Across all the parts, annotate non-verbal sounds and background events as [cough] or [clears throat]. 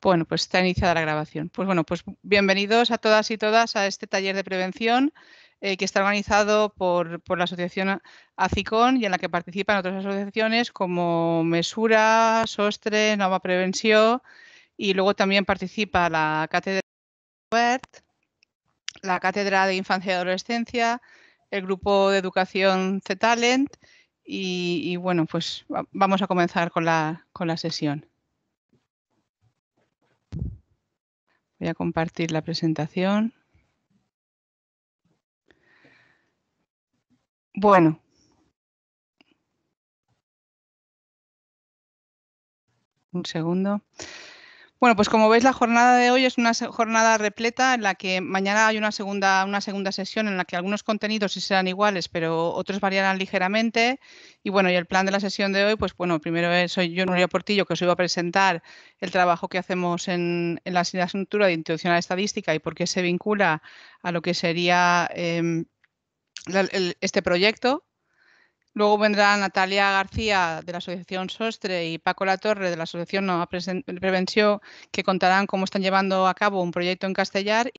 Bueno, pues está iniciada la grabación. Pues bueno, pues bienvenidos a todas y todas a este taller de prevención eh, que está organizado por, la asociación ACICON y en la que participan otras asociaciones como Mesura, Sostre, Nova Prevención y luego también participa la Cátedra de la Cátedra de Infancia y Adolescencia, el Grupo de Educación C-Talent y, bueno, pues vamos a comenzar con la, con la sesión. Voy a compartir la presentación. Bueno. Un segundo. Bueno, pues como veis, la jornada de hoy es una jornada repleta en la que mañana hay una segunda, una segunda sesión en la que algunos contenidos sí serán iguales, pero otros variarán ligeramente. Y bueno, y el plan de la sesión de hoy, pues bueno, primero soy yo, Nuria Portillo, que os iba a presentar el trabajo que hacemos en, la asignatura de institucional estadística y por qué se vincula a lo que sería em, este proyecto. Luego vendrá Natalia García de la Asociación Sostre y Paco Latorre de la Asociación no Prevención, que contarán cómo están llevando a cabo un proyecto en Castellar.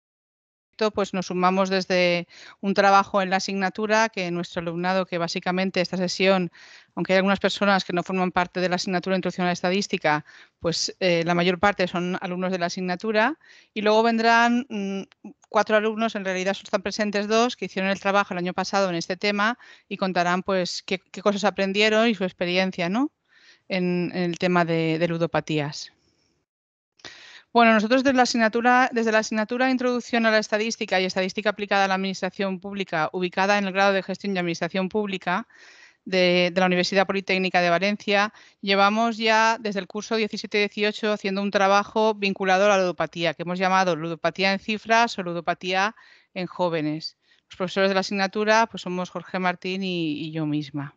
Pues nos sumamos desde un trabajo en la asignatura que nuestro alumnado, que básicamente esta sesión aunque hay algunas personas que no forman parte de la asignatura de introducción a la estadística, pues eh, la mayor parte son alumnos de la asignatura y luego vendrán mm, cuatro alumnos, en realidad solo están presentes dos, que hicieron el trabajo el año pasado en este tema y contarán pues qué, cosas aprendieron y su experiencia en, el tema de, ludopatías. Bueno, nosotros desde la, asignatura, desde la asignatura Introducción a la Estadística y Estadística aplicada a la Administración Pública, ubicada en el grado de Gestión y Administración Pública, de, la Universidad Politécnica de Valencia, llevamos ya desde el curso 17-18 haciendo un trabajo vinculado a la ludopatía, que hemos llamado ludopatía en cifras o ludopatía en jóvenes. Los profesores de la asignatura pues somos Jorge Martín y, yo misma.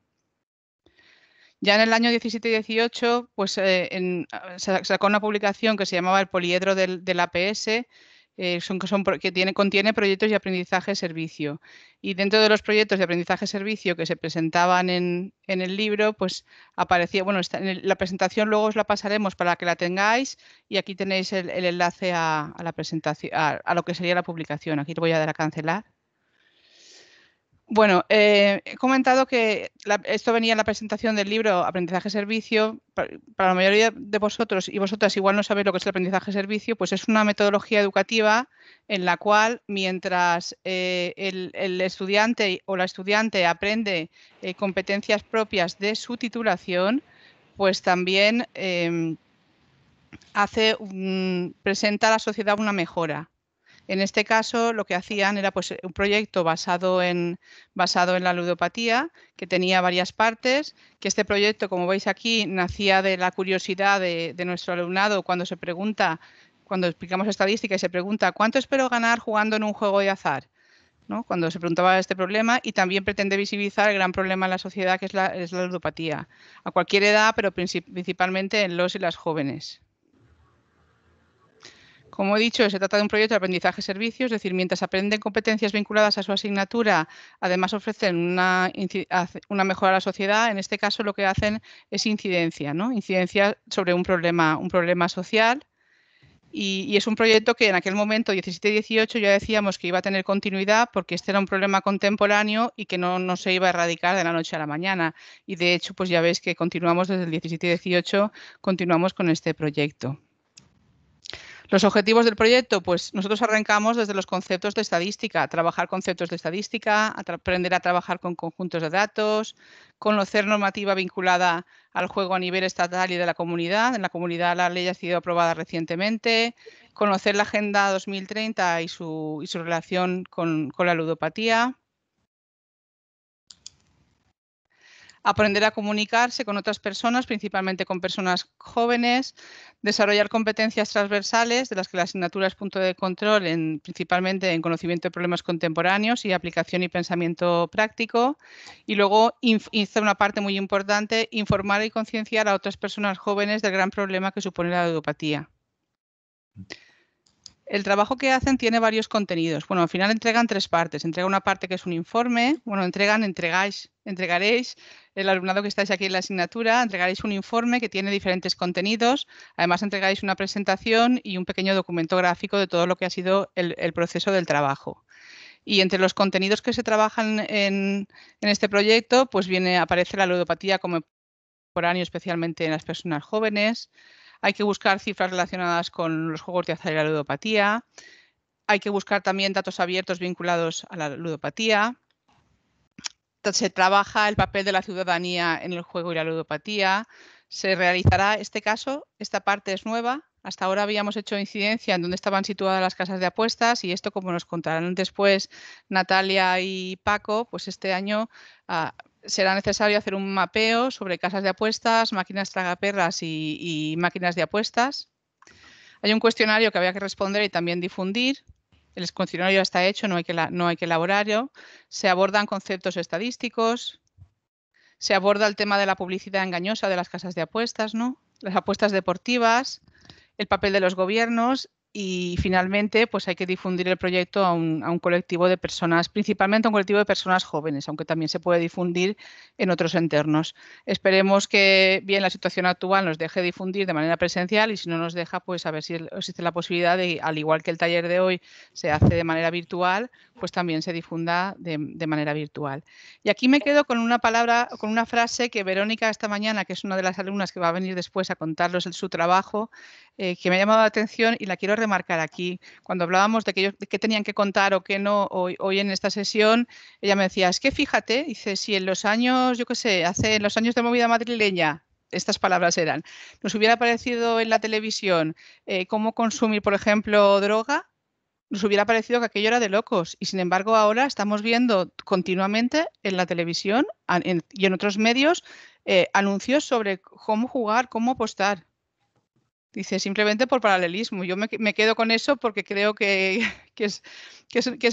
Ya en el año 17-18 pues, eh, sacó una publicación que se llamaba El poliedro del APS, eh, son, que tiene, contiene proyectos de aprendizaje-servicio. Y dentro de los proyectos de aprendizaje-servicio que se presentaban en, el libro, pues aparecía, bueno, la presentación luego os la pasaremos para que la tengáis y aquí tenéis el, enlace a, la presentación, a, lo que sería la publicación. Aquí te voy a dar a cancelar. Bueno, eh, he comentado que esto venía en la presentación del libro Aprendizaje-Servicio. Para, la mayoría de vosotros y vosotras igual no sabéis lo que es el aprendizaje-servicio, pues es una metodología educativa en la cual mientras eh, el, estudiante o la estudiante aprende eh, competencias propias de su titulación, pues también em, hace presenta a la sociedad una mejora. En este caso, lo que hacían era pues, un proyecto basado en, basado en la ludopatía, que tenía varias partes, que este proyecto, como veis aquí, nacía de la curiosidad de, nuestro alumnado cuando se pregunta, cuando explicamos estadística y se pregunta, ¿cuánto espero ganar jugando en un juego de azar? ¿no? cuando se preguntaba este problema y también pretende visibilizar el gran problema en la sociedad que es la, ludopatía, a cualquier edad, pero principalmente en los y las jóvenes. Como he dicho, se trata de un proyecto de aprendizaje servicios, es decir, mientras aprenden competencias vinculadas a su asignatura, además ofrecen una, mejora a la sociedad. En este caso, lo que hacen es incidencia, incidencia sobre un problema, un problema social. Y, es un proyecto que en aquel momento, 17-18, ya decíamos que iba a tener continuidad porque este era un problema contemporáneo y que no, no, se iba a erradicar de la noche a la mañana. Y de hecho, pues ya veis que continuamos desde el 17-18, continuamos con este proyecto. Los objetivos del proyecto, pues nosotros arrancamos desde los conceptos de estadística, trabajar conceptos de estadística, aprender a trabajar con conjuntos de datos, conocer normativa vinculada al juego a nivel estatal y de la comunidad. En la comunidad la ley ha sido aprobada recientemente, conocer la Agenda 2030 y su, y su relación con la ludopatía aprender a comunicarse con otras personas, principalmente con personas jóvenes, desarrollar competencias transversales, de las que la asignatura es punto de control, principalmente en conocimiento de problemas contemporáneos y aplicación y pensamiento práctico. Y luego, insta una parte muy importante, informar y concienciar a otras personas jóvenes del gran problema que supone la ludopatía. Mm. El trabajo que hacen tiene varios contenidos. Bueno, al final entregan tres partes. Entrega una parte que es un informe. Bueno, entregan, entregáis, entregaréis, el alumnado que estáis aquí en la asignatura, entregaréis un informe que tiene diferentes contenidos. Además, entregáis una presentación y un pequeño documento gráfico de todo lo que ha sido el, proceso del trabajo. Y entre los contenidos que se trabajan en, este proyecto, pues viene, aparece la ludopatía como por año especialmente en las personas jóvenes, hay que buscar cifras relacionadas con los juegos de azar y la ludopatía. Hay que buscar también datos abiertos vinculados a la ludopatía. Se trabaja el papel de la ciudadanía en el juego y la ludopatía. Se realizará este caso, esta parte es nueva, hasta ahora habíamos hecho incidencia en dónde estaban situadas las casas de apuestas y esto, como nos contarán después Natalia y Paco, pues este año ah, será necesario hacer un mapeo sobre casas de apuestas, máquinas tragaperras y, máquinas de apuestas. Hay un cuestionario que había que responder y también difundir. El cuestionario ya está hecho, no hay que, no hay que elaborarlo. Se abordan conceptos estadísticos. Se aborda el tema de la publicidad engañosa de las casas de apuestas, ¿no? Las apuestas deportivas, el papel de los gobiernos y finalmente pues hay que difundir el proyecto a un, colectivo de personas, principalmente a un colectivo de personas jóvenes, aunque también se puede difundir en otros entornos. Esperemos que bien la situación actual nos deje difundir de manera presencial y si no nos deja, pues a ver si existe la posibilidad de, al igual que el taller de hoy se hace de manera virtual, pues también se difunda de, manera virtual. Y aquí me quedo con una palabra, con una frase que Verónica esta mañana, que es una de las alumnas que va a venir después a contarnos su trabajo, eh, que me ha llamado la atención y la quiero remarcar aquí. Cuando hablábamos de que, tenían que contar o qué no hoy, en esta sesión, ella me decía, es que fíjate, dice, si en los años, yo qué sé, hace en los años de movida madrileña, estas palabras eran, nos hubiera aparecido en la televisión eh, cómo consumir, por ejemplo, droga, nos hubiera parecido que aquello era de locos. Y sin embargo, ahora estamos viendo continuamente en la televisión y en otros medios eh, anuncios sobre cómo jugar, cómo apostar. Dice, simplemente por paralelismo. Yo me, quedo con eso porque creo [laughs] que, es,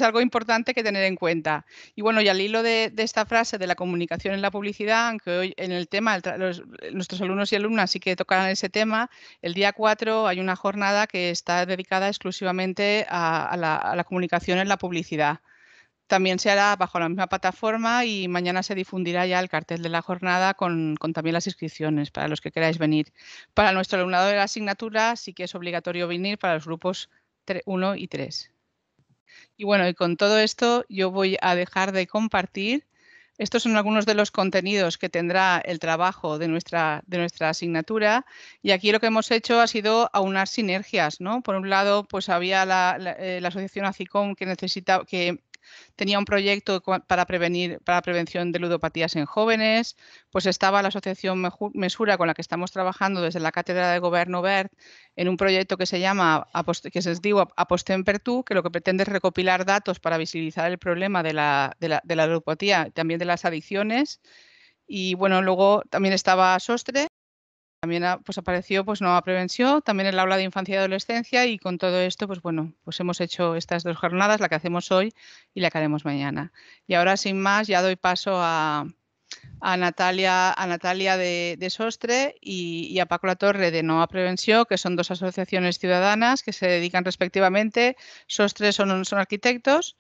algo importante que tener en cuenta. Y bueno, y al hilo de, esta frase de la comunicación en la publicidad, aunque hoy en el tema, nuestros alumnos y alumnas sí que tocarán ese tema, el día 4 hay una jornada que está dedicada exclusivamente a la comunicación en la publicidad. También se hará bajo la misma plataforma y mañana se difundirá ya el cartel de la jornada con, también las inscripciones para los que queráis venir. Para nuestro alumnado de la asignatura sí que es obligatorio venir para los grupos 1 y 3. Y bueno, y con todo esto yo voy a dejar de compartir. Estos son algunos de los contenidos que tendrá el trabajo de nuestra, de nuestra asignatura y aquí lo que hemos hecho ha sido aunar sinergias, ¿no? Por un lado, pues había la, eh, asociación ACICOM que necesita que tenía un proyecto para prevenir para prevención de ludopatías en jóvenes, pues estaba la asociación Mesura con la que estamos trabajando desde la cátedra de Gobierno BERT en un proyecto que se llama que se digo Apostem que lo que pretende es recopilar datos para visibilizar el problema de la, de la, de la ludopatía, también de las adicciones. Y bueno, luego también estaba Sostre, también pues apareció pues Nueva Prevención, también el aula de infancia y adolescencia y con todo esto pues bueno, pues hemos hecho estas dos jornadas, la que hacemos hoy y la que haremos mañana. Y ahora sin más ya doy paso a, Natalia, a Natalia de, Sostre y, a Paco La Torre de Nueva Prevención, que son dos asociaciones ciudadanas que se dedican respectivamente. Sostre son, son arquitectos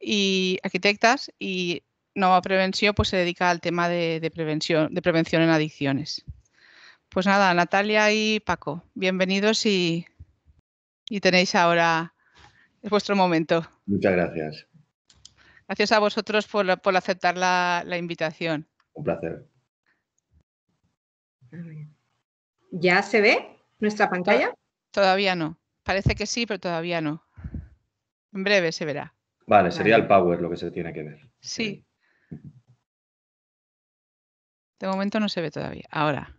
y arquitectas y Nueva Prevención pues, se dedica al tema de, prevención, de prevención en adicciones. Pues nada, Natalia y Paco, bienvenidos y, tenéis ahora vuestro momento. Muchas gracias. Gracias a vosotros por, aceptar la, la, invitación. Un placer. ¿Ya se ve nuestra pantalla? Todavía no. Parece que sí, pero todavía no. En breve se verá. Vale, sería el Power lo que se tiene que ver. Sí. De momento no se ve todavía. Ahora.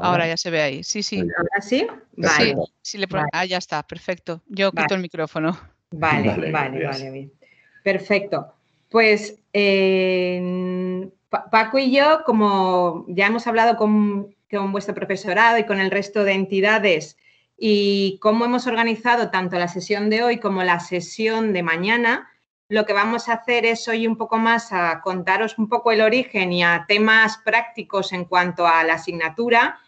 Ahora, ya se ve ahí. Sí, sí. ¿Ahora sí? Vale. Ah, ya está, perfecto. Yo quito el micrófono. Vale, vale, vale, Perfecto. Pues Paco y yo, como ya hemos hablado con, con vuestro profesorado y con el resto de entidades y cómo hemos organizado tanto la sesión de hoy como la sesión de mañana, lo que vamos a hacer es hoy un poco más a contaros un poco el origen y a temas prácticos en cuanto a la asignatura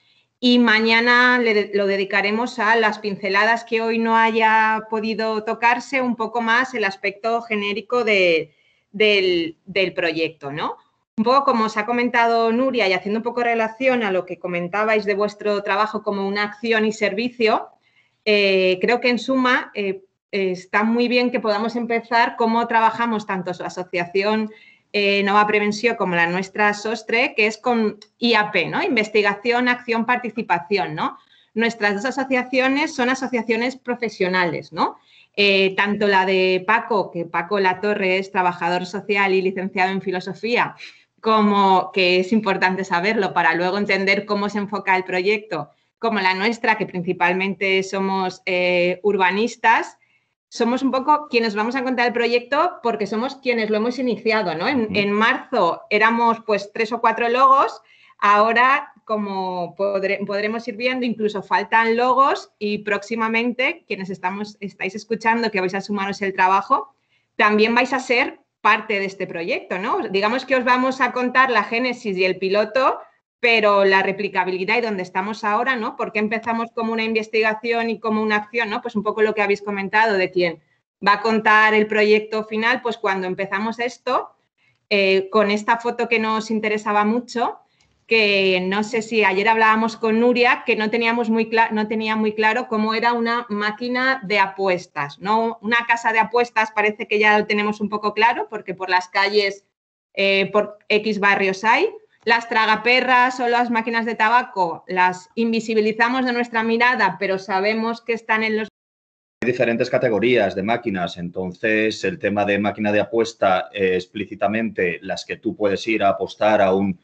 y mañana lo dedicaremos a las pinceladas que hoy no haya podido tocarse, un poco más el aspecto genérico del, proyecto, ¿no? Un poco como os ha comentado Nuria y haciendo un poco relación a lo que comentabais de vuestro trabajo como una acción y servicio, eh, creo que en suma eh, está muy bien que podamos empezar cómo trabajamos tanto su asociación eh, nova prevenció como la nuestra SOSTRE, que es con IAP, ¿no? Investigación, acción, participación, ¿no? Nuestras dos asociaciones son asociaciones profesionales, ¿no? Eh, tanto la de Paco, que Paco Latorre es trabajador social y licenciado en filosofía, como que es importante saberlo para luego entender cómo se enfoca el proyecto, como la nuestra, que principalmente somos eh, urbanistas, somos un poco quienes vamos a contar el proyecto porque somos quienes lo hemos iniciado, ¿no? En, marzo éramos pues tres o cuatro logos, ahora como podremos ir viendo, incluso faltan logos y próximamente quienes estamos, estáis escuchando que vais a sumaros el trabajo, también vais a ser parte de este proyecto, ¿no? Digamos que os vamos a contar la génesis y el piloto pero la replicabilidad y donde estamos ahora, ¿no? Porque empezamos como una investigación y como una acción, ¿no? Pues un poco lo que habéis comentado de quién va a contar el proyecto final, pues cuando empezamos esto, eh, con esta foto que nos interesaba mucho, que no sé si ayer hablábamos con Nuria, que no, teníamos muy no tenía muy claro cómo era una máquina de apuestas, ¿no? Una casa de apuestas parece que ya lo tenemos un poco claro, porque por las calles, eh, por X barrios hay, las tragaperras o las máquinas de tabaco las invisibilizamos de nuestra mirada, pero sabemos que están en los... Hay diferentes categorías de máquinas, entonces el tema de máquina de apuesta explícitamente, las que tú puedes ir a apostar a un...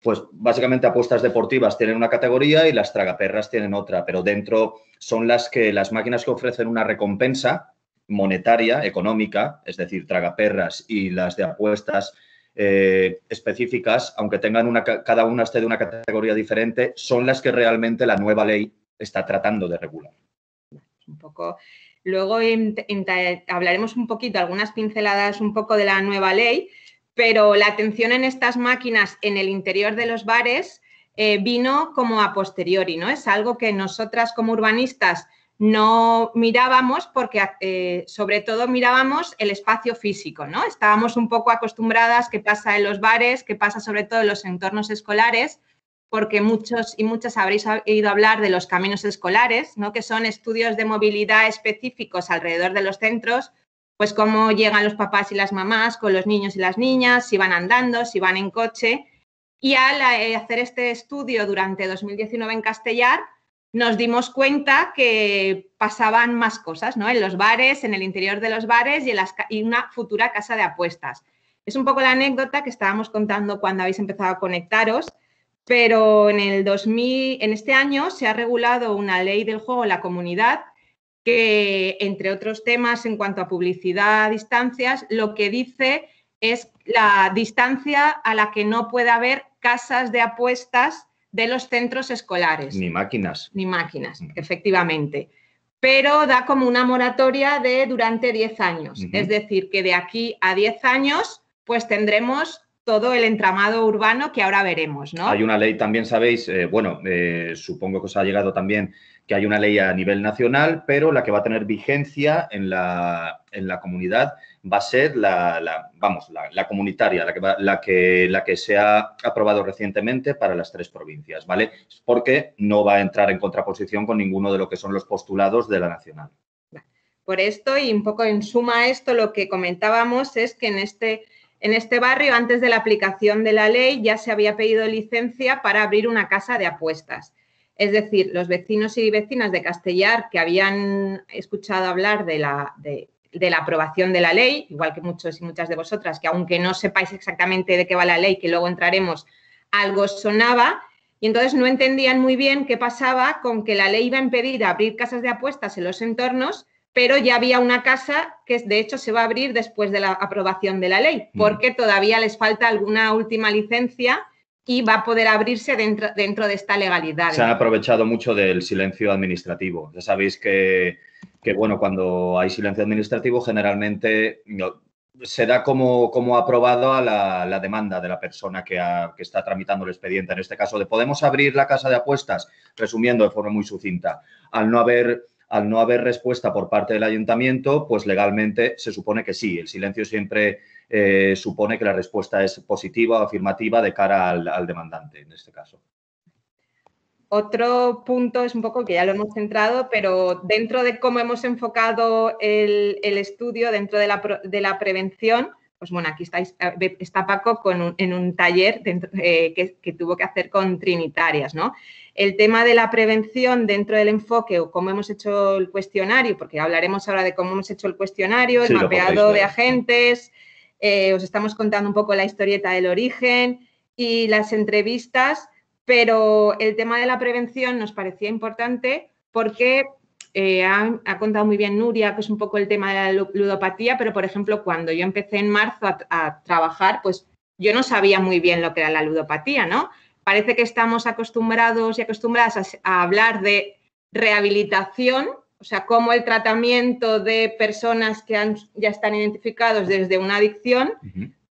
Pues básicamente apuestas deportivas tienen una categoría y las tragaperras tienen otra, pero dentro son las que las máquinas que ofrecen una recompensa monetaria, económica, es decir, tragaperras y las de apuestas eh, específicas, aunque tengan una, cada una esté de una categoría diferente, son las que realmente la nueva ley está tratando de regular. Un poco. Luego hablaremos un poquito, algunas pinceladas un poco de la nueva ley, pero la atención en estas máquinas en el interior de los bares eh, vino como a posteriori, ¿no? Es algo que nosotras como urbanistas no mirábamos porque eh, sobre todo mirábamos el espacio físico, ¿no? Estábamos un poco acostumbradas qué pasa en los bares, qué pasa sobre todo en los entornos escolares, porque muchos y muchas habréis oído hablar de los caminos escolares, ¿no? Que son estudios de movilidad específicos alrededor de los centros, pues cómo llegan los papás y las mamás con los niños y las niñas, si van andando, si van en coche. Y al eh, hacer este estudio durante 2019 en Castellar, nos dimos cuenta que pasaban más cosas, ¿no? En los bares, en el interior de los bares y en una futura casa de apuestas. Es un poco la anécdota que estábamos contando cuando habéis empezado a conectaros, pero en el 2000, en este año se ha regulado una ley del juego en la comunidad que, entre otros temas en cuanto a publicidad, distancias, lo que dice es la distancia a la que no puede haber casas de apuestas de los centros escolares. Ni máquinas. Ni máquinas, efectivamente. Pero da como una moratoria de durante 10 años. Es decir, que de aquí a 10 años, pues tendremos todo el entramado urbano que ahora veremos, ¿no? Hay una ley también, sabéis, eh, bueno, eh, supongo que os ha llegado también que hay una ley a nivel nacional, pero la que va a tener vigencia en la, en la comunidad va a ser la, vamos, la, comunitaria, la que, la, que, se ha aprobado recientemente para las tres provincias, ¿vale? Porque no va a entrar en contraposición con ninguno de lo que son los postulados de la nacional. Por esto, y un poco en suma a esto, lo que comentábamos es que en este, en este barrio, antes de la aplicación de la ley, ya se había pedido licencia para abrir una casa de apuestas. Es decir, los vecinos y vecinas de Castellar que habían escuchado hablar de la, de, de la aprobación de la ley, igual que muchos y muchas de vosotras, que aunque no sepáis exactamente de qué va la ley, que luego entraremos, algo sonaba y entonces no entendían muy bien qué pasaba con que la ley iba a impedir abrir casas de apuestas en los entornos, pero ya había una casa que de hecho se va a abrir después de la aprobación de la ley, mm. porque todavía les falta alguna última licencia y va a poder abrirse dentro, dentro de esta legalidad. Se han aprovechado mucho del silencio administrativo. Ya sabéis que bueno, cuando hay silencio administrativo generalmente se da como, como a la, la, demanda de la persona que, que, está tramitando el expediente. En este caso, de podemos abrir la casa de apuestas, resumiendo de forma muy sucinta, al no haber, al no haber respuesta por parte del ayuntamiento, pues legalmente se supone que sí. El silencio siempre eh, supone que la respuesta es positiva o afirmativa de cara al demandante, en este caso. Otro punto es un poco que ya lo hemos centrado, pero dentro de cómo hemos enfocado el, estudio, dentro de la, prevención, pues bueno, aquí está, está Paco en un taller eh, que, tuvo que hacer con Trinitarias, ¿no? El tema de la prevención dentro del enfoque o cómo hemos hecho el cuestionario, porque hablaremos ahora de cómo hemos hecho el cuestionario, el mapeado de agentes, eh, os estamos contando un poco la historieta del origen y las entrevistas pero el tema de la prevención nos parecía importante porque eh, ha, contado muy bien Nuria, que es un poco el tema de la ludopatía, pero por ejemplo, cuando yo empecé en marzo a, trabajar, pues yo no sabía muy bien lo que era la ludopatía, ¿no? Parece que estamos acostumbrados y acostumbradas a, hablar de rehabilitación, o sea, cómo el tratamiento de personas que ya están identificados desde una adicción,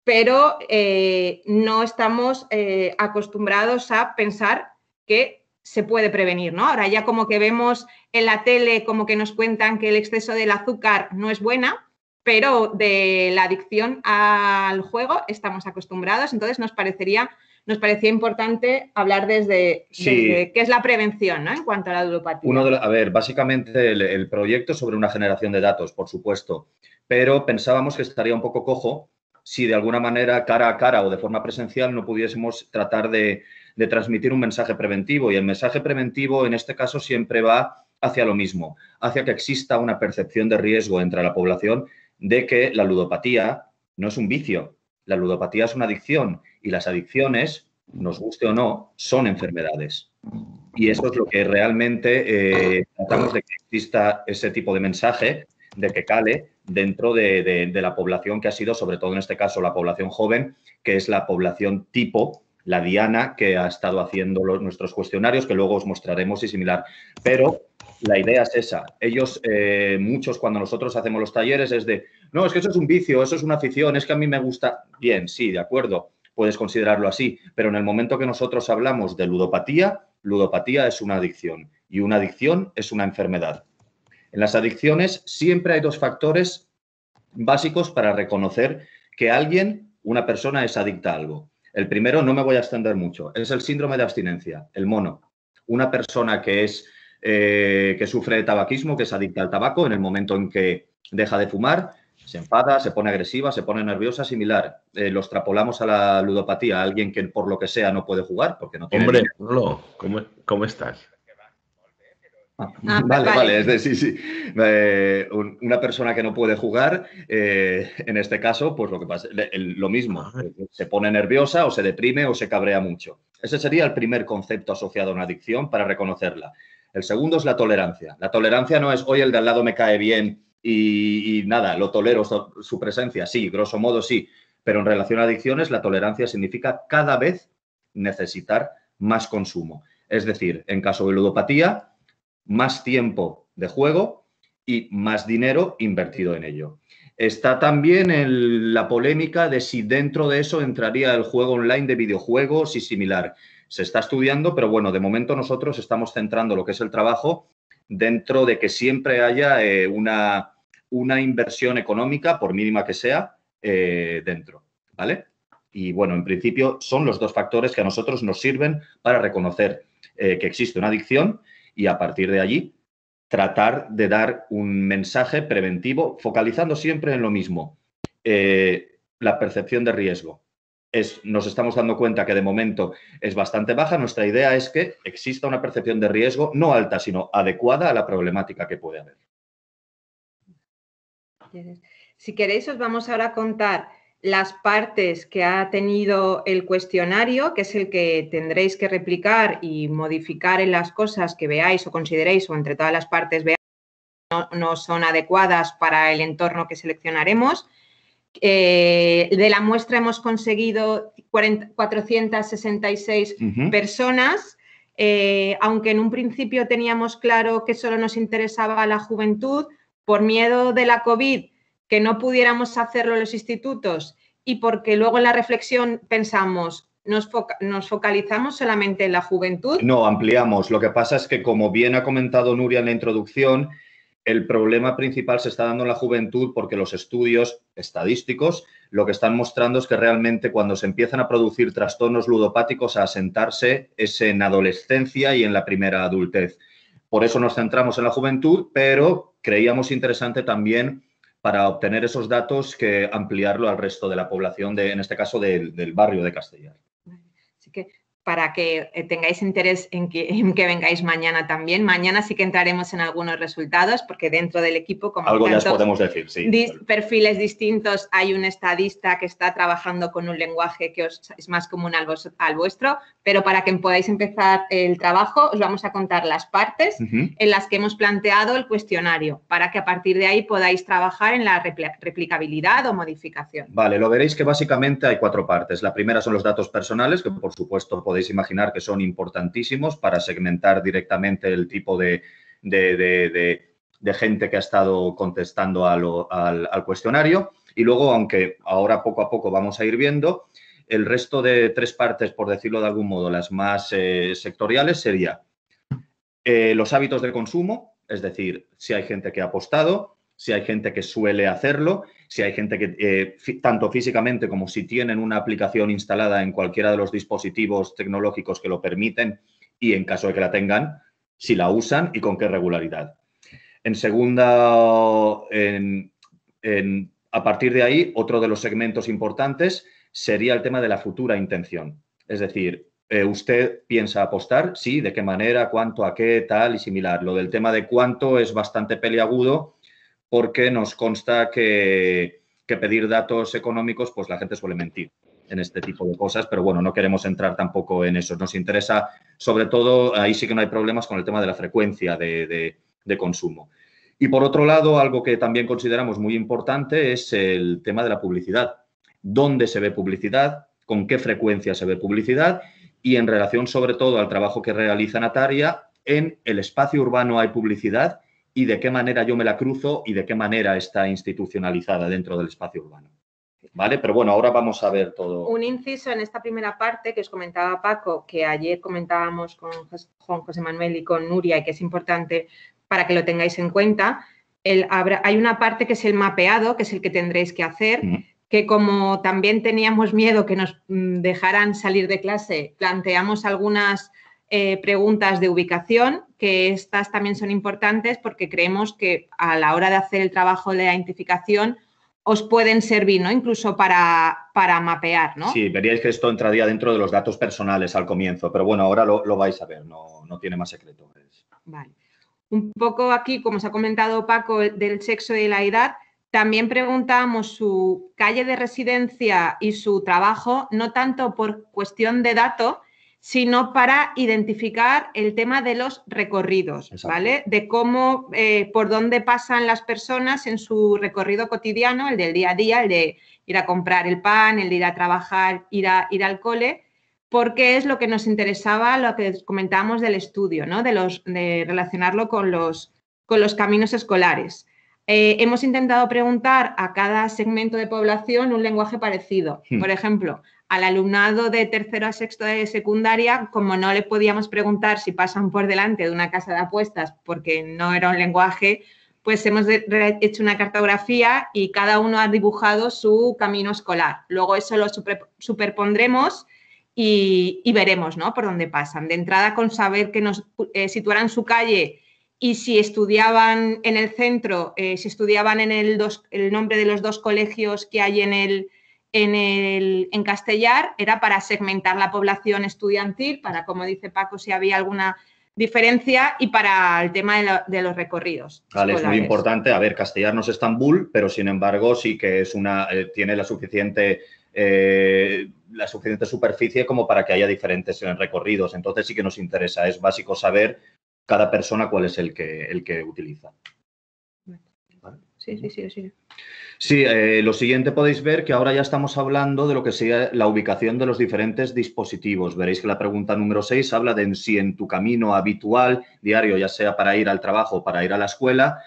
pero eh, no estamos eh, acostumbrados a pensar que se puede prevenir, ¿no? Ahora ya como que vemos en la tele como que nos cuentan que el exceso del azúcar no es buena, pero de la adicción al juego estamos acostumbrados, entonces nos parecería nos parecía importante hablar desde, qué es la prevención ¿no? en cuanto a la ludopatía. a ver, básicamente el, el, proyecto sobre una generación de datos, por supuesto, pero pensábamos que estaría un poco cojo si de alguna manera cara a cara o de forma presencial no pudiésemos tratar de, transmitir un mensaje preventivo. Y el mensaje preventivo en este caso siempre va hacia lo mismo, hacia que exista una percepción de riesgo entre la población de que la ludopatía no es un vicio, la ludopatía es una adicción y las adicciones, nos guste o no, son enfermedades. Y eso es lo que realmente eh, tratamos de que exista ese tipo de mensaje, de que cale dentro de, la población que ha sido, sobre todo en este caso, la población joven, que es la población tipo la Diana, que ha estado haciendo los, nuestros cuestionarios, que luego os mostraremos y similar. Pero la idea es esa. Ellos, eh, muchos cuando nosotros hacemos los talleres, es de, no, es que eso es un vicio, eso es una afición, es que a mí me gusta. Bien, sí, de acuerdo, puedes considerarlo así, pero en el momento que nosotros hablamos de ludopatía, ludopatía es una adicción y una adicción es una enfermedad. En las adicciones siempre hay dos factores básicos para reconocer que alguien, una persona, es adicta a algo. El primero, no me voy a extender mucho, es el síndrome de abstinencia, el mono. Una persona que es eh, que sufre de tabaquismo, que es adicta al tabaco, en el momento en que deja de fumar, se enfada, se pone agresiva, se pone nerviosa, similar. los eh, lo extrapolamos a la ludopatía, a alguien que por lo que sea no puede jugar, porque no tiene. Hombre, ¿cómo estás? Ah, ah, vale, vale, es sí, sí. Eh, una persona que no puede jugar, eh, en este caso, pues lo que pasa, lo mismo, ah. eh, se pone nerviosa o se deprime o se cabrea mucho. Ese sería el primer concepto asociado a una adicción para reconocerla. El segundo es la tolerancia. La tolerancia no es hoy el de al lado me cae bien y, nada, lo tolero su presencia, sí, grosso modo sí, pero en relación a adicciones la tolerancia significa cada vez necesitar más consumo. Es decir, en caso de ludopatía, más tiempo de juego y más dinero invertido en ello. Está también en la polémica de si dentro de eso entraría el juego online de videojuegos y similar. Se está estudiando, pero bueno, de momento nosotros estamos centrando lo que es el trabajo dentro de que siempre haya eh, una, una, inversión económica, por mínima que sea, eh, dentro. ¿Vale? Y bueno, en principio son los dos factores que a nosotros nos sirven para reconocer eh, que existe una adicción y a partir de allí tratar de dar un mensaje preventivo focalizando siempre en lo mismo, eh, la percepción de riesgo. Es, nos estamos dando cuenta que de momento es bastante baja. Nuestra idea es que exista una percepción de riesgo no alta, sino adecuada a la problemática que puede haber. Si queréis, os vamos ahora a contar las partes que ha tenido el cuestionario, que es el que tendréis que replicar y modificar en las cosas que veáis o consideréis o entre todas las partes veáis no, no son adecuadas para el entorno que seleccionaremos. Eh, de la muestra hemos conseguido 466 personas, eh, aunque en un principio teníamos claro que solo nos interesaba la juventud, por miedo de la COVID que no pudiéramos hacerlo en los institutos y porque luego en la reflexión pensamos, nos, nos, focalizamos solamente en la juventud. No, ampliamos. Lo que pasa es que, como bien ha comentado Nuria en la introducción, el problema principal se está dando en la juventud porque los estudios estadísticos lo que están mostrando es que realmente cuando se empiezan a producir trastornos ludopáticos a asentarse es en adolescencia y en la primera adultez. Por eso nos centramos en la juventud, pero creíamos interesante también para obtener esos datos que ampliarlo al resto de la población, de, en este caso del, barrio de Castellar para que eh, tengáis interés [laughs] en que, vengáis mañana también. Mañana sí que entraremos en algunos resultados, porque dentro del equipo, como Algo ya podemos decir, sí. perfiles distintos, hay un estadista que está trabajando con un lenguaje que os, es más común al, vuestro, pero para que podáis empezar el trabajo, os vamos a contar las partes en las que hemos planteado el cuestionario, para que a partir de ahí podáis trabajar en la replicabilidad o modificación. Vale, lo veréis que básicamente hay cuatro partes. La primera son los datos personales, que por supuesto podéis podéis imaginar que son importantísimos para segmentar directamente el tipo de, gente que ha estado contestando al, cuestionario. Y luego, aunque ahora poco a poco vamos a ir viendo, el resto de tres partes, por decirlo de algún modo, las más eh, sectoriales, sería eh, los hábitos de consumo, es decir, si hay gente que ha apostado, si hay gente que suele hacerlo si hay gente que, eh, tanto físicamente como si tienen una aplicación instalada en cualquiera de los dispositivos tecnológicos que lo permiten y en caso de que la tengan, si la usan y con qué regularidad. En segunda, a partir de ahí, otro de los segmentos importantes sería el tema de la futura intención. Es decir, eh, usted piensa apostar, sí, de qué manera, cuánto, a qué, tal y similar. Lo del tema de cuánto es bastante peliagudo porque nos consta que, pedir datos económicos, pues la gente suele mentir en este tipo de cosas, pero bueno, no queremos entrar tampoco en eso. Nos interesa, sobre todo, ahí sí que no hay problemas con el tema de la frecuencia de, consumo. Y por otro lado, algo que también consideramos muy importante es el tema de la publicidad. ¿Dónde se ve publicidad? ¿Con qué frecuencia se ve publicidad? Y en relación sobre todo al trabajo que realiza Nataria, ¿en el espacio urbano hay publicidad? y de qué manera yo me la cruzo y de qué manera está institucionalizada dentro del espacio urbano. ¿Vale? Pero bueno, ahora vamos a ver todo. Un inciso en esta primera parte que os comentaba Paco, que ayer comentábamos con José Manuel y con Nuria y que es importante para que lo tengáis en cuenta. hay una parte que es el mapeado, que es el que tendréis que hacer, que como también teníamos miedo que nos mm, dejaran salir de clase, planteamos algunas eh, preguntas de ubicación, que estas también son importantes porque creemos que a la hora de hacer el trabajo de identificación os pueden servir, ¿no? Incluso para, para mapear, ¿no? Sí, veríais que esto entraría dentro de los datos personales al comienzo, pero bueno, ahora lo, vais a ver, no, no tiene más secreto. Un poco aquí, como os ha comentado Paco, del sexo y la edad, también preguntamos su calle de residencia y su trabajo, no tanto por cuestión de dato, sino para identificar el tema de los recorridos, ¿vale? De cómo, eh, por dónde pasan las personas en su recorrido cotidiano, el del día a día, el de ir a comprar el pan, el de ir a trabajar, ir, a, ir al cole, porque es lo que nos interesaba, lo que comentábamos del estudio, ¿no? De, los, de relacionarlo con los, caminos escolares. Eh, hemos intentado preguntar a cada segmento de población un lenguaje parecido. Hmm. Por ejemplo, al alumnado de tercero a sexto de secundaria, como no le podíamos preguntar si pasan por delante de una casa de apuestas porque no era un lenguaje, pues hemos hecho una cartografía y cada uno ha dibujado su camino escolar. Luego eso lo superpondremos y, veremos por dónde pasan. De entrada, con saber que nos eh, situaran su calle y si estudiaban en el centro, eh, si estudiaban en el, el nombre de los dos colegios que hay en el, en, Castellar era para segmentar la población estudiantil, para, como dice Paco, si había alguna diferencia y para el tema de, los recorridos. Vale, es muy importante. A ver, Castellar no es Estambul, pero sin embargo sí que es una, eh, tiene la suficiente, eh, la suficiente superficie como para que haya diferentes eh, recorridos. Entonces sí que nos interesa, es básico saber cada persona cuál es el que, el que utiliza sí, sí, sí. Sí, eh, lo siguiente podéis ver que ahora ya estamos hablando de lo que sería la ubicación de los diferentes dispositivos. Veréis que la pregunta número 6 habla de si en tu camino habitual, diario, ya sea para ir al trabajo o para ir a la escuela,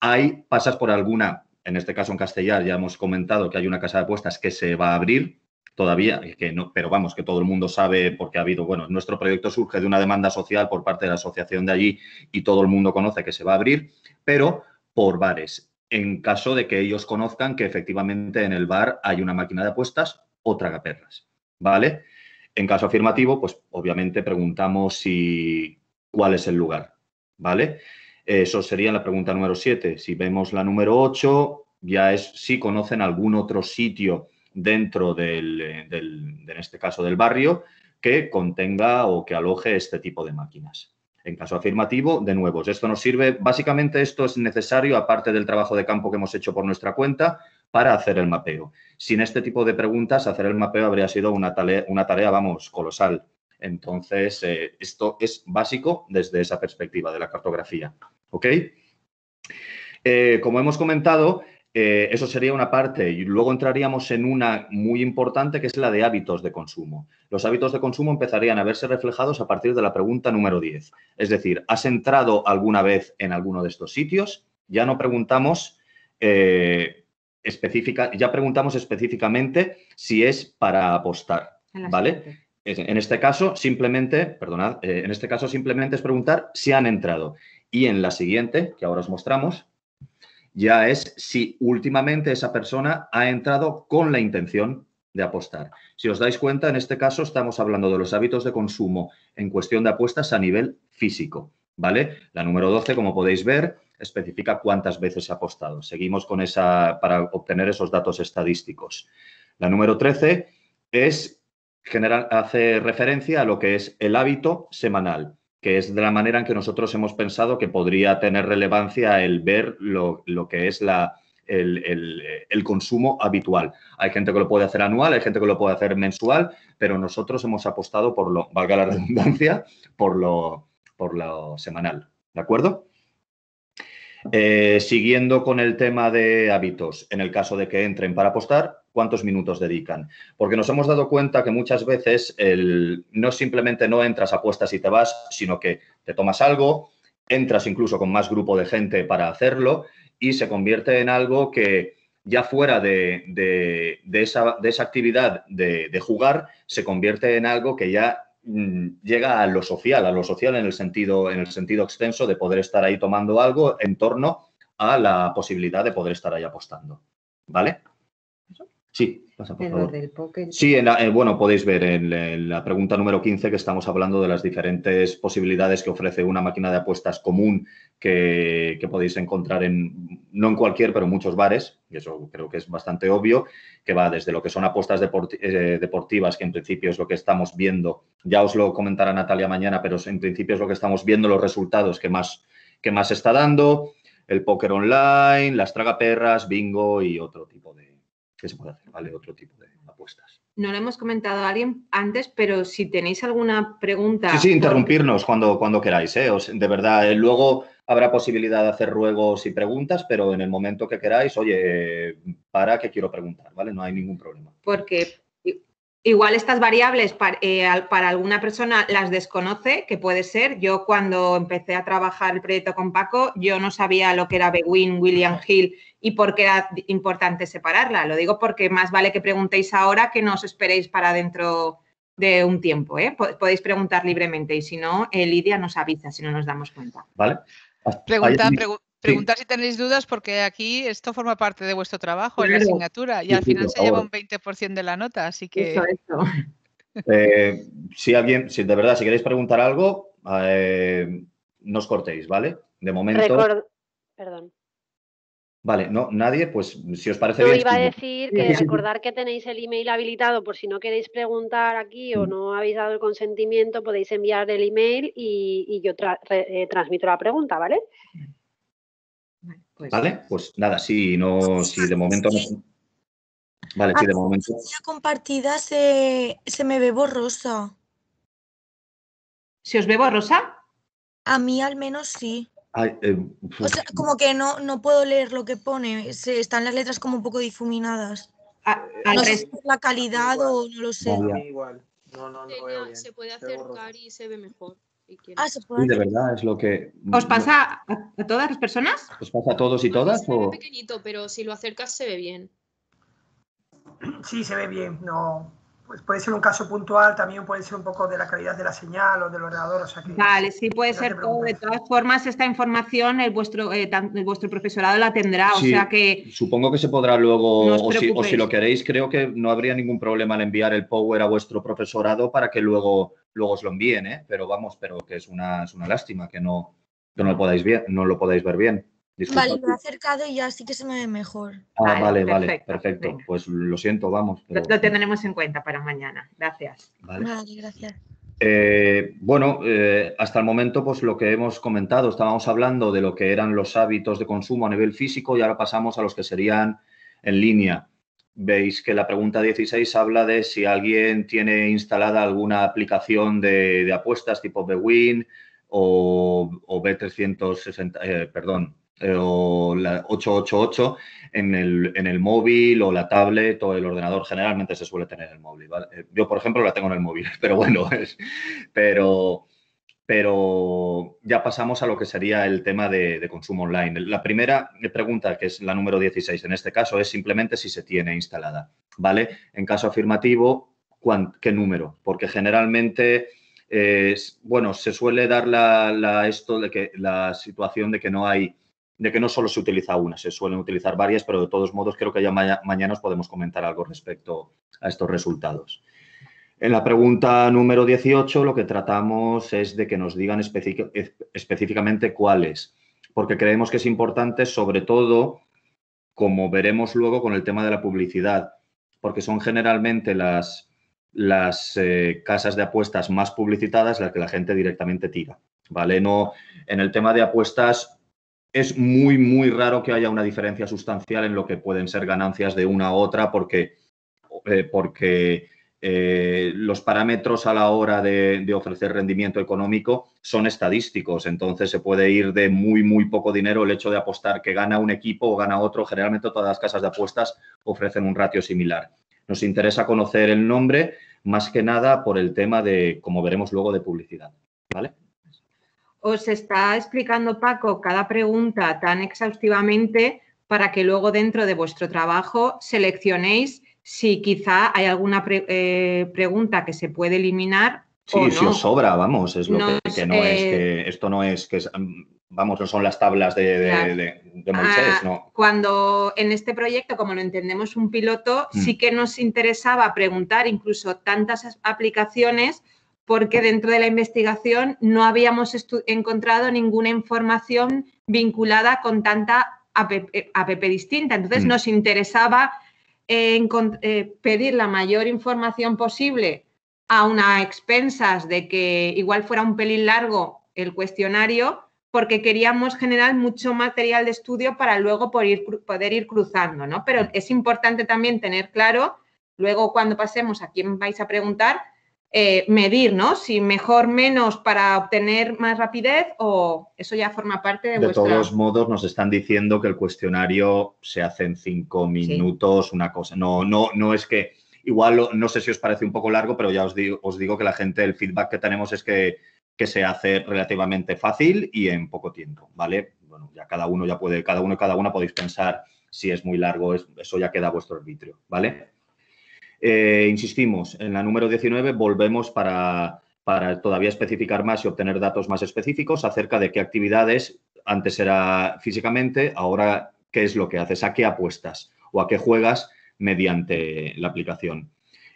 hay, pasas por alguna, en este caso en Castellar, ya hemos comentado que hay una casa de apuestas que se va a abrir, todavía, que no, pero vamos, que todo el mundo sabe porque ha habido, bueno, nuestro proyecto surge de una demanda social por parte de la asociación de allí y todo el mundo conoce que se va a abrir, pero por bares en caso de que ellos conozcan que efectivamente en el bar hay una máquina de apuestas o tragaperras, ¿vale? En caso afirmativo, pues obviamente preguntamos si cuál es el lugar, ¿vale? Eso sería la pregunta número 7. Si vemos la número 8, ya es si conocen algún otro sitio dentro eh, del, en este caso del barrio, que contenga o que aloje este tipo de máquinas. En caso afirmativo, de nuevos. Esto nos sirve, básicamente esto es necesario, aparte del trabajo de campo que hemos hecho por nuestra cuenta, para hacer el mapeo. Sin este tipo de preguntas, hacer el mapeo habría sido una tarea, vamos, colosal. Entonces, eh, esto es básico desde esa perspectiva de la cartografía. ¿Ok? Eh, como hemos comentado, eh, eso sería una parte. Y luego entraríamos en una muy importante que es la de hábitos de consumo. Los hábitos de consumo empezarían a verse reflejados a partir de la pregunta número 10. Es decir, ¿has entrado alguna vez en alguno de estos sitios? Ya no preguntamos eh, específica, ya preguntamos específicamente si es para apostar. ¿Vale? En este caso, simplemente, perdonad, eh, en este caso simplemente es preguntar si han entrado. Y en la siguiente, que ahora os mostramos, ya es si últimamente esa persona ha entrado con la intención de apostar. Si os dais cuenta, en este caso estamos hablando de los hábitos de consumo en cuestión de apuestas a nivel físico, ¿vale? La número 12, como podéis ver, especifica cuántas veces ha apostado. Seguimos con esa para obtener esos datos estadísticos. La número 13 es hace referencia a lo que es el hábito semanal que es de la manera en que nosotros hemos pensado que podría tener relevancia el ver lo, que es el, el, el, consumo habitual. Hay gente que lo puede hacer anual, hay gente que lo puede hacer mensual, pero nosotros hemos apostado por lo, valga la redundancia, por lo, por lo semanal. ¿De acuerdo? Eh, siguiendo con el tema de hábitos, en el caso de que entren para apostar, ¿cuántos minutos dedican? Porque nos hemos dado cuenta que muchas veces no simplemente no entras, apuestas y te vas, sino que te tomas algo, entras incluso con más grupo de gente para hacerlo y se convierte en algo que ya fuera de, de esa, actividad de jugar, se convierte en algo que ya Mm, llega a lo social, a lo social en el sentido, en el sentido extenso de poder estar ahí tomando algo en torno a la posibilidad de poder estar ahí apostando. ¿Vale? Sí. Sí, eh, bueno, podéis ver en, la pregunta número 15 que estamos hablando de las diferentes posibilidades que ofrece una máquina de apuestas común que, podéis encontrar en, no en cualquier, pero en muchos bares, y eso creo que es bastante obvio, que va desde lo que son apuestas eh, deportivas, que en principio es lo que estamos viendo, ya os lo comentará Natalia mañana, pero en principio es lo que estamos viendo, los resultados que más, que más está dando, el póker online, las tragaperras, bingo y otro tipo de que se puede hacer, ¿vale? Otro tipo de apuestas. No lo hemos comentado a alguien antes, pero si tenéis alguna pregunta. Sí, sí, interrumpirnos cuando, cuando queráis, ¿eh? de verdad, eh, luego habrá posibilidad de hacer ruegos y preguntas, pero en el momento que queráis, oye, para que quiero preguntar, ¿vale? No hay ningún problema. Porque Igual estas variables eh, para, alguna persona las desconoce, que puede ser. Yo cuando empecé a trabajar el proyecto con Paco, yo no sabía lo que era Bewin, William Hill y por qué era importante separarla. Lo digo porque más vale que preguntéis ahora que no os esperéis para dentro de un tiempo. ¿eh? Podéis preguntar libremente y si no, eh, Lidia nos avisa si no nos damos cuenta. Vale. Pregunta, preguntar si tenéis dudas porque aquí esto forma parte de vuestro trabajo, en la asignatura, y al final se lleva un 20% de la nota, así que... [laughs] Eh, si alguien, de verdad, si queréis preguntar algo, eh, no os cortéis, ¿vale? De momento... Perdón. Vale, no, nadie, pues si os parece no, bien. iba a decir que recordar que tenéis el email habilitado por si no queréis preguntar aquí o mm. no habéis dado el consentimiento, podéis enviar el email y, yo eh, transmito la pregunta, ¿vale? Pues ¿Vale? Pues nada, sí, no, ah, de momento no. Vale, sí, de momento. La compartida se, se me ve borrosa. ¿Se os bebo rosa? A mí al menos sí. Eh, como que no, no puedo leer lo que pone. Se, están las letras como un poco difuminadas. es la calidad o no lo sé. Se puede acercar y se ve mejor. Ah, de verdad, es lo que. ¿Os pasa a, todas las personas? ¿Os pasa a todos y todas? Es pequeñito, pero si lo acercas se ve bien. Sí, se ve bien, no. Pues puede ser un caso puntual, también puede ser un poco de la calidad de la señal o del ordenador. O sea vale, sí, puede ser De todas formas, esta información el vuestro, eh, vuestro profesorado la tendrá. o sea que. Supongo que se podrá luego, o, si, lo queréis, creo que no habría ningún problema en enviar el Power a vuestro profesorado para que luego, luego os lo envíen, ¿eh? Pero vamos, pero que es una, una lástima que no, no, lo podáis bien, no lo podáis ver bien. Vale, me he acercado y ya sí que se me ve mejor. Ah, vale, vale, perfecto. Pues lo siento, vamos. Lo, tendremos en cuenta para mañana. Gracias. Vale, gracias. Eh, bueno, eh, hasta el momento, pues lo que hemos comentado, estábamos hablando de lo que eran los hábitos de consumo a nivel físico y ahora pasamos a los que serían en línea. Veis que la pregunta 16 habla de si alguien tiene instalada alguna aplicación de, apuestas tipo BWIN o, o B360, eh, perdón, eh, o la 888 en el, en el, móvil o la tablet o el ordenador. Generalmente se suele tener en el móvil. Eh, yo, por ejemplo, la tengo en el móvil, [laughs] pero bueno, es, pero, pero ya pasamos a lo que sería el tema de, consumo online. La primera pregunta, que es la número 16 en este caso, es simplemente si se tiene instalada. ¿Vale? En caso afirmativo, ¿qué número? Porque generalmente... Eh, es bueno, se suele dar la, esto de que, la situación de que no hay de que no solo se utiliza una, se suelen utilizar varias, pero de todos modos creo que ya mañana os podemos comentar algo respecto a estos resultados. En la pregunta número 18 lo que tratamos es de que nos digan específicamente cuáles, porque creemos que es importante, sobre todo, como veremos luego con el tema de la publicidad, porque son generalmente las, las eh, casas de apuestas más publicitadas las que la gente directamente tira. ¿Vale? No, en el tema de apuestas es muy, muy raro que haya una diferencia sustancial en lo que pueden ser ganancias de una a otra porque, eh, porque eh, los parámetros a la hora de, de, ofrecer rendimiento económico son estadísticos, entonces se puede ir de muy, muy poco dinero el hecho de apostar que gana un equipo o gana otro. Generalmente todas las casas de apuestas ofrecen un ratio similar. Nos interesa conocer el nombre más que nada por el tema de, como veremos luego, de publicidad. ¿Vale? os está explicando Paco cada pregunta tan exhaustivamente para que luego dentro de vuestro trabajo seleccionéis si quizá hay alguna eh, pregunta que se puede eliminar. o no. si os sobra, vamos, es lo que, no es eh, esto no es que mm, vamos, no son las tablas de, Moisés, ah, Cuando en este proyecto, como lo entendemos un piloto, mm. sí que nos interesaba preguntar incluso tantas aplicaciones porque dentro de la investigación no habíamos encontrado ninguna información vinculada con tanta APP, eh, distinta. Entonces mm. nos interesaba eh, eh, pedir la mayor información posible a una expensas de que igual fuera un pelín largo el cuestionario, porque queríamos generar mucho material de estudio para luego poder ir, poder ir cruzando, Pero mm. es importante también tener claro, luego cuando pasemos a quién vais a preguntar, eh, medir, ¿no? Si mejor, menos para obtener más rapidez o eso ya forma parte de, de De todos modos, nos están diciendo que el cuestionario se hace en cinco minutos, una cosa. No, no, no es que... Igual, no sé si os parece un poco largo, pero ya os digo, os digo que la gente, el feedback que tenemos es que, que se hace relativamente fácil y en poco tiempo, ¿vale? Bueno, ya cada uno ya puede, cada uno y cada una podéis pensar si es muy largo, eso ya queda a vuestro arbitrio, ¿vale? Eh, insistimos, en la número 19 volvemos para, todavía especificar más y obtener datos más específicos acerca de qué actividades antes era físicamente, ahora qué es lo que haces, a qué apuestas o a qué juegas mediante la aplicación.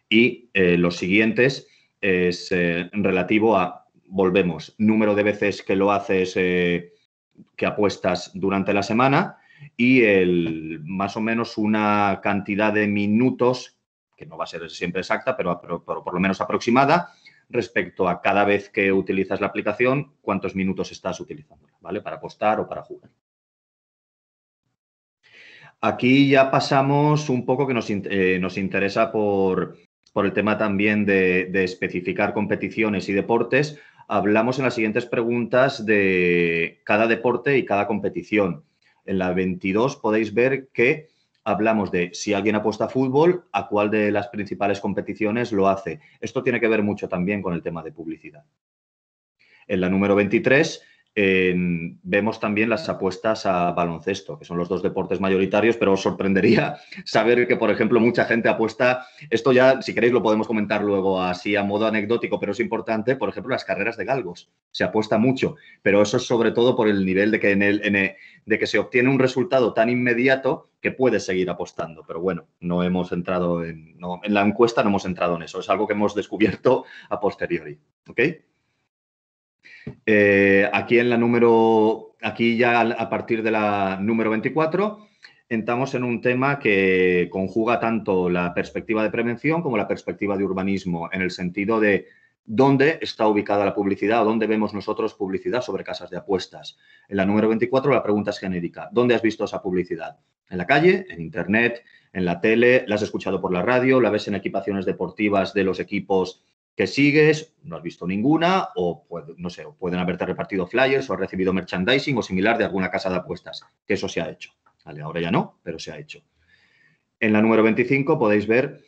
Y eh, los siguientes es eh, relativo a, volvemos, número de veces que lo haces, que apuestas durante la semana y el, más o menos una cantidad de minutos que no va a ser siempre exacta, pero, por lo menos aproximada, respecto a cada vez que utilizas la aplicación, cuántos minutos estás utilizando, ¿vale? Para apostar o para jugar. Aquí ya pasamos un poco que nos, eh, interesa por, el tema también de, especificar competiciones y deportes. Hablamos en las siguientes preguntas de cada deporte y cada competición. En la 22 podéis ver que hablamos de si alguien apuesta fútbol, a cuál de las principales competiciones lo hace. Esto tiene que ver mucho también con el tema de publicidad. En la número 23 vemos también las apuestas a baloncesto, que son los dos deportes mayoritarios, pero os sorprendería [laughs] saber que, por ejemplo, mucha gente apuesta, esto ya, si queréis, lo podemos comentar luego así a modo anecdótico, pero es importante, por ejemplo, las carreras de galgos, se apuesta mucho, pero eso es sobre todo por el nivel de que en en el de que se obtiene un resultado tan inmediato que puede seguir apostando. Pero bueno, no hemos entrado en, la encuesta, no hemos entrado en eso. Es algo que hemos descubierto a posteriori. ¿Ok? Eh, aquí en la número, aquí ya a partir de la número 24, entramos en un tema que conjuga tanto la perspectiva de prevención como la perspectiva de urbanismo, en el sentido de dónde está ubicada la publicidad o dónde vemos nosotros publicidad sobre casas de apuestas. En la número 24 la pregunta es genérica. ¿Dónde has visto esa publicidad? ¿En la calle? ¿En internet? ¿En la tele? ¿La has escuchado por la radio? ¿La ves en equipaciones deportivas de los equipos que sigues? ¿No has visto ninguna? O no sé, pueden haberte repartido flyers o has recibido merchandising o similar de alguna casa de apuestas, que eso se ha hecho. Vale, ahora ya no, pero se ha hecho. En la número 25 podéis ver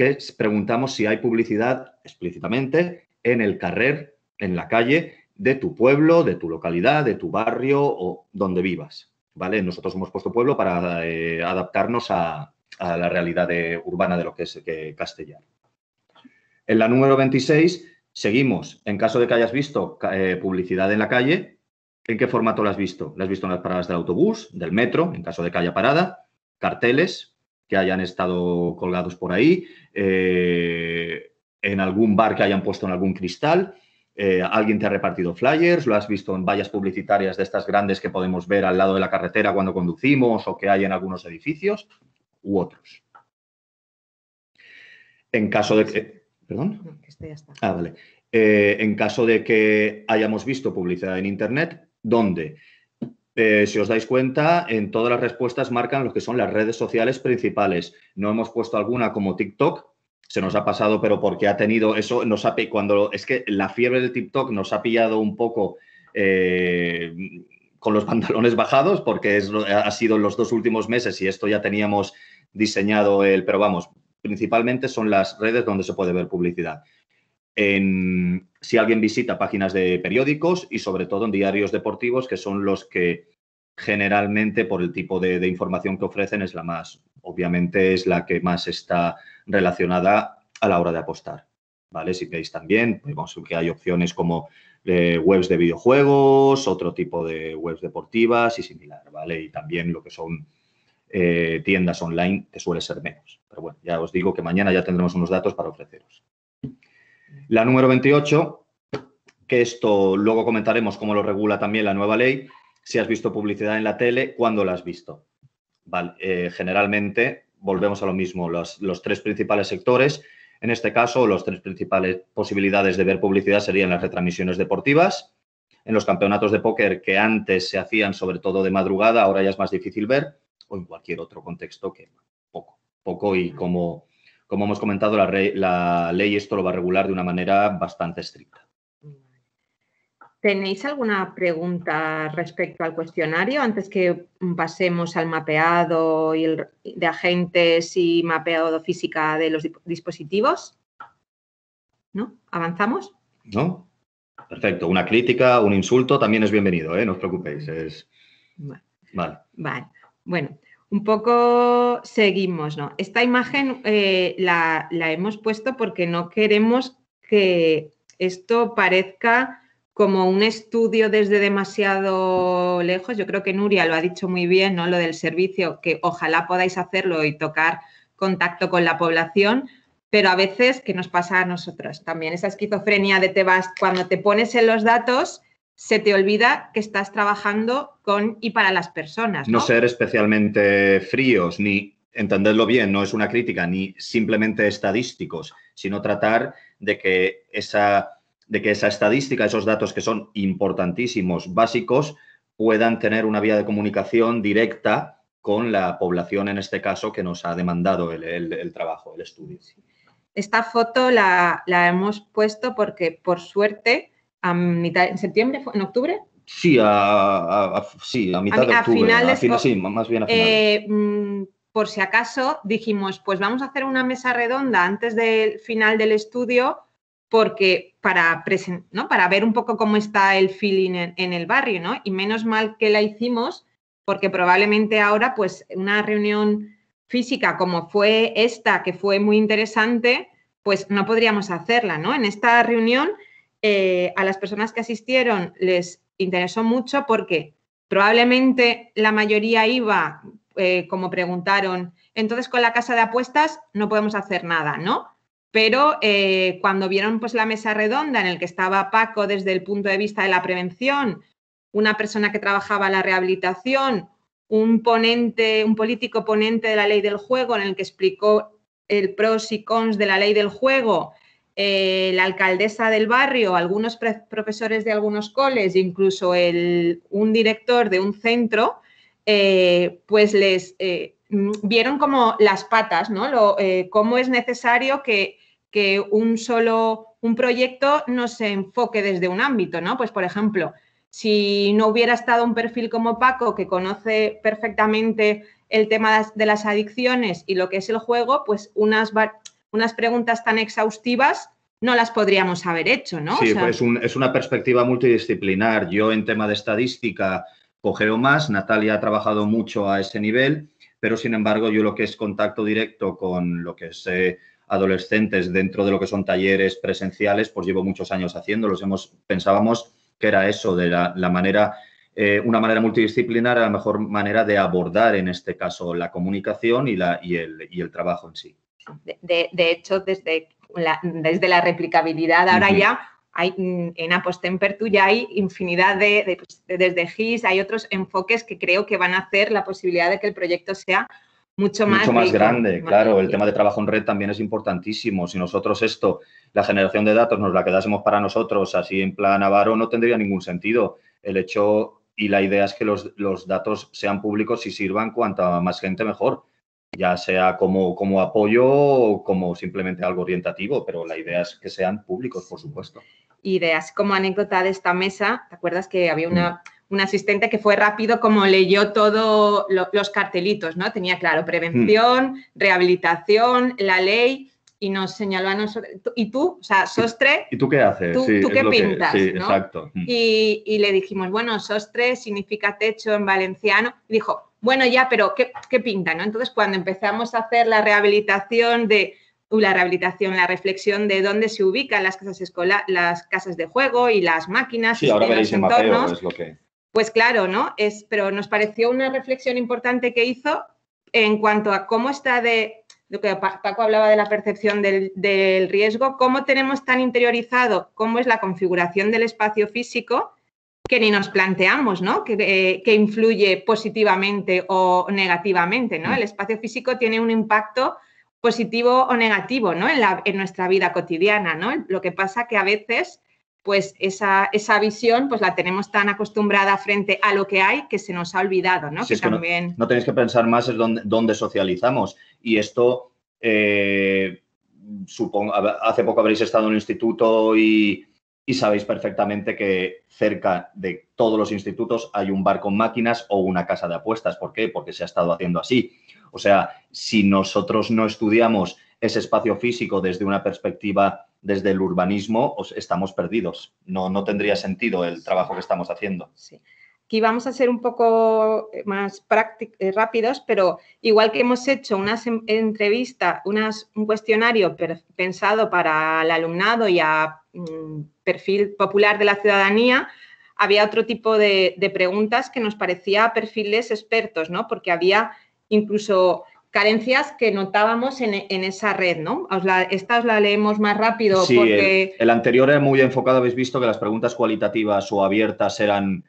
que preguntamos si hay publicidad explícitamente en el carrer, en la calle, de tu pueblo, de tu localidad, de tu barrio o donde vivas. ¿Vale? Nosotros hemos puesto pueblo para eh, adaptarnos a, la realidad urbana de lo que es que castellano. En la número 26 seguimos. En caso de que hayas visto eh, publicidad en la calle, ¿en qué formato la has visto? ¿La has visto en las paradas del autobús, del metro, en caso de que haya parada? ¿Carteles? que hayan estado colgados por ahí, eh, en algún bar que hayan puesto en algún cristal. Eh, alguien te ha repartido flyers, lo has visto en vallas publicitarias de estas grandes que podemos ver al lado de la carretera cuando conducimos o que hay en algunos edificios u otros. En caso de que... Ah, eh, en caso de que hayamos visto publicidad en Internet, ¿dónde? Eh, si os dais cuenta, en todas las respuestas marcan lo que son las redes sociales principales. No hemos puesto alguna como TikTok, se nos ha pasado, pero porque ha tenido eso, nos sabe cuando es que la fiebre del TikTok nos ha pillado un poco eh, con los [laughs] pantalones bajados, porque ha sido en los dos últimos meses y esto ya teníamos diseñado el, pero vamos, principalmente son las redes donde se puede ver publicidad. En, si alguien visita páginas de periódicos y sobre todo en diarios deportivos, que son los que generalmente por el tipo de, información que ofrecen es la más, obviamente es la que más está relacionada a la hora de apostar. ¿Vale? Si veis también, pues que hay opciones como eh, webs de videojuegos, otro tipo de webs deportivas y similar, ¿vale? Y también lo que son eh, tiendas online que suele ser menos. Pero bueno, ya os digo que mañana ya tendremos unos datos para ofreceros. La número 28, que esto luego comentaremos cómo lo regula también la nueva ley, si has visto publicidad en la tele, cuándo la has visto. Eh, generalmente, volvemos a lo mismo, los, los tres principales sectores, en este caso, las tres principales posibilidades de ver publicidad serían las retransmisiones deportivas, en los campeonatos de póker que antes se hacían sobre todo de madrugada, ahora ya es más difícil ver, o en cualquier otro contexto que poco, poco y como como hemos comentado, la, ley esto lo va a regular de una manera bastante estricta. ¿Tenéis alguna pregunta respecto al cuestionario antes que pasemos al mapeado de agentes y mapeado física de los dispositivos? ¿No? ¿Avanzamos? No. Perfecto. Una crítica, un insulto también es bienvenido, ¿eh? no os preocupéis. vale. Vale. Bueno, un poco seguimos, ¿no? Esta imagen eh, la, la, hemos puesto porque no queremos que esto parezca como un estudio desde demasiado lejos. Yo creo que Nuria lo ha dicho muy bien, ¿no? Lo del servicio, que ojalá podáis hacerlo y tocar contacto con la población, pero a veces, que nos pasa a nosotros? También esa esquizofrenia de te vas, cuando te pones en los datos, se te olvida que estás trabajando con y para las personas. No, ser especialmente fríos ni entenderlo bien, no es una crítica, ni simplemente estadísticos, sino tratar de que esa, de que esa estadística, esos datos que son importantísimos, básicos, puedan tener una vía de comunicación directa con la población, en este caso, que nos ha demandado el, el, el trabajo, el estudio. Esta foto la, la hemos puesto porque, por suerte, en septiembre, en octubre. Sí, a, mitad de octubre. sí, más bien eh, mm, por si acaso dijimos, pues vamos a hacer una mesa redonda antes del final del estudio porque para, para ver un poco cómo está el feeling en, en, el barrio, ¿no? Y menos mal que la hicimos, porque probablemente ahora, pues, una reunión física como fue esta, que fue muy interesante, pues no podríamos hacerla, ¿no? En esta reunión eh, a las personas que asistieron les interesó mucho porque probablemente la mayoría iba, eh, como preguntaron, entonces con la casa de apuestas no podemos hacer nada, ¿no? Pero eh, cuando vieron pues, la mesa redonda en el que estaba Paco desde el punto de vista de la prevención, una persona que trabajaba la rehabilitación, un ponente, un político ponente de la ley del juego en el que explicó el pros y cons de la ley del juego eh, la alcaldesa del barrio, algunos profesores de algunos coles, incluso un director de un centro, eh, pues les eh, vieron como las patas, ¿no? Lo, cómo es necesario que, que, un solo un proyecto no se enfoque desde un ámbito, ¿no? Pues por ejemplo, si no hubiera estado un perfil como Paco, que conoce perfectamente el tema de las adicciones y lo que es el juego, pues unas, unas preguntas tan exhaustivas no las podríamos haber hecho, ¿no? Sí, pues es, una perspectiva multidisciplinar. Yo en tema de estadística cogeo más, Natalia ha trabajado mucho a ese nivel, pero sin embargo yo lo que es contacto directo con lo que es eh, adolescentes dentro de lo que son talleres presenciales, pues llevo muchos años haciéndolos. Hemos, pensábamos que era eso, de la, manera, eh, una manera multidisciplinar, la mejor manera de abordar en este caso la comunicación y el trabajo en sí. De, hecho, desde la, desde la replicabilidad, ahora ya hay, mm, en Apostemper ya hay infinidad de, pues, desde GIS, hay otros enfoques que creo que van a hacer la posibilidad de que el proyecto sea mucho más, mucho más grande, claro. El tema de trabajo en red también es importantísimo. Si nosotros esto, la generación de datos, nos la quedásemos para nosotros, así en plan avaro, no tendría ningún sentido. El hecho y la idea es que los, los datos sean públicos y sirvan cuanta más gente mejor ya sea como, como apoyo o como simplemente algo orientativo, pero la idea es que sean públicos, por supuesto. Ideas como anécdota de esta mesa, ¿te acuerdas que había una, mm. asistente que fue rápido como leyó todos los cartelitos, ¿no? Tenía claro prevención, mm. rehabilitación, la ley y nos señaló a nosotros. ¿Y tú? O sea, Sostre. ¿Y tú qué haces? ¿Tú, qué pintas? sí, exacto. Mm. Y, y, le dijimos, bueno, Sostre significa techo en valenciano. Y dijo, bueno, ya, pero ¿qué, qué pinta? ¿no? Entonces, cuando empezamos a hacer la rehabilitación de uh, la rehabilitación, la reflexión de dónde se ubican las casas escolar, las casas de juego y las máquinas. Sí, ahora veréis es lo que. Pues claro, ¿no? Es, pero nos pareció una reflexión importante que hizo en cuanto a cómo está de lo que Paco hablaba de la percepción del, del riesgo, cómo tenemos tan interiorizado cómo es la configuración del espacio físico que ni nos planteamos, ¿no? Que, eh, influye positivamente o negativamente, ¿no? Mm. El espacio físico tiene un impacto positivo o negativo, ¿no? En, nuestra vida cotidiana, ¿no? Lo que pasa que a veces, pues esa, visión, pues la tenemos tan acostumbrada frente a lo que hay que se nos ha olvidado, ¿no? que no, tenéis que pensar más es dónde, socializamos. Y esto... Eh, supongo, hace poco habréis estado en un instituto y y sabéis perfectamente que cerca de todos los institutos hay un bar con máquinas o una casa de apuestas. ¿Por qué? Porque se ha estado haciendo así. O sea, si nosotros no estudiamos ese espacio físico desde una perspectiva desde el urbanismo, os estamos perdidos. No, no tendría sentido el trabajo que estamos haciendo. Sí. Aquí vamos a ser un poco eh, más eh, rápidos, pero igual que hemos hecho unas entrevista, un cuestionario pensado para el alumnado y a mm, perfil popular de la ciudadanía, había otro tipo de, preguntas que nos parecía perfiles expertos, ¿no? Porque había incluso carencias que notábamos en, esa red, ¿no? esta os la leemos más rápido sí, El, el, anterior era muy enfocado, habéis visto que las preguntas cualitativas o abiertas eran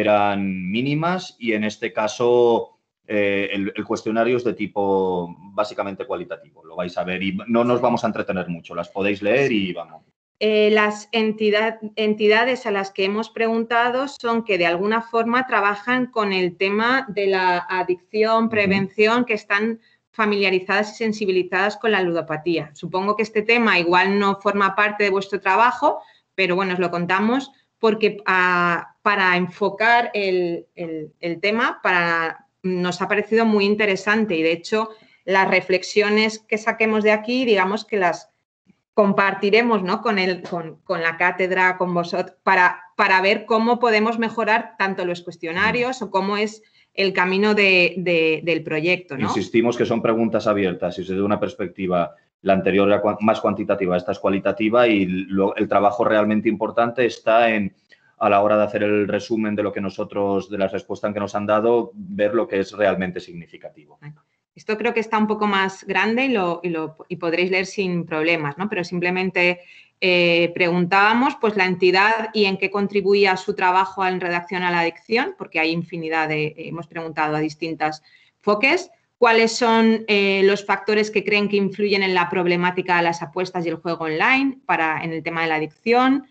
eran mínimas y en este caso eh, el, cuestionario es de tipo básicamente cualitativo, lo vais a ver y no nos vamos a entretener mucho, las podéis leer y vamos. Eh, las entidades a las que hemos preguntado son que de alguna forma trabajan con el tema de la adicción, prevención, que están familiarizadas y sensibilizadas con la ludopatía. Supongo que este tema igual no forma parte de vuestro trabajo, pero bueno, os lo contamos porque ah, para enfocar el, tema nos ha parecido muy interesante y de hecho las reflexiones que saquemos de aquí, digamos que las compartiremos ¿no? con, el, con, la cátedra, con vosotros, para, para ver cómo podemos mejorar tanto los cuestionarios o cómo es el camino del proyecto. Insistimos que son preguntas abiertas y desde una perspectiva la anterior era más cuantitativa, esta es cualitativa y el trabajo realmente importante está en, a la hora de hacer el resumen de lo que nosotros, de las respuestas que nos han dado, ver lo que es realmente significativo. Esto creo que está un poco más grande y lo, y lo podréis leer sin problemas, ¿no? Pero simplemente eh, preguntábamos pues la entidad y en qué contribuía su trabajo en redacción a la adicción, porque hay infinidad de, hemos preguntado a distintas foques, cuáles son eh, los factores que creen que influyen en la problemática de las apuestas y el juego online para, en el tema de la adicción,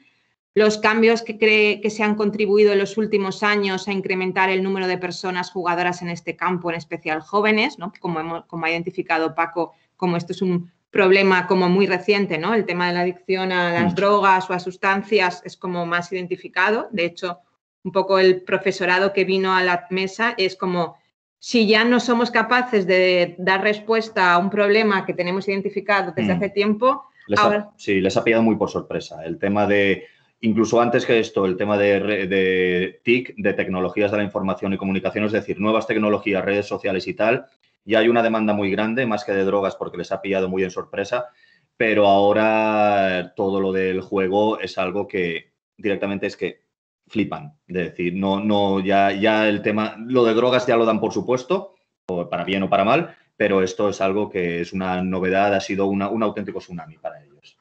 los cambios que que se han contribuido en los últimos años a incrementar el número de personas jugadoras en este campo, en especial jóvenes, ¿no? como, como ha identificado Paco, como esto es un problema como muy reciente, ¿no? El tema de la adicción a las mm. drogas o a sustancias es como más identificado. De hecho, un poco el profesorado que vino a la mesa es como si ya no somos capaces de dar respuesta a un problema que tenemos identificado desde mm. hace tiempo. ahora... sí, les ha pillado muy por sorpresa. El tema de, incluso antes que esto, el tema de, de TIC, de tecnologías de la información y comunicación, es decir, nuevas tecnologías, redes sociales y tal, ya hay una demanda muy grande, más que de drogas, porque les ha pillado muy en sorpresa. Pero ahora todo lo del juego es algo que directamente es que flipan. De decir, no, no, ya, ya el tema, lo de drogas ya lo dan por supuesto, para bien o para mal, pero esto es algo que es una novedad, ha sido un auténtico tsunami para ellos.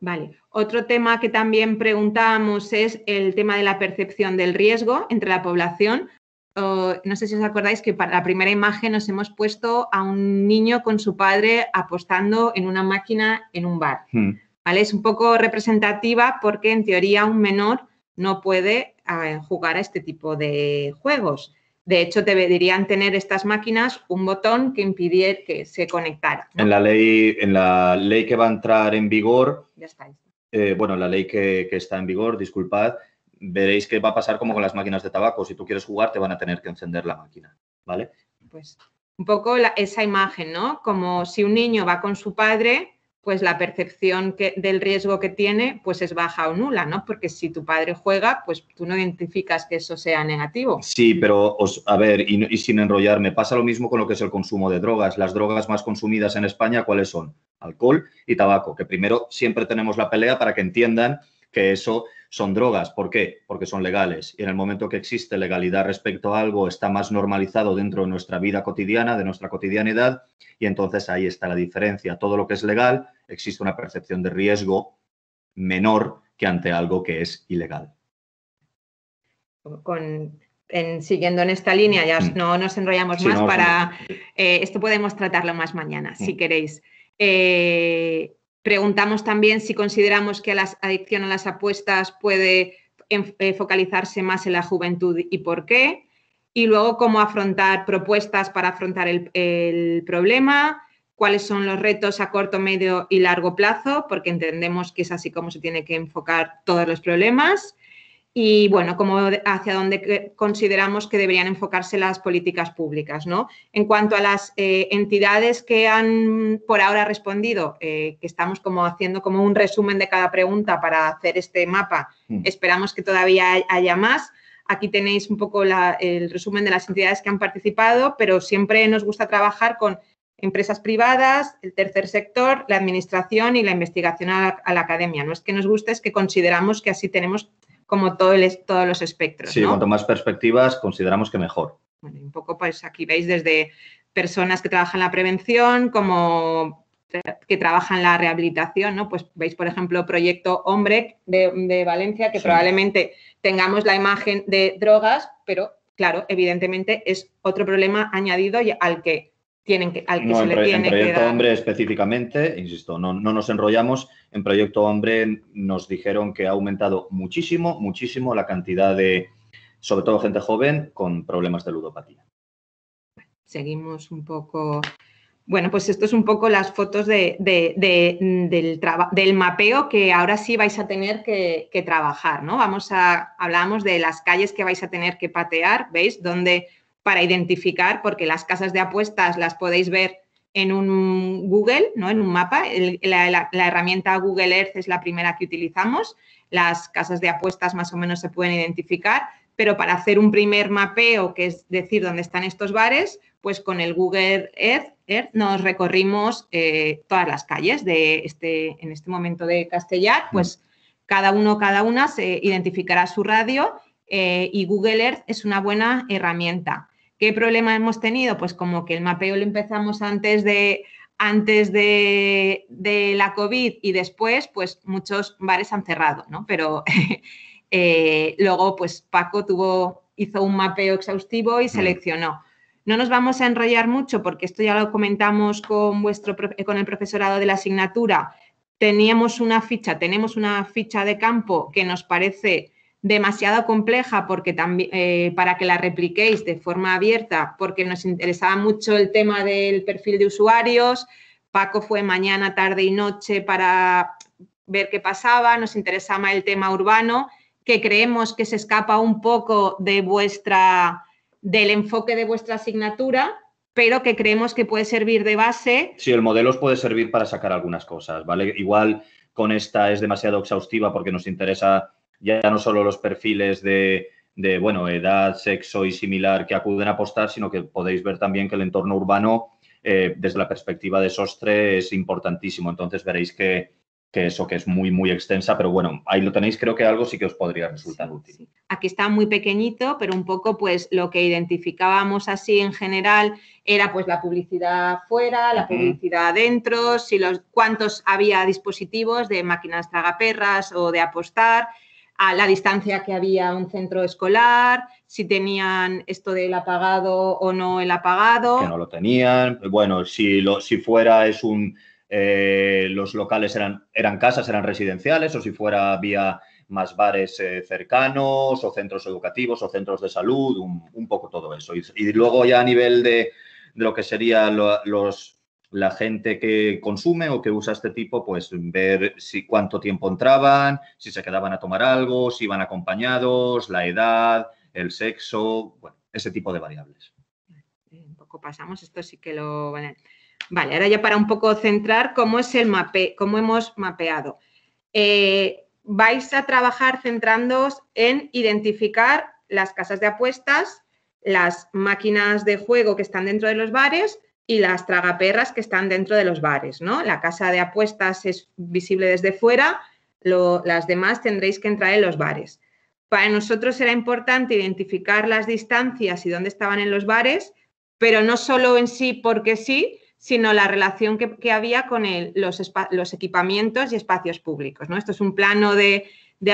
Vale. Otro tema que también preguntábamos es el tema de la percepción del riesgo entre la población. no sé si os acordáis que para la primera imagen nos hemos puesto a un niño con su padre apostando en una máquina en un bar. Hmm. Es un poco representativa porque en teoría un menor no puede ah, jugar a este tipo de juegos. De hecho, deberían tener estas máquinas un botón que impidiera que se conectara. En, la ley, en la ley que va a entrar en vigor, eh, bueno, la ley que, está en vigor, disculpad, veréis que va a pasar como con las máquinas de tabaco. Si tú quieres jugar, te van a tener que encender la máquina, ¿vale? Pues un poco esa imagen, ¿no? Como si un niño va con su padre pues la percepción que, del riesgo que tiene pues es baja o nula, ¿no? Porque si tu padre juega, pues tú no identificas que eso sea negativo. Sí, pero os, a ver, y, y, sin enrollarme, pasa lo mismo con lo que es el consumo de drogas. Las drogas más consumidas en España, ¿cuáles son? Alcohol y tabaco, que primero siempre tenemos la pelea para que entiendan que eso son drogas. ¿Por qué? Porque son legales. Y en el momento que existe legalidad respecto a algo, está más normalizado dentro de nuestra vida cotidiana, de nuestra cotidianidad, y entonces ahí está la diferencia. Todo lo que es legal, existe una percepción de riesgo menor que ante algo que es ilegal. Con, siguiendo en esta línea, ya mm. no nos enrollamos más para... Eh, esto podemos tratarlo más mañana, si mm. queréis. Eh, Preguntamos también si consideramos que la adicción a las apuestas puede eh, focalizarse más en la juventud y por qué. Y luego cómo afrontar propuestas para afrontar el, problema, cuáles son los retos a corto, medio y largo plazo, porque entendemos que es así como se tiene que enfocar todos los problemas y bueno, como hacia dónde consideramos que deberían enfocarse las políticas públicas. ¿no? En cuanto a las eh, entidades que han por ahora respondido, eh, que estamos como haciendo como un resumen de cada pregunta para hacer este mapa, mm. esperamos que todavía haya más. Aquí tenéis un poco el resumen de las entidades que han participado, pero siempre nos gusta trabajar con empresas privadas, el tercer sector, la administración y la investigación a la, a la, academia. No es que nos guste, es que consideramos que así tenemos como todo el, todos los espectros. Sí, cuanto más perspectivas consideramos que mejor. un poco pues aquí veis desde personas que trabajan la prevención como que trabajan la rehabilitación, ¿no? Pues veis, por ejemplo, Proyecto Hombre de, Valencia, que probablemente tengamos la imagen de drogas, pero claro, evidentemente es otro problema añadido al que tienen que, en proyecto hombre específicamente, insisto, no, no, nos enrollamos, en proyecto hombre nos dijeron que ha aumentado muchísimo, muchísimo la cantidad de, sobre todo gente joven, con problemas de ludopatía. Seguimos un poco... Bueno, pues esto es un poco las fotos del, del, mapeo que ahora sí vais a tener que, trabajar, ¿no? Vamos a, hablamos de las calles que vais a tener que patear, ¿veis? Donde para identificar, porque las casas de apuestas las podéis ver en un Google, ¿no? en un mapa. la, herramienta Google Earth es la primera que utilizamos. Las casas de apuestas más o menos se pueden identificar, pero para hacer un primer mapeo, que es decir dónde están estos bares, pues con el Google Earth, nos recorrimos eh, todas las calles de este, en este momento de Castellar, pues cada uno, cada una se identificará su radio eh, y Google Earth es una buena herramienta. ¿Qué problema hemos tenido? Pues como que el mapeo lo empezamos antes de antes de, la COVID y después, pues muchos bares han cerrado, ¿no? Pero [laughs] eh, luego, pues Paco hizo un mapeo exhaustivo y mm. seleccionó. No nos vamos a enrollar mucho porque esto ya lo comentamos con, vuestro, con el profesorado de la asignatura. Teníamos una ficha, tenemos una ficha de campo que nos parece demasiado compleja porque también, eh, para que la repliquéis de forma abierta, porque nos interesaba mucho el tema del perfil de usuarios. Paco fue mañana, tarde y noche para ver qué pasaba. Nos interesaba el tema urbano, que creemos que se escapa un poco de vuestra, del enfoque de vuestra asignatura pero que creemos que puede servir de base. Sí, el modelo os puede servir para sacar algunas cosas, ¿vale? Igual con esta es demasiado exhaustiva porque nos interesa ya no solo los perfiles de, bueno, edad, sexo y similar que acuden a apostar, sino que podéis ver también que el entorno urbano, eh, desde la perspectiva de Sostre, es importantísimo. Entonces veréis que, eso que es muy, muy extensa, pero bueno, ahí lo tenéis, creo que algo sí que os podría resultar útil. Aquí está muy pequeñito, pero un poco pues lo que identificábamos así en general era pues la publicidad fuera, la publicidad adentro, si los, cuántos había dispositivos de máquinas tragaperras o de apostar, a la distancia que había un centro escolar, si tenían esto del apagado o no el apagado. Que no lo tenían. Bueno, si, lo, si fuera es un... Eh, los locales eran, eran casas, eran residenciales, o si fuera había más bares eh, cercanos, o centros educativos, o centros de salud, un, poco todo eso. Y, luego ya a nivel de, de lo que serían los, la gente que consume o que usa este tipo, pues ver si cuánto tiempo entraban, si se quedaban a tomar algo, si iban acompañados, la edad, el sexo, bueno, ese tipo de variables. Eh, un poco pasamos, esto sí que lo... Vale, ahora ya para un poco centrar, ¿cómo es el mapeo, cómo hemos mapeado? Eh, vais a trabajar centrándoos en identificar las casas de apuestas, las máquinas de juego que están dentro de los bares, y las tragaperras que están dentro de los bares, ¿no? La casa de apuestas es visible desde fuera, las demás tendréis que entrar en los bares. Para nosotros era importante identificar las distancias y dónde estaban en los bares, pero no solo en sí porque sí, sino la relación que, había con los, equipamientos y espacios públicos. ¿no? Esto es un plano de,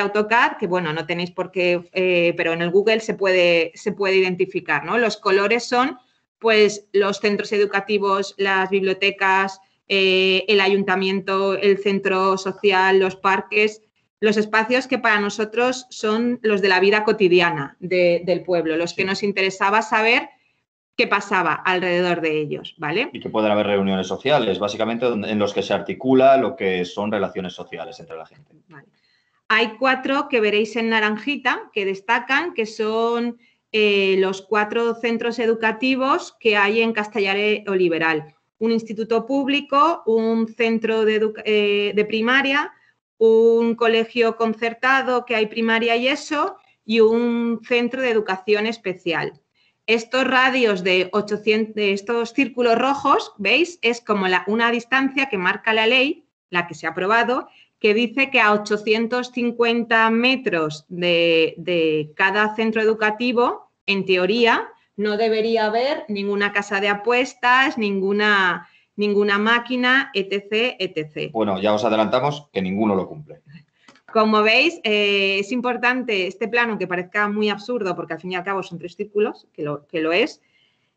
AutoCAD que, bueno, no tenéis por qué, eh, pero en el Google se puede, se puede identificar. Los colores son pues los centros educativos, las bibliotecas, eh, el ayuntamiento, el centro social, los parques, los espacios que para nosotros son los de la vida cotidiana del pueblo, los que nos interesaba saber qué pasaba alrededor de ellos, ¿vale? Y que pueden haber reuniones sociales, básicamente en los que se articula lo que son relaciones sociales entre la gente. Hay cuatro que veréis en naranjita que destacan, que son eh, los cuatro centros educativos que hay en Castellare Liberal, Un instituto público, un centro eh, de, primaria, un colegio concertado que hay primaria y eso, y un centro de educación especial. Estos radios de 800, estos círculos rojos, ¿veis? Es como una distancia que marca la ley, la que se ha aprobado, que dice que a 850 metros de, cada centro educativo, en teoría, no debería haber ninguna casa de apuestas, ninguna, ninguna máquina, etc, etc. Bueno, ya os adelantamos que ninguno lo cumple. Como veis, eh, es importante este plano que parezca muy absurdo, porque al fin y al cabo son tres círculos, que lo, que lo es.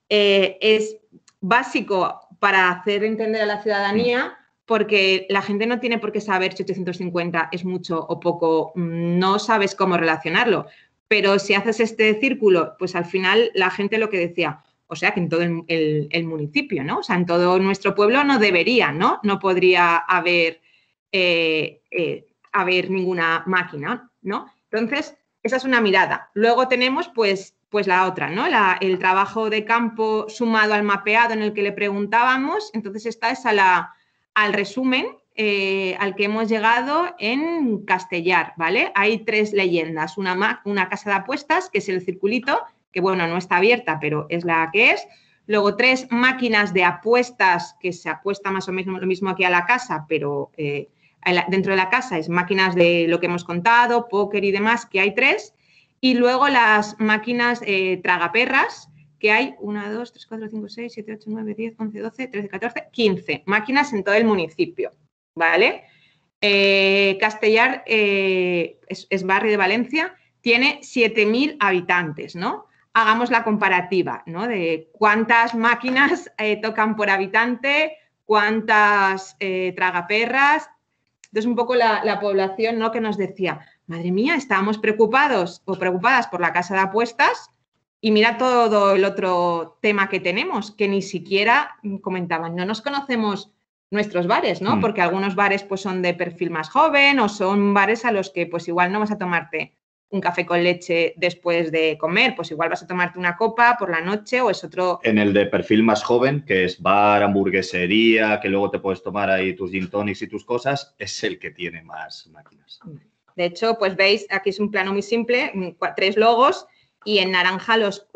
Eh, es básico para hacer entender a la ciudadanía porque la gente no tiene por qué saber si 850 es mucho o poco, mm, no sabes cómo relacionarlo. Pero si haces este círculo, pues al final la gente lo que decía, o sea que en todo el, municipio, ¿no? O sea, en todo nuestro pueblo no debería, ¿no? No podría haber, eh, eh, haber ninguna máquina, ¿no? Entonces, esa es una mirada. Luego tenemos, pues, pues la otra, ¿no? el trabajo de campo sumado al mapeado en el que le preguntábamos. Entonces, esta es a la al resumen eh, al que hemos llegado en Castellar, ¿vale? Hay tres leyendas, una, una casa de apuestas, que es el circulito, que bueno, no está abierta, pero es la que es. Luego tres máquinas de apuestas, que se apuesta más o menos lo mismo aquí a la casa, pero eh, dentro de la casa es máquinas de lo que hemos contado, póker y demás, que hay tres. Y luego las máquinas eh, tragaperras, que hay 1, 2, 3, 4, 5, 6, 7, 8, 9, 10, 11, 12, 13, 14, 15 máquinas en todo el municipio, ¿vale? Eh, Castellar eh, es, barrio de Valencia, tiene 7.000 habitantes, ¿no? Hagamos la comparativa, ¿no? De cuántas máquinas eh, tocan por habitante, cuántas eh, tragaperras. Entonces, un poco la, la, población, ¿no? Que nos decía, madre mía, estábamos preocupados o preocupadas por la casa de apuestas y mira todo el otro tema que tenemos, que ni siquiera comentaban, no nos conocemos nuestros bares, ¿no? Mm. Porque algunos bares pues son de perfil más joven o son bares a los que pues igual no vas a tomarte un café con leche después de comer, pues igual vas a tomarte una copa por la noche o es otro... En el de perfil más joven, que es bar, hamburguesería, que luego te puedes tomar ahí tus gin tonics y tus cosas, es el que tiene más máquinas. De hecho, pues veis, aquí es un plano muy simple, mm, tres logos, y en naranja los,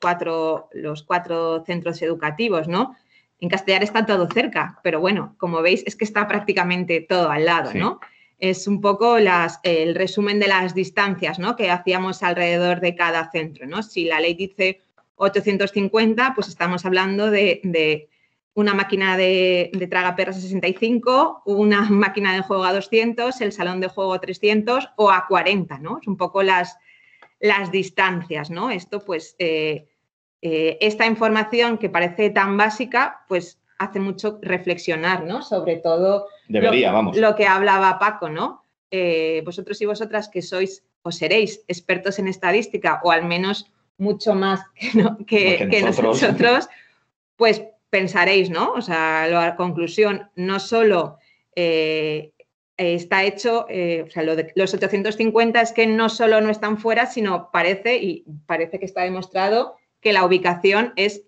cuatro, los cuatro centros educativos, ¿no? En Castellar está todo cerca, pero bueno, como veis, es que está prácticamente todo al lado, ¿no? Es un poco las, el resumen de las distancias ¿no? que hacíamos alrededor de cada centro. ¿no? Si la ley dice 850, pues estamos hablando de, una máquina de, de perra 65, una máquina de juego a 200, el salón de juego a 300 o a 40, ¿no? Es un poco las, las distancias, ¿no? Esto, pues, eh, eh, esta información que parece tan básica, pues hace mucho reflexionar, ¿no? Sobre todo lo, que hablaba Paco, ¿no? Eh, vosotros y vosotras que sois o seréis expertos en estadística, o al menos mucho más [laughs] que, nosotros. pues pensaréis, ¿no? O sea, la conclusión, no solo eh, está hecho, eh, o sea, de los 850 es que no solo no están fuera, sino parece, y parece que está demostrado, que la ubicación es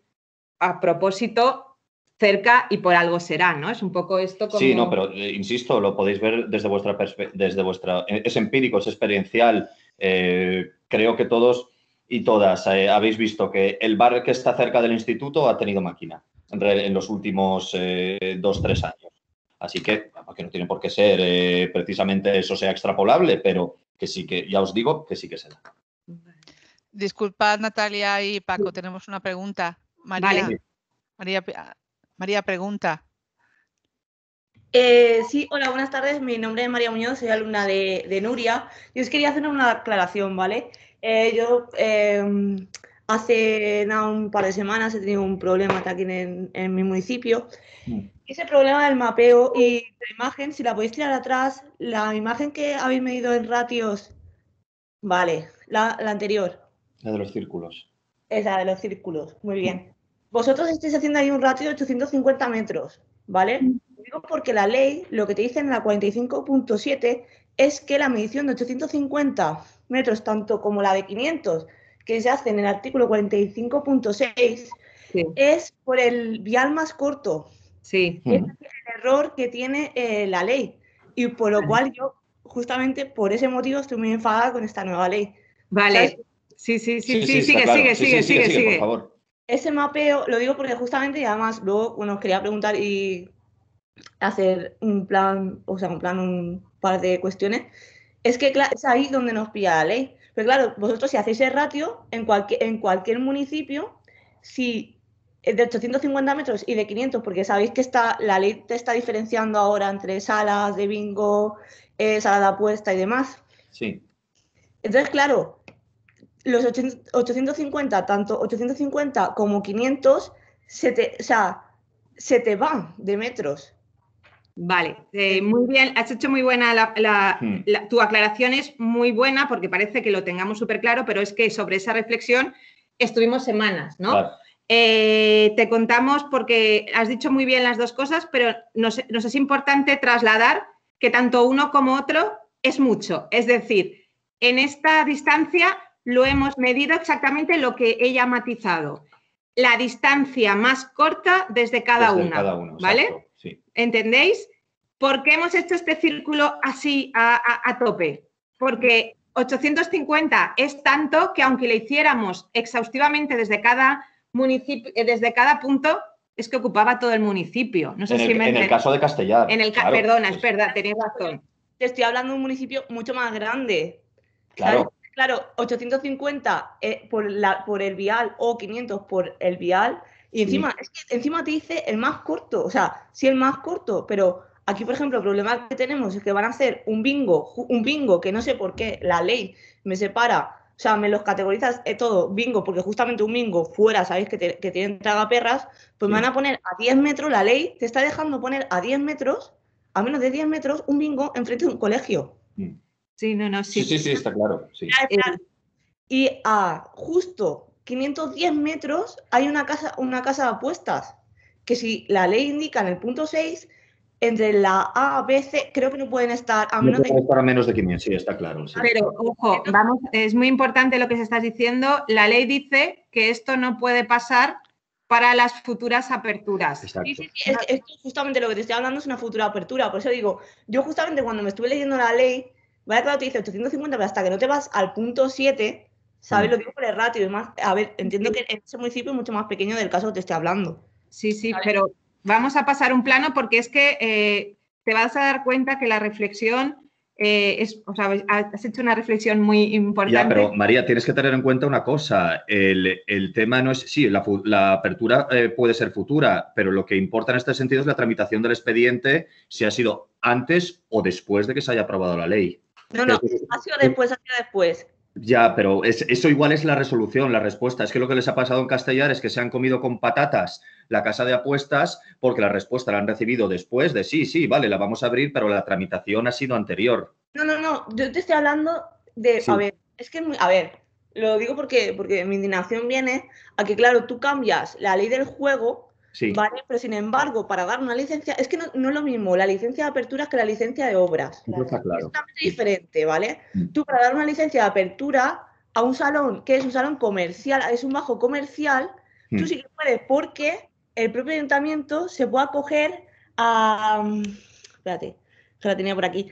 a propósito cerca y por algo será, ¿no? Es un poco esto como... Sí, no, pero eh, insisto, lo podéis ver desde vuestra desde vuestra... E-, es empírico, es experiencial. creo que todos y todas habéis visto que el bar que está cerca del instituto ha tenido máquina en, en los últimos dos, tres años. Así que, que no tiene por qué ser eh, precisamente eso sea extrapolable, pero que sí que, ya os digo, que sí que será. Disculpad, Natalia y Paco, tenemos una pregunta. María, María, pregunta. Eh, sí, hola, buenas tardes. Mi nombre es María Muñoz, soy alumna de, Nuria. Yo os quería hacer una aclaración, ¿vale? Eh, yo em, hace un par de semanas he tenido un problema aquí en, mi municipio. Mm ese problema del mapeo y la imagen, si la podéis tirar atrás, la imagen que habéis medido en ratios, vale, la, anterior. La de los círculos. Es la de los círculos, muy bien. Vosotros estáis haciendo ahí un ratio de 850 metros, ¿vale? Digo porque la ley, lo que te dice en la 45.7 es que la medición de 850 metros, tanto como la de 500, que se hace en el artículo 45.6, es por el vial más corto. Sí, es el error que tiene eh, la ley y por lo cual yo justamente por ese motivo estoy muy enfadada con esta nueva ley. Vale. Sí, sí, sí, sí, sigue, sigue, sigue, sigue, sigue, por favor. Ese mapeo, lo digo porque justamente y además luego nos quería preguntar y hacer un plan, o sea, un plan, un par de cuestiones, es que es ahí donde nos pilla la ley. Pero claro, vosotros si hacéis el ratio, en cualquier, en cualquier municipio, si eh, de 850 metros y de 500, porque sabéis que está, la ley te está diferenciando ahora entre salas de bingo, eh, salas de apuesta y demás. Sí. Entonces, claro, los 850, tanto 850 como 500, se te, se te van de metros. Vale, eh, eh, muy bien, has hecho muy buena hmm. la, tu aclaración es muy buena porque parece que lo tengamos súper claro, pero es que sobre esa reflexión estuvimos semanas, ¿no? Eh, te contamos porque has dicho muy bien las dos cosas, pero nos, es importante trasladar que tanto uno como otro es mucho. Es decir, en esta distancia lo hemos medido exactamente lo que ella ha matizado. La distancia más corta desde cada una. uno, ¿Vale? ¿Entendéis? ¿Por qué hemos hecho este círculo así a, tope? Porque 850 es tanto que aunque le hiciéramos exhaustivamente desde cada municipio, eh, desde cada punto es que ocupaba todo el municipio. No sé en si el, me En el caso de Castellar. En el perdona, es pues verdad, tenías razón. Te estoy hablando de un municipio mucho más grande. Claro. Claro, 850 eh, por, la, por el vial o 500 por el vial. Y encima, encima te dice el más corto. O sea, sí el más corto, pero aquí, por ejemplo, el problema que tenemos es que van a hacer un bingo, un bingo que no sé por qué la ley me separa o sea, me los categorizas eh, todo, bingo, porque justamente un bingo fuera, sabéis que, te, que tienen pues me van a poner a 10 metros, la ley te está dejando poner a 10 metros, a menos de 10 metros, un bingo enfrente de un colegio. Mm. Sí, no, no, sí. Sí, sí, está claro. Eh, y a justo 510 metros hay una casa, una casa de apuestas, que si la ley indica en el punto 6, entre la A, B, C, creo que no pueden estar a menos, de... Estar a menos de 500, sí, está claro. Pero, ojo, vamos, es muy importante lo que se está diciendo. La ley dice que esto no puede pasar para las futuras aperturas. Sí, sí, sí. Es, justamente lo que te estoy hablando es una futura apertura. Por eso digo, yo justamente cuando me estuve leyendo la ley, vale, claro, te dice 850, pero hasta que no te vas al punto 7, ¿sabes? Mm. Lo digo por el ratio y más. A ver, entiendo que ese municipio es mucho más pequeño del caso que te estoy hablando. Sí, sí, pero vamos a pasar un plano porque es que eh, te vas a dar cuenta que la reflexión eh, es, o sea, has hecho una reflexión muy importante. Ya, pero María, tienes que tener en cuenta una cosa. El, tema no es, sí, la, apertura eh, puede ser futura, pero lo que importa en este sentido es la tramitación del expediente, si ha sido antes o después de que se haya aprobado la ley. No, no, ha sido después, ha sido después. Ya, pero eso igual es la resolución, la respuesta. Es que lo que les ha pasado en Castellar es que se han comido con patatas la casa de apuestas porque la respuesta la han recibido después de sí, sí, vale, la vamos a abrir, pero la tramitación ha sido anterior. No, no, no, yo te estoy hablando de, a ver, es que, a ver, lo digo porque, porque mi indignación viene a que, claro, tú cambias la ley del juego ¿Vale? Pero sin embargo, para dar una licencia, es que no, es lo mismo la licencia de apertura que la licencia de obras. Es totalmente diferente, ¿vale? Mm. Tú para dar una licencia de apertura a un salón que es un salón comercial, es un bajo comercial, tú mm. sí que puedes porque el propio ayuntamiento se puede acoger a... Mm, espérate, que la tenía por aquí.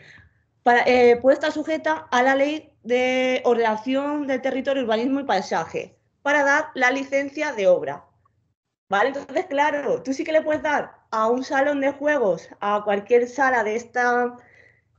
Eh, puede estar sujeta a la ley de ordenación del territorio, urbanismo y paisaje para dar la licencia de obra. ¿Vale? Entonces, claro, tú sí que le puedes dar a un salón de juegos, a cualquier sala de esta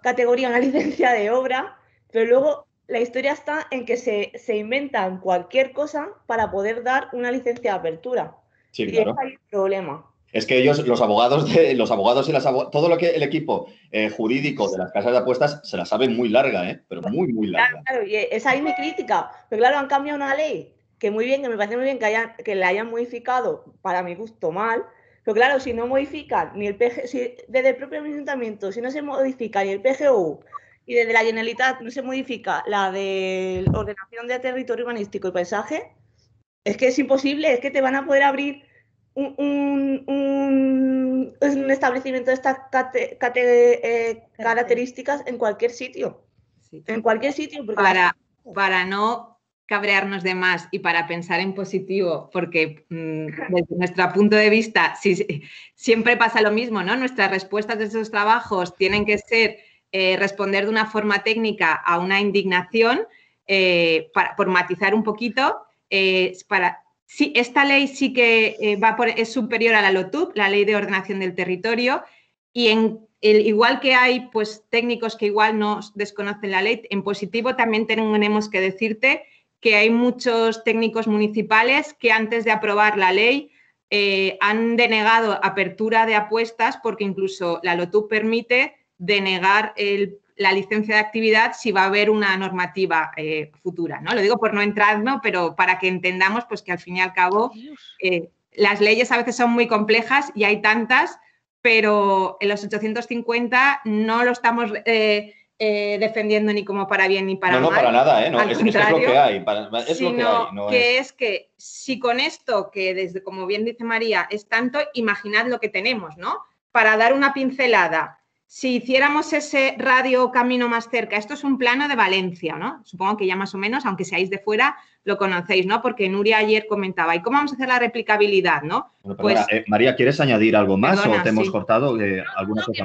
categoría, una [laughs] licencia de obra, pero luego la historia está en que se, inventan cualquier cosa para poder dar una licencia de apertura. Sí, y claro. es el problema. Es que ellos, los abogados, de, los abogados y las todo lo que el equipo eh, jurídico de las casas de apuestas se la saben muy larga, ¿eh? pero muy, muy larga. Claro, claro, y esa es mi crítica. Pero claro, han cambiado una ley que muy bien, que me parece muy bien que, la hayan modificado para mi gusto mal, pero claro, si no modifican ni el PG, desde el propio ayuntamiento, si no se modifica ni el PGU y desde la Generalitat no se modifica la de ordenación de territorio urbanístico y paisaje, es que es imposible, es que te van a poder abrir un, establecimiento de estas eh, características en cualquier sitio. En cualquier sitio. para, para no cabrearnos de más y para pensar en positivo, porque mm, desde nuestro punto de vista siempre pasa lo mismo, Nuestras respuestas de esos trabajos tienen que ser eh, responder de una forma técnica a una indignación, eh, para, por matizar un poquito, eh, para, si esta ley sí que va es superior a la LOTUP, la Ley de Ordenación del Territorio, y en el, igual que hay pues, técnicos que igual no desconocen la ley, en positivo también tenemos que decirte que hay muchos técnicos municipales que antes de aprobar la ley eh, han denegado apertura de apuestas porque incluso la LOTU permite denegar la licencia de actividad si va a haber una normativa eh, futura. ¿no? Lo digo por no entrar, ¿no? pero para que entendamos pues, que al fin y al cabo eh, las leyes a veces son muy complejas y hay tantas, pero en los 850 no lo estamos... Eh, defendiendo ni como para bien ni para mal. No, para nada, ¿eh? es, lo que hay. es lo que, hay, que es. que si con esto, que desde como bien dice María, es tanto, imaginad lo que tenemos, ¿no? Para dar una pincelada, si hiciéramos ese radio camino más cerca, esto es un plano de Valencia, ¿no? Supongo que ya más o menos, aunque seáis de fuera, lo conocéis, ¿no? Porque Nuria ayer comentaba, ¿y cómo vamos a hacer la replicabilidad, no? Pues eh, María, ¿quieres añadir algo más o te hemos cortado eh,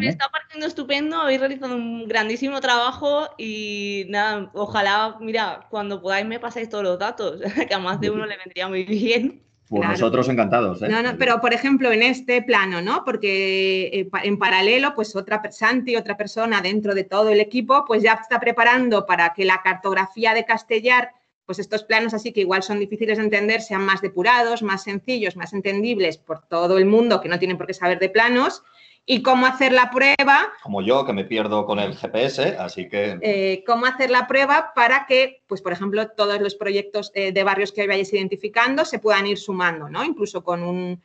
me está pareciendo estupendo, habéis realizado un grandísimo trabajo y nada, ojalá, mira, cuando podáis me pasáis todos los datos, [laughs] que a más de uno le vendría muy bien. Pues nosotros encantados. ¿eh? No, no, pero por ejemplo en este plano, ¿no? Porque eh, en paralelo, pues otra Santi, otra persona dentro de todo el equipo, pues ya está preparando para que la cartografía de Castellar, pues estos planos así que igual son difíciles de entender, sean más depurados, más sencillos, más entendibles por todo el mundo que no tienen por qué saber de planos y cómo hacer la prueba. Como yo, que me pierdo con el GPS, así que... Eh, cómo hacer la prueba para que, pues por ejemplo, todos los proyectos eh, de barrios que vayáis identificando se puedan ir sumando, ¿no? Incluso con un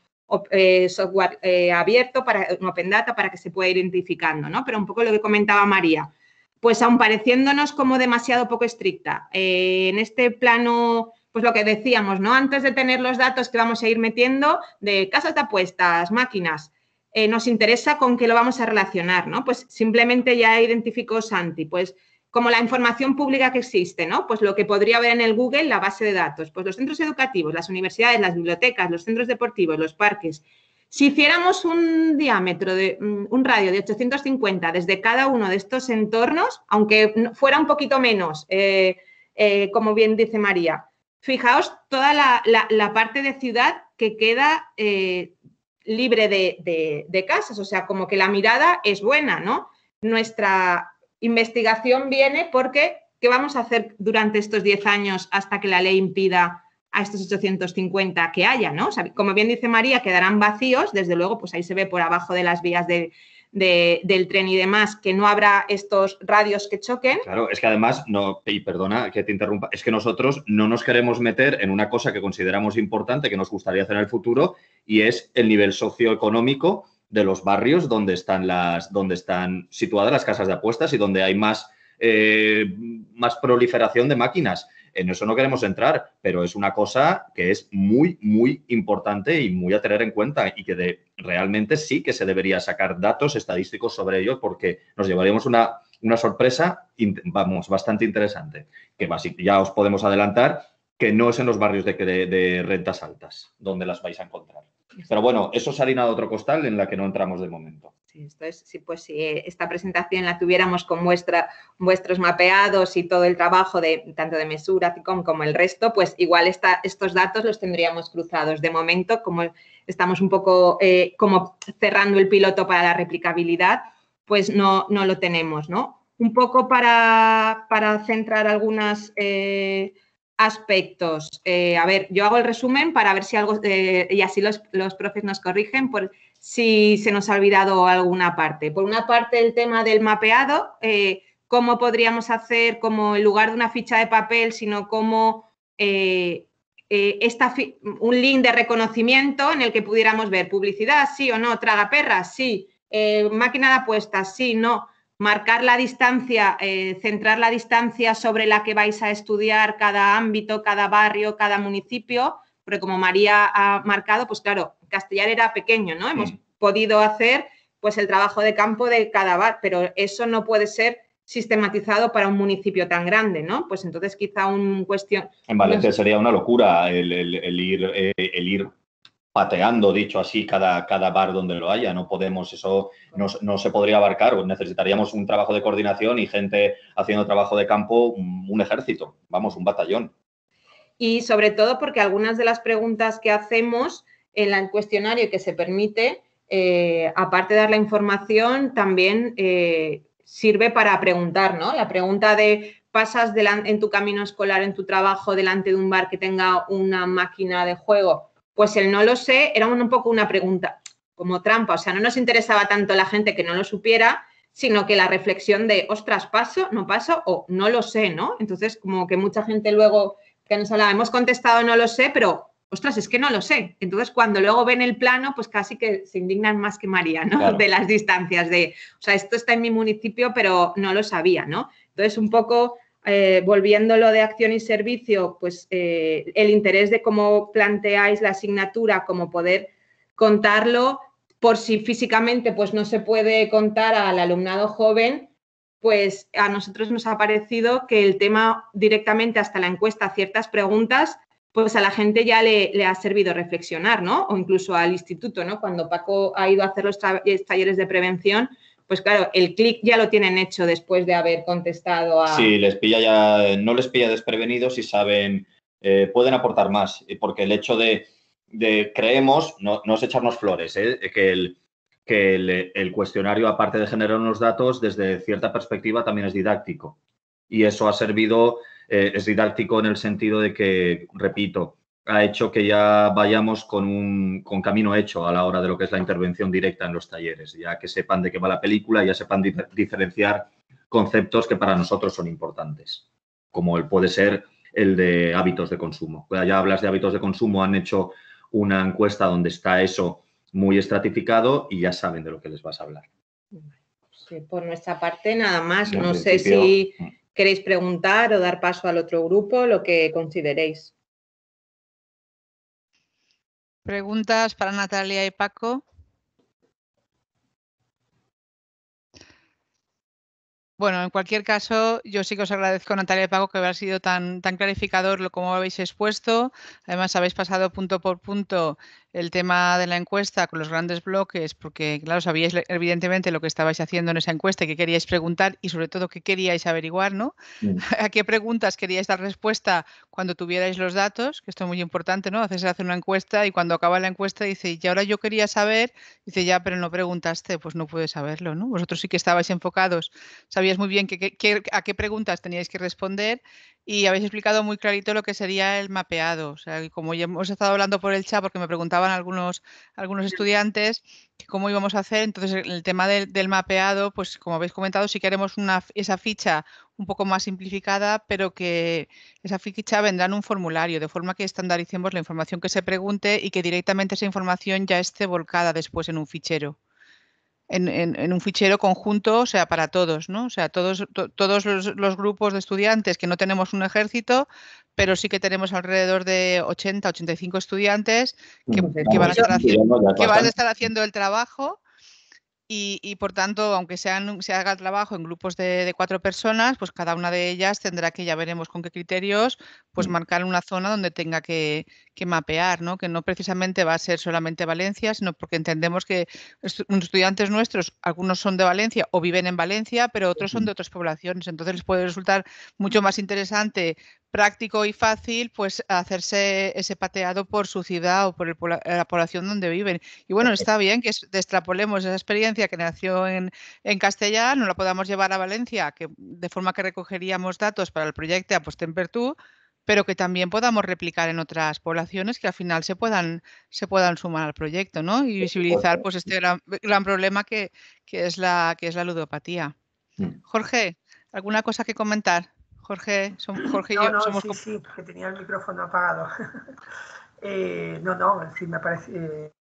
eh, software abierto, para, un Open Data, para que se pueda ir identificando, ¿no? Pero un poco lo que comentaba María, pues aun pareciéndonos como demasiado poco estricta, en este plano pues lo que decíamos, ¿no? Antes de tener los datos que vamos a ir metiendo de casas de apuestas, máquinas, eh, nos interesa con qué lo vamos a relacionar, ¿no? Pues simplemente ya identificó Santi, pues como la información pública que existe, ¿no? Pues lo que podría haber en el Google, la base de datos, pues los centros educativos, las universidades, las bibliotecas, los centros deportivos, los parques. Si hiciéramos un diámetro de mm, un radio de 850 desde cada uno de estos entornos, aunque fuera un poquito menos, eh, eh, como bien dice María, fijaos toda la, parte de ciudad que queda libre de, de, casas, o sea, como que la mirada es buena, ¿no? Nuestra investigación viene porque, ¿qué vamos a hacer durante estos 10 años hasta que la ley impida a estos 850 que haya, ¿no? como bien dice María, quedarán vacíos, desde luego, pues ahí se ve por abajo de las vías de, del tren y demás, que no habrá estos radios que choquen. Claro, es que además, no, y perdona que te interrumpa, es que nosotros no nos queremos meter en una cosa que consideramos importante, que nos gustaría hacer en el futuro, y es el nivel socioeconómico de los barrios donde están las, donde están situadas las casas de apuestas y donde hay más, eh, más proliferación de máquinas. En eso no queremos entrar, pero es una cosa que es muy, muy importante y muy a tener en cuenta y que realmente sí que se debería sacar datos estadísticos sobre ello, porque nos llevaríamos una, sorpresa, vamos, bastante interesante, que ya os podemos adelantar que no es en los barrios de, rentas altas donde las vais a encontrar. Pero bueno, eso es harina de otro costal en la que no entramos de momento es si, pues, si eh, esta presentación la tuviéramos con vuestros mapeados y todo el trabajo de tanto de mesura, como el resto, pues igual estos datos los tendríamos cruzados. De momento, como estamos un poco eh, como cerrando el piloto para la replicabilidad, pues no, lo tenemos, ¿no? Un poco para, centrar algunos eh, aspectos. a ver, yo hago el resumen para ver si algo, y así los, los profes nos corrigen, por, si se nos ha olvidado alguna parte. Por una parte, el tema del mapeado, eh, cómo podríamos hacer, como en lugar de una ficha de papel, sino como eh, eh, un link de reconocimiento en el que pudiéramos ver publicidad, sí o no, traga perras, sí, máquina de apuestas, sí, no, marcar la distancia, centrar la distancia sobre la que vais a estudiar cada ámbito, cada barrio, cada municipio, porque como María ha marcado, pues claro, Castellar era pequeño, ¿no? Hemos podido hacer pues el trabajo de campo de cada bar, pero eso no puede ser sistematizado para un municipio tan grande, ¿no? Pues entonces quizá un cuestión... En Valencia sería una locura el, ir, eh, el ir pateando, dicho así, cada, cada bar donde lo haya. No podemos, eso no, se podría abarcar. Necesitaríamos un trabajo de coordinación y gente haciendo trabajo de campo, un ejército, vamos, un batallón. Y sobre todo porque algunas de las preguntas que hacemos en el cuestionario que se permite, eh, aparte de dar la información, también eh, sirve para preguntar, ¿no? La pregunta de pasas delante, en tu camino escolar, en tu trabajo, delante de un bar que tenga una máquina de juego. Pues el no lo sé era un, un poco una pregunta como trampa, o sea, no nos interesaba tanto la gente que no lo supiera, sino que la reflexión de, ostras, paso, no paso o no lo sé, ¿no? Entonces, como que mucha gente luego que nos hablaba, hemos contestado no lo sé, pero ostras, es que no lo sé. Entonces, cuando luego ven el plano, pues casi que se indignan más que María, ¿no? De las distancias, de, o sea, esto está en mi municipio, pero no lo sabía, ¿no? Entonces, un poco eh, volviendo lo de acción y servicio, pues eh, el interés de cómo planteáis la asignatura, cómo poder contarlo, por si físicamente pues no se puede contar al alumnado joven, pues a nosotros nos ha parecido que el tema directamente hasta la encuesta, ciertas preguntas, pues a la gente ya le, ha servido reflexionar, ¿no? O incluso al instituto, ¿no? Cuando Paco ha ido a hacer los eh, talleres de prevención, pues claro, el clic ya lo tienen hecho después de haber contestado a... Sí, les pilla ya, no les pilla desprevenidos y saben, eh, pueden aportar más, eh, porque el hecho de, creemos, no, es echarnos flores, eh, que, el, el cuestionario, aparte de generar unos datos, desde cierta perspectiva también es didáctico. Y eso ha servido eh, es didáctico en el sentido de que, repito, ha hecho que ya vayamos con un camino hecho a la hora de lo que es la intervención directa en los talleres, ya que sepan de qué va la película, ya sepan diferenciar conceptos que para nosotros son importantes, como el, puede ser el de hábitos de consumo. Ya hablas de hábitos de consumo, han hecho una encuesta donde está eso muy estratificado y ya saben de lo que les vas a hablar. por nuestra parte, nada más. No sé si mm queréis preguntar o dar paso al otro grupo, lo que consideréis. Preguntas para Natalia y Paco. Bueno, en cualquier caso, yo sí que os agradezco, Natalia y Paco, que habéis sido tan, tan clarificador lo como habéis expuesto. Además, habéis pasado punto por punto el tema de la encuesta con los grandes bloques, porque claro, sabíais evidentemente lo que estabais haciendo en esa encuesta y que queríais preguntar y sobre todo qué queríais averiguar, ¿no? Mm. [laughs] A qué preguntas queríais dar respuesta cuando tuvierais los datos, que esto es muy importante, ¿no? Haces hace una encuesta y cuando acaba la encuesta dice, y ahora yo quería saber, dice, ya, pero no preguntaste, pues no puedes saberlo, ¿no? Vosotros sí que estabais enfocados, sabíais muy bien a qué preguntas teníais que responder y habéis explicado muy clarito lo que sería el mapeado. O sea, como ya hemos estado hablando por el chat, porque me preguntaban algunos, algunos estudiantes cómo íbamos a hacer, entonces el tema del, mapeado, pues como habéis comentado, sí que haremos una, esa ficha un poco más simplificada, pero que esa ficha vendrá en un formulario, de forma que estandaricemos la información que se pregunte y que directamente esa información ya esté volcada después en un fichero en, un fichero conjunto, o sea, para todos, ¿no? O sea, todos, los, grupos de estudiantes que no tenemos un ejército, pero sí que tenemos alrededor de 80, 85 estudiantes que van a estar haciendo el trabajo y, por tanto, aunque se haga el trabajo en grupos de, cuatro personas, pues cada una de ellas tendrá que, ya veremos con qué criterios, pues mm. marcar una zona donde tenga que, que mapear, ¿no? que no precisamente va a ser solamente Valencia, sino porque entendemos que los estudiantes nuestros, algunos son de Valencia o viven en Valencia, pero otros son de otras poblaciones. Entonces les puede resultar mucho más interesante práctico y fácil pues hacerse ese pateado por su ciudad o por eh, la población donde viven. Y bueno, está bien que extrapolemos esa experiencia que nació en, en no la podamos llevar a Valencia, que de forma que recogeríamos datos para el proyecto a Postempertú, pero que también podamos replicar en otras poblaciones que al final se puedan, se puedan sumar al proyecto, ¿no? Y visibilizar pues este gran, problema que, es la, que es la ludopatía. Mm. Jorge, ¿alguna cosa que comentar? Jorge, [clears throat] Jorge y yo no, somos... Sí, sí, que tenía el micrófono apagado. [laughs] eh, no, no, fin, me parece... Eh,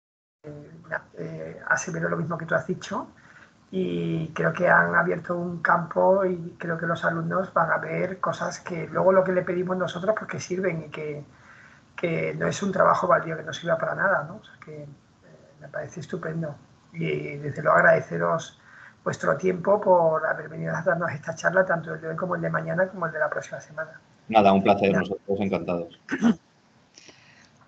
eh lo mismo que tú has dicho y creo que han abierto un campo y creo que los alumnos van a ver cosas que luego lo que le pedimos nosotros pues que sirven y que, no es un trabajo valioso, que no sirva para nada, ¿no? O que eh, me parece estupendo y desde luego agradeceros vuestro tiempo, por haber venido a darnos esta charla, tanto el de hoy como el de mañana, como el de la próxima semana. Nada, un placer, nosotros encantados.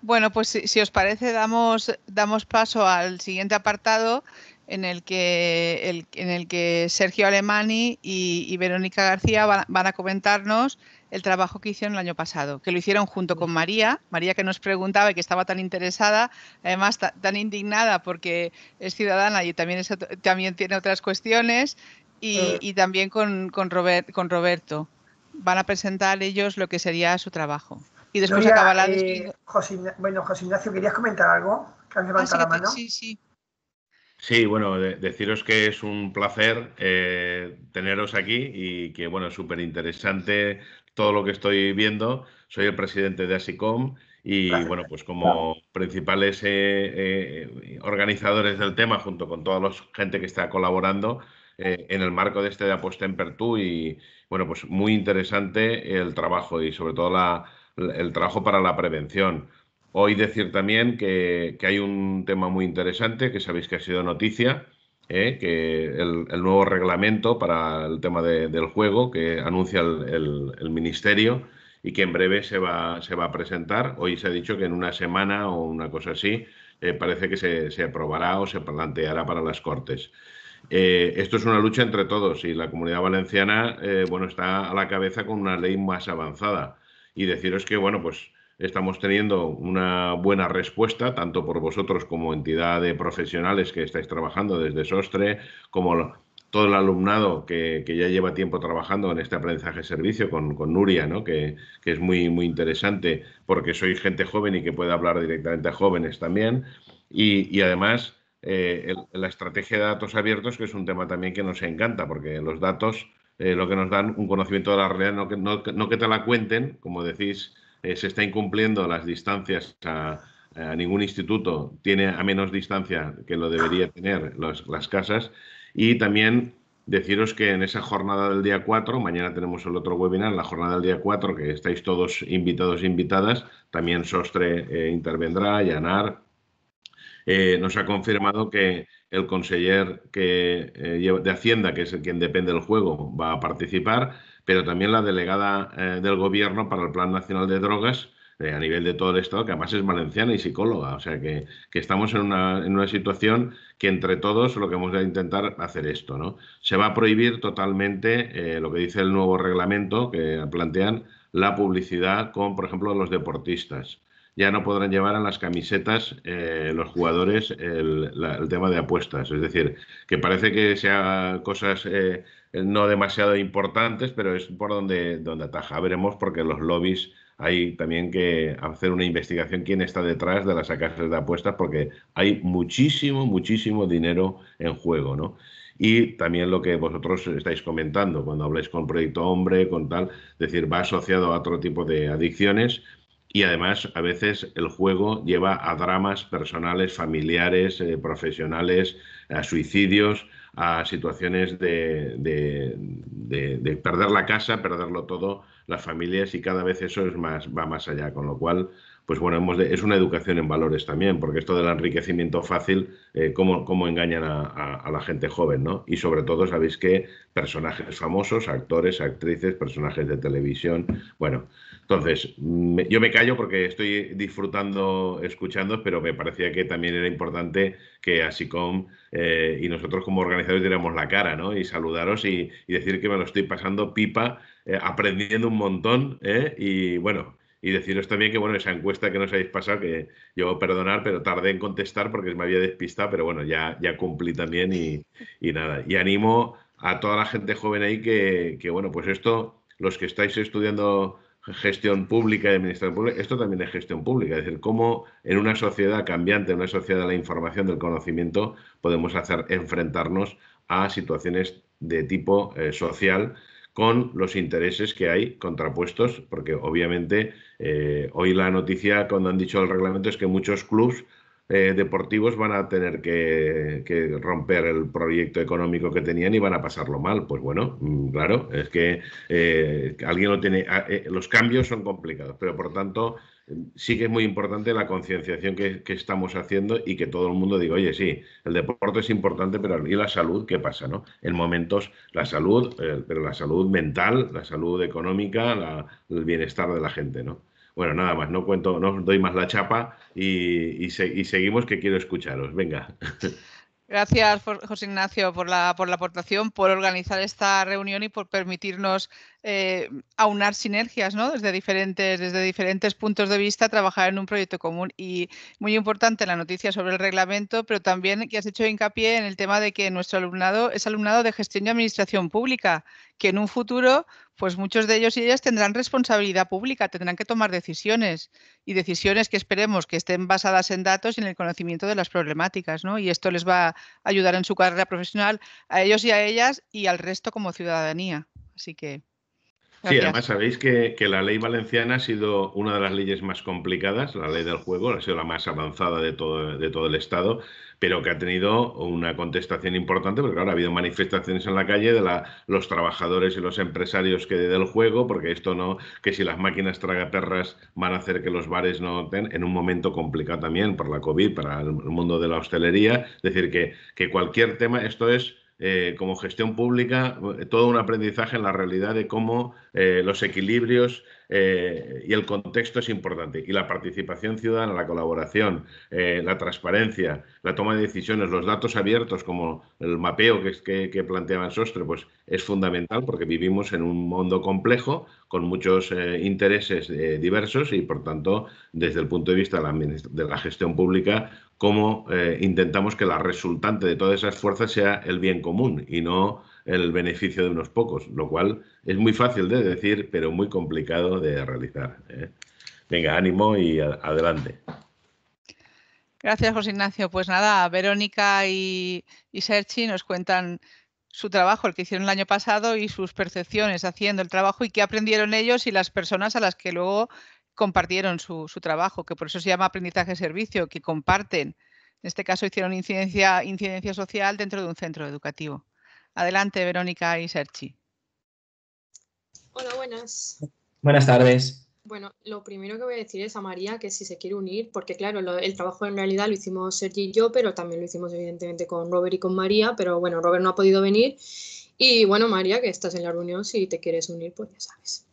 Bueno, pues si, os parece, damos, damos paso al siguiente apartado en el que, en el que Sergio Alemani y, Verónica García van a comentarnos el trabajo que hicieron el año pasado, que lo hicieron junto con María, María que nos preguntaba y que estaba tan interesada, además tan indignada porque es ciudadana y también, también tiene otras cuestiones, y, ah. también con, con, Roberto. Van a presentar ellos lo que sería su trabajo. Y después acaba la eh, bueno, José Ignacio, ¿querías comentar algo? Ah, sí, bueno, deciros que es un placer eh, teneros aquí y que, bueno, es súper interesante todo lo que estoy viendo. Soy el presidente de ASICOM y bueno, pues como principales eh, eh, organizadores del tema, junto con toda la gente que está colaborando eh, en el marco de este de apuesta en Pertú y bueno, pues muy interesante el trabajo y sobre todo la, el trabajo para la prevención. Hoy decir también que, que, hay un tema muy interesante que sabéis que ha sido noticia ¿eh? que el, nuevo reglamento para el tema del juego que anuncia el, ministerio y que en breve se va, se va a presentar. Hoy se ha dicho que en una semana o una cosa así eh, parece que se, aprobará o se planteará para las Cortes. Eh, esto es una lucha entre todos y la comunidad valenciana bueno, está a la cabeza con una ley más avanzada. Y deciros que bueno, pues estamos teniendo una buena respuesta, tanto por vosotros como entidad de profesionales que estáis trabajando desde SOSTRE, como todo el alumnado que, ya lleva tiempo trabajando en este aprendizaje-servicio con, Nuria, que, es muy, muy interesante porque soy gente joven y que puede hablar directamente a jóvenes también. Y, además, eh, la estrategia de datos abiertos, que es un tema también que nos encanta, porque los datos eh, lo que nos dan un conocimiento de la realidad, no que, no que te la cuenten, como decís eh, se está incumpliendo las distancias a, ningún instituto, tiene a menos distancia que lo debería tener las casas. Y también deciros que en esa jornada del día 4, mañana tenemos el otro webinar, la jornada del día 4, que estáis todos invitados e invitadas, también Sostre eh, intervendrá, Yanar. Eh, nos ha confirmado que el conseller que, de Hacienda, que es el quien depende del juego, va a participar pero también la delegada eh, del Gobierno para el Plan Nacional de Drogas eh, a nivel de todo el Estado, que además es valenciana y psicóloga. O sea que, estamos en una, situación que entre todos lo que vamos a intentar hacer esto. ¿no? Se va a prohibir totalmente eh, lo que dice el nuevo reglamento que plantean la publicidad con, por ejemplo, los deportistas ya no podrán llevar en las camisetas los jugadores el, tema de apuestas. Es decir, que parece que sea cosas eh, no demasiado importantes, pero es por donde, donde ataja. Veremos porque los lobbies hay también que hacer una investigación quién está detrás de las casas de apuestas porque hay muchísimo, muchísimo dinero en juego, Y también lo que vosotros estáis comentando cuando habláis con Proyecto Hombre, con tal, es decir, va asociado a otro tipo de adicciones y además a veces el juego lleva a dramas personales, familiares, eh, profesionales, a suicidios, a situaciones de, de, de, perder la casa, perderlo todo, las familias y cada vez eso es más, va más allá, con lo cual, pues bueno, es una educación en valores también, porque esto del enriquecimiento fácil, eh, cómo, cómo, engañan a, a, la gente joven, ¿no? Y sobre todo, sabéis que personajes famosos, actores, actrices, personajes de televisión, bueno, entonces, yo me callo porque estoy disfrutando escuchando, pero me parecía que también era importante que ASICOM eh, y nosotros como organizadores diéramos la cara, ¿no? Y saludaros y, decir que me lo estoy pasando pipa, eh, aprendiendo un montón, ¿eh? Y bueno, y deciros también que, bueno, esa encuesta que nos habéis pasado, que yo perdonar, pero tardé en contestar porque me había despistado, pero bueno, ya, ya cumplí también y, nada. Y animo a toda la gente joven ahí que, que, bueno, pues esto, los que estáis estudiando gestión pública y administración pública, esto también es gestión pública, es decir, cómo en una sociedad cambiante, en una sociedad de la información, del conocimiento, podemos hacer enfrentarnos a situaciones de tipo eh, social con los intereses que hay contrapuestos, porque obviamente eh, hoy la noticia cuando han dicho el reglamento es que muchos clubs eh, deportivos van a tener que, romper el proyecto económico que tenían y van a pasarlo mal. Pues bueno, mm, claro, es que eh, alguien lo tiene. Ah, eh, los cambios son complicados, pero por tanto sí que es muy importante la concienciación que, estamos haciendo y que todo el mundo diga, oye, sí, el deporte es importante, pero ¿y la salud qué pasa? No? En momentos, la salud, eh, pero la salud mental, la salud económica, el bienestar de la gente, ¿no? Bueno, nada más, no cuento, no doy más la chapa y, seguimos que quiero escucharos. Venga. [laughs] Gracias, José Ignacio, por la, por la aportación, por organizar esta reunión y por permitirnos eh, aunar sinergias, Desde diferentes, desde diferentes puntos de vista, trabajar en un proyecto común. Y muy importante la noticia sobre el reglamento, pero también que has hecho hincapié en el tema de que nuestro alumnado es alumnado de gestión y administración pública, que en un futuro, pues muchos de ellos y ellas tendrán responsabilidad pública, tendrán que tomar decisiones y decisiones que esperemos que estén basadas en datos y en el conocimiento de las problemáticas, ¿no? Y esto les va a ayudar en su carrera profesional a ellos y a ellas y al resto como ciudadanía. Así que Sí, además sabéis que, la ley valenciana ha sido una de las leyes más complicadas, la ley del juego, ha sido la más avanzada de todo, de todo el Estado, pero que ha tenido una contestación importante, porque ahora ha habido manifestaciones en la calle de la, los trabajadores y los empresarios que del juego, porque esto no, que si las máquinas tragaterras van a hacer que los bares no ten, en un momento complicado también por la COVID, para el mundo de la hostelería, es decir, que, que cualquier tema, esto es eh, como gestión pública, eh, todo un aprendizaje en la realidad de cómo eh, los equilibrios y el contexto es importante. Y la participación ciudadana, la colaboración, la transparencia, la toma de decisiones, los datos abiertos como el mapeo que, que, que planteaba Sostre, pues es fundamental porque vivimos en un mundo complejo con muchos intereses diversos y, por tanto, desde el punto de vista de la gestión pública, cómo eh, intentamos que la resultante de todas esas fuerzas sea el bien común y no el beneficio de unos pocos, lo cual es muy fácil de decir, pero muy complicado de realizar. ¿eh? Venga, ánimo y adelante. Gracias, José Ignacio. Pues nada, Verónica y, y Serchi nos cuentan su trabajo, el que hicieron el año pasado, y sus percepciones haciendo el trabajo y qué aprendieron ellos y las personas a las que luego compartieron su, trabajo, que por eso se llama aprendizaje-servicio, que comparten. En este caso hicieron incidencia, incidencia social dentro de un centro educativo. Adelante, Verónica y Serchi. Hola, buenas. Buenas tardes. Bueno, lo primero que voy a decir es a María que si se quiere unir, porque claro, el trabajo en realidad lo hicimos Sergi y yo, pero también lo hicimos evidentemente con Robert y con María, pero bueno, Robert no ha podido venir. Y bueno, María, que estás en la reunión, si te quieres unir, pues ya sabes.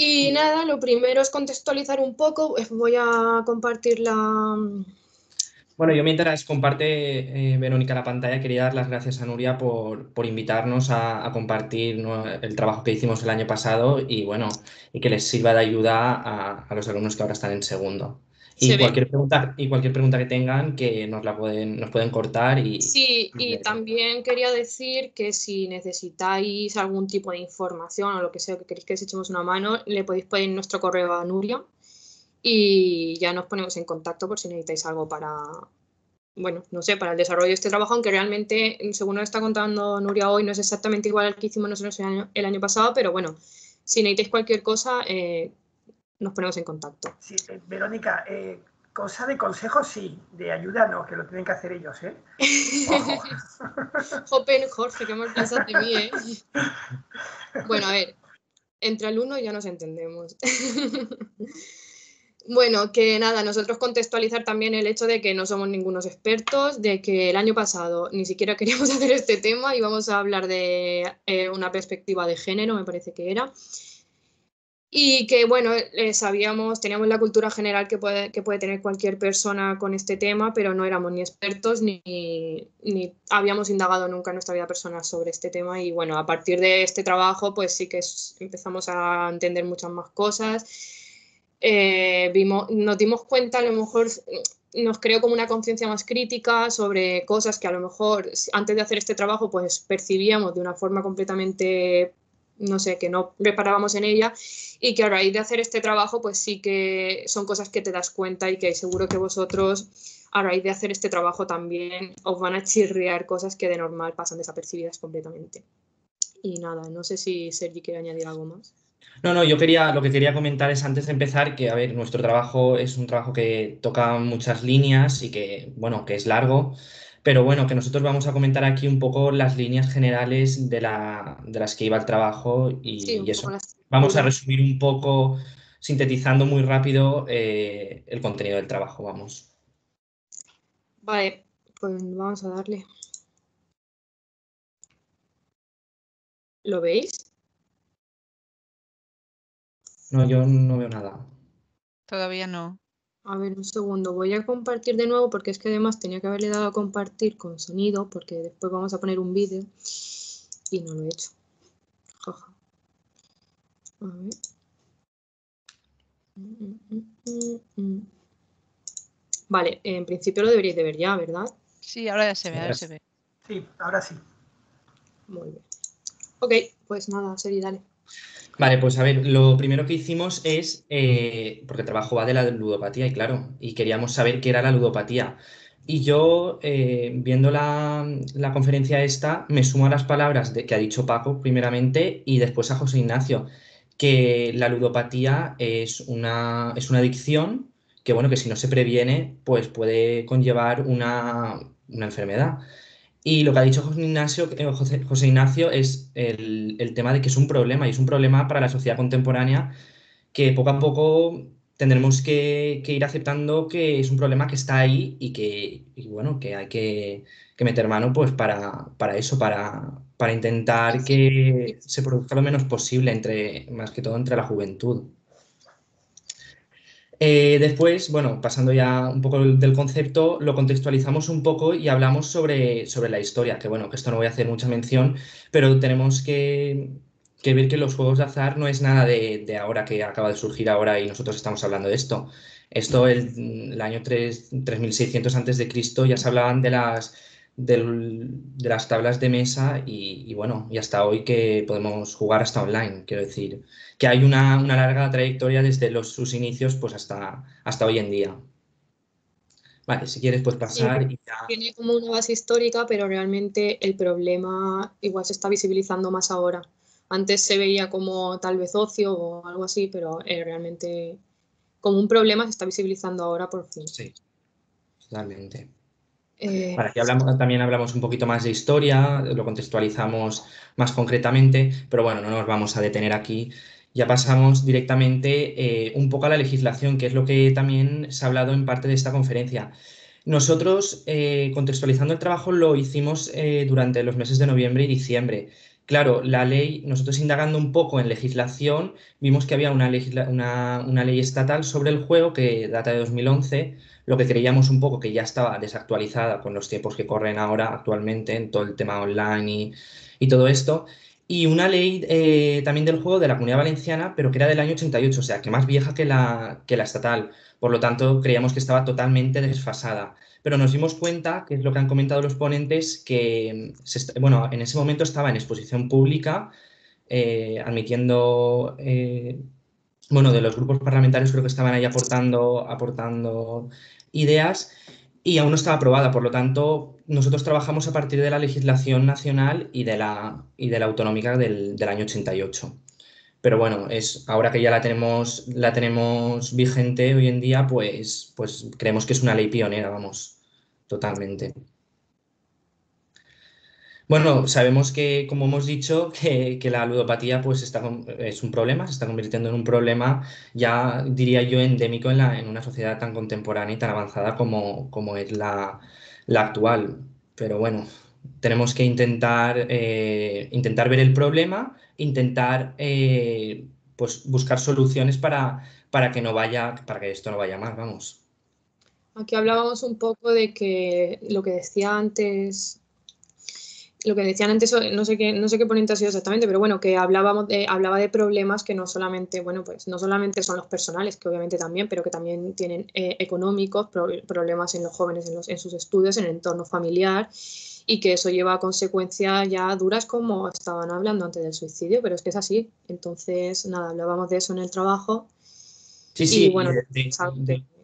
Y nada, lo primero es contextualizar un poco, voy a compartir la... Bueno, yo mientras comparte eh, Verónica la pantalla, quería dar las gracias a Nuria por, por invitarnos a, compartir el trabajo que hicimos el año pasado y bueno, y que les sirva de ayuda a los alumnos que ahora están en segundo. Y cualquier, pregunta, y cualquier pregunta que tengan, que nos la pueden, nos pueden cortar. Y... Sí, y también quería decir que si necesitáis algún tipo de información o lo que sea que queréis que os echemos una mano, le podéis poner nuestro correo a Nuria y ya nos ponemos en contacto por si necesitáis algo para, bueno, no sé, para el desarrollo de este trabajo, aunque realmente, según nos está contando Nuria hoy, no es exactamente igual al que hicimos nosotros el año, pasado, pero bueno, si necesitáis cualquier cosa, eh, nos ponemos en contacto. Verónica, eh, cosa de consejo sí, de ayuda no, que lo tienen que hacer ellos, ¿eh? [laughs] Jopen, Jorge, qué mal piensas de mí, ¿eh? Bueno, a ver, entre alumnos ya nos entendemos. [laughs] Bueno, que nada, nosotros contextualizar también el hecho de que no somos ningunos expertos, de que el año pasado ni siquiera [laughs] queríamos hacer este tema y vamos a hablar de eh, una perspectiva de género, me parece que era, y que bueno, eh, sabíamos, teníamos la cultura general que puede, puede tener cualquier persona con este tema, pero no éramos ni expertos ni, habíamos indagado nunca en nuestra vida personal sobre este tema y bueno, a partir de este trabajo pues sí que empezamos a entender muchas más cosas. Eh, vimos, nos dimos cuenta a lo mejor mm, nos creó como una conciencia más crítica sobre cosas que a lo mejor antes de hacer este trabajo pues percibíamos de una forma completamente no sé, que no reparábamos en ella y que a raíz de hacer este trabajo pues sí que son cosas que te das cuenta y que seguro que vosotros a raíz de hacer este trabajo también os van a chirriar cosas que de normal pasan desapercibidas completamente. Y nada, no sé si Sergi quiere añadir algo más. No, no, yo quería, lo que quería comentar es antes de empezar que, a ver, nuestro trabajo es un trabajo que toca muchas líneas y que, bueno, que es largo, pero bueno, que nosotros vamos a comentar aquí un poco las líneas generales de, las que iba el trabajo y, eso. Vamos a resumir un poco, sintetizando muy rápido eh, el contenido del trabajo, vamos. Vale, pues vamos a darle. ¿Lo veis? No, yo no veo nada. Todavía no. A ver, un segundo, voy a compartir de nuevo porque es que además tenía que haberle dado a compartir con sonido porque después vamos a poner un vídeo y no lo he hecho. Jaja. A ver. Vale, en principio lo deberíais de ver ya, ¿verdad? Sí, ahora ya se ve, ahora se ve. Sí, ahora sí. Muy bien. Ok, pues nada, Seri, dale. Vale, pues a ver, lo primero que hicimos es, eh, porque el trabajo va de la ludopatía, y claro, y queríamos saber qué era la ludopatía. Y yo, eh, viendo la, conferencia esta, me sumo a las palabras de, que ha dicho Paco primeramente y después a José Ignacio, que la ludopatía es una, es una adicción que, bueno, que si no se previene, pues puede conllevar una, una enfermedad. Y lo que ha dicho José Ignacio, eh, es el, tema de que es un problema y es un problema para la sociedad contemporánea que poco a poco tendremos que, ir aceptando que es un problema que está ahí y que, bueno, que hay que, meter mano pues para, eso, para, para intentar que se produzca lo menos posible, entre, más que todo entre la juventud. Eh, después, bueno, pasando ya un poco del concepto, lo contextualizamos un poco y hablamos sobre, sobre la historia, que bueno, que esto no voy a hacer mucha mención, pero tenemos que, ver que los juegos de azar no es nada de, ahora que acaba de surgir ahora y nosotros estamos hablando de esto. Esto, el, el año 3, 3600 a.C., ya se hablaban de las de las tablas de mesa y, bueno, y hasta hoy que podemos jugar hasta online, quiero decir, que hay una, larga trayectoria desde los, sus inicios pues hasta, hasta hoy en día. Vale, si quieres pues pasar Tiene como una base histórica, pero realmente el problema igual se está visibilizando más ahora. Antes se veía como tal vez ocio o algo así, pero eh, realmente como un problema se está visibilizando ahora por fin. Sí, totalmente. Para eh, que también hablamos un poquito más de historia, lo contextualizamos más concretamente, pero bueno, no nos vamos a detener aquí. Ya pasamos directamente eh, un poco a la legislación, que es lo que también se ha hablado en parte de esta conferencia. Nosotros, eh, contextualizando el trabajo, lo hicimos durante los meses de noviembre y diciembre. Claro, la ley, nosotros indagando un poco en legislación, vimos que había una, ley estatal sobre el juego que data de 2011, lo que creíamos un poco que ya estaba desactualizada con los tiempos que corren ahora actualmente en todo el tema online y, todo esto, y una ley eh, también del juego de la Comunidad Valenciana, pero que era del año 88, o sea, que más vieja que la estatal, por lo tanto creíamos que estaba totalmente desfasada pero nos dimos cuenta, que es lo que han comentado los ponentes, que bueno, en ese momento estaba en exposición pública, eh, admitiendo, eh, bueno, de los grupos parlamentarios creo que estaban ahí aportando, aportando ideas y aún no estaba aprobada, por lo tanto, nosotros trabajamos a partir de la legislación nacional y de la, y de la autonómica del, del año 88. Pero bueno, es, ahora que ya la tenemos, la tenemos vigente hoy en día, pues, pues creemos que es una ley pionera, vamos, totalmente. Bueno, sabemos que, como hemos dicho, que, la ludopatía pues es un problema, se está convirtiendo en un problema, ya diría yo, endémico en, la, en una sociedad tan contemporánea y tan avanzada como, es la, actual. Pero bueno, tenemos que intentar, eh, intentar ver el problema intentar eh, pues buscar soluciones para, para que no vaya, para que esto no vaya mal, vamos. Aquí hablábamos un poco de que lo que decía antes, lo que decían antes, no sé qué, no sé qué ponente ha sido exactamente, pero bueno, que hablábamos hablaba de problemas que no solamente, bueno, pues no solamente son los personales, que obviamente también, pero que también tienen eh, económicos, problemas en los jóvenes, en, los, en sus estudios, en el entorno familiar y que eso lleva a consecuencias ya duras como estaban hablando antes del suicidio, pero es que es así. Entonces, nada, hablábamos de eso en el trabajo. Sí, y sí, bueno,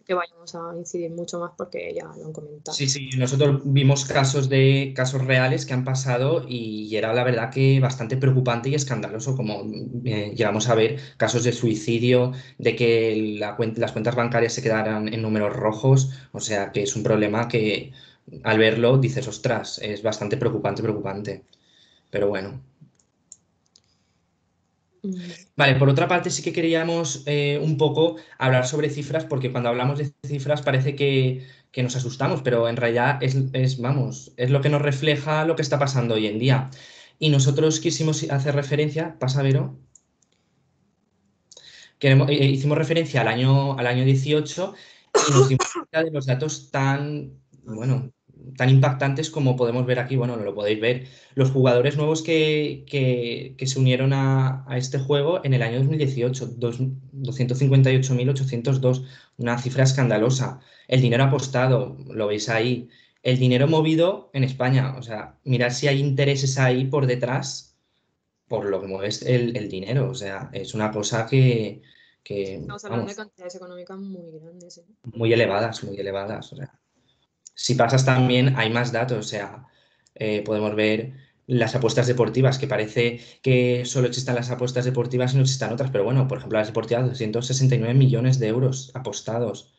que vayamos a incidir mucho más porque ya lo han comentado. Sí, sí, nosotros vimos casos de casos reales que han pasado y era la verdad que bastante preocupante y escandaloso, como eh, llegamos a ver casos de suicidio, de que las cuentas bancarias se quedaran en números rojos, o sea que es un problema que al verlo dices, ostras, es bastante preocupante, preocupante. Pero bueno. Mm. Vale, por otra parte sí que queríamos eh, un poco hablar sobre cifras, porque cuando hablamos de cifras parece que, nos asustamos, pero en realidad es, vamos, es lo que nos refleja lo que está pasando hoy en día. Y nosotros quisimos hacer referencia, pasa Vero, Queremos, eh, hicimos referencia al año, al año 18 y nos dimos cuenta de los datos tan bueno, tan impactantes como podemos ver aquí, bueno, no lo podéis ver, los jugadores nuevos que, se unieron a, este juego en el año 2018, 258.802, una cifra escandalosa. El dinero apostado, lo veis ahí, el dinero movido en España, o sea, mirad si hay intereses ahí por detrás, por lo que mueves este, el, dinero, o sea, es una cosa que... que Estamos hablando de cantidades económicas muy grandes. ¿eh? Muy elevadas, muy elevadas, o sea. Si pasas también hay más datos, o sea, eh, podemos ver las apuestas deportivas, que parece que solo existan las apuestas deportivas y no existan otras, pero bueno, por ejemplo, las deportivas, 269 millones de euros apostados.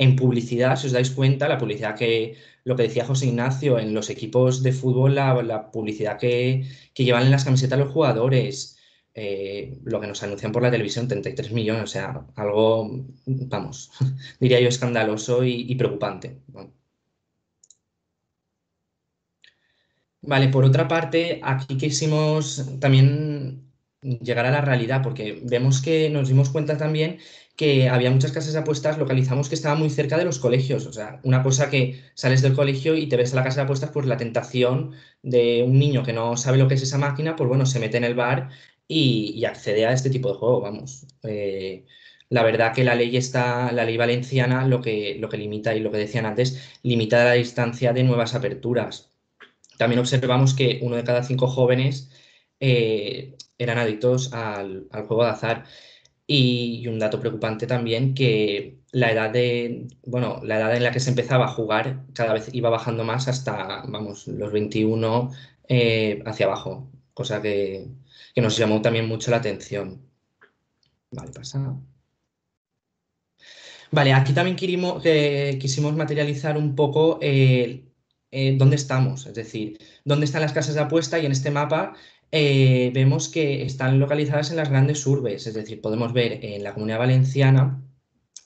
En publicidad, si os dais cuenta, la publicidad que, lo que decía José Ignacio, en los equipos de fútbol, la, publicidad que, llevan en las camisetas los jugadores, eh, lo que nos anuncian por la televisión, 33 millones, o sea, algo, vamos, [laughs] diría yo, escandaloso y, preocupante. Vale, por otra parte, aquí quisimos también llegar a la realidad, porque vemos que nos dimos cuenta también que había muchas casas de apuestas, localizamos que estaba muy cerca de los colegios. O sea, una cosa que sales del colegio y te ves a la casa de apuestas, pues la tentación de un niño que no sabe lo que es esa máquina, pues bueno, se mete en el bar y, accede a este tipo de juego, vamos. Eh, la verdad que la ley está, la ley valenciana, lo que, lo que limita y lo que decían antes, limita la distancia de nuevas aperturas. También observamos que uno de cada cinco jóvenes eh, eran adictos al, juego de azar. Y, un dato preocupante también que la edad de, bueno, la edad en la que se empezaba a jugar cada vez iba bajando más hasta, vamos, los 21 eh, hacia abajo, cosa que, nos llamó también mucho la atención. Vale, pasa. Vale, aquí también quisimos, eh, quisimos materializar un poco el. Eh, dónde estamos, es decir, dónde están las casas de apuesta y en este mapa eh, vemos que están localizadas en las grandes urbes, es decir, podemos ver en la comunidad valenciana,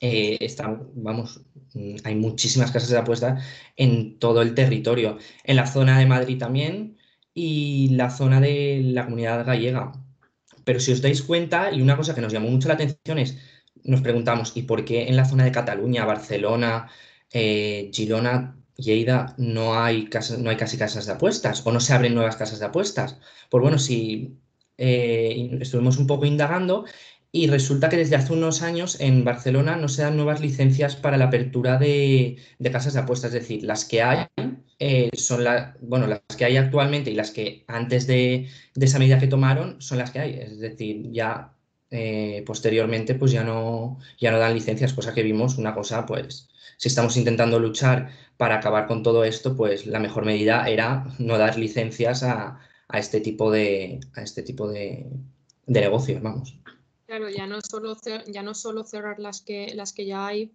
eh, están, vamos, mm, hay muchísimas casas de apuesta en todo el territorio, en la zona de Madrid también y la zona de la comunidad gallega. Pero si os dais cuenta, y una cosa que nos llamó mucho la atención es, nos preguntamos, ¿y por qué en la zona de Cataluña, Barcelona, eh, Girona, Lleida no hay, no hay casi casas de apuestas o no se abren nuevas casas de apuestas. Pues bueno, si eh, estuvimos un poco indagando y resulta que desde hace unos años en Barcelona no se dan nuevas licencias para la apertura de, casas de apuestas, es decir, las que hay eh, son la, bueno, las que hay actualmente y las que antes de, esa medida que tomaron son las que hay, es decir, ya eh, posteriormente pues ya no, ya no dan licencias, cosa que vimos una cosa pues si estamos intentando luchar para acabar con todo esto, pues la mejor medida era no dar licencias a, este tipo este de, negocios, vamos. Claro, ya no solo ya no cerrar las que las que ya hay,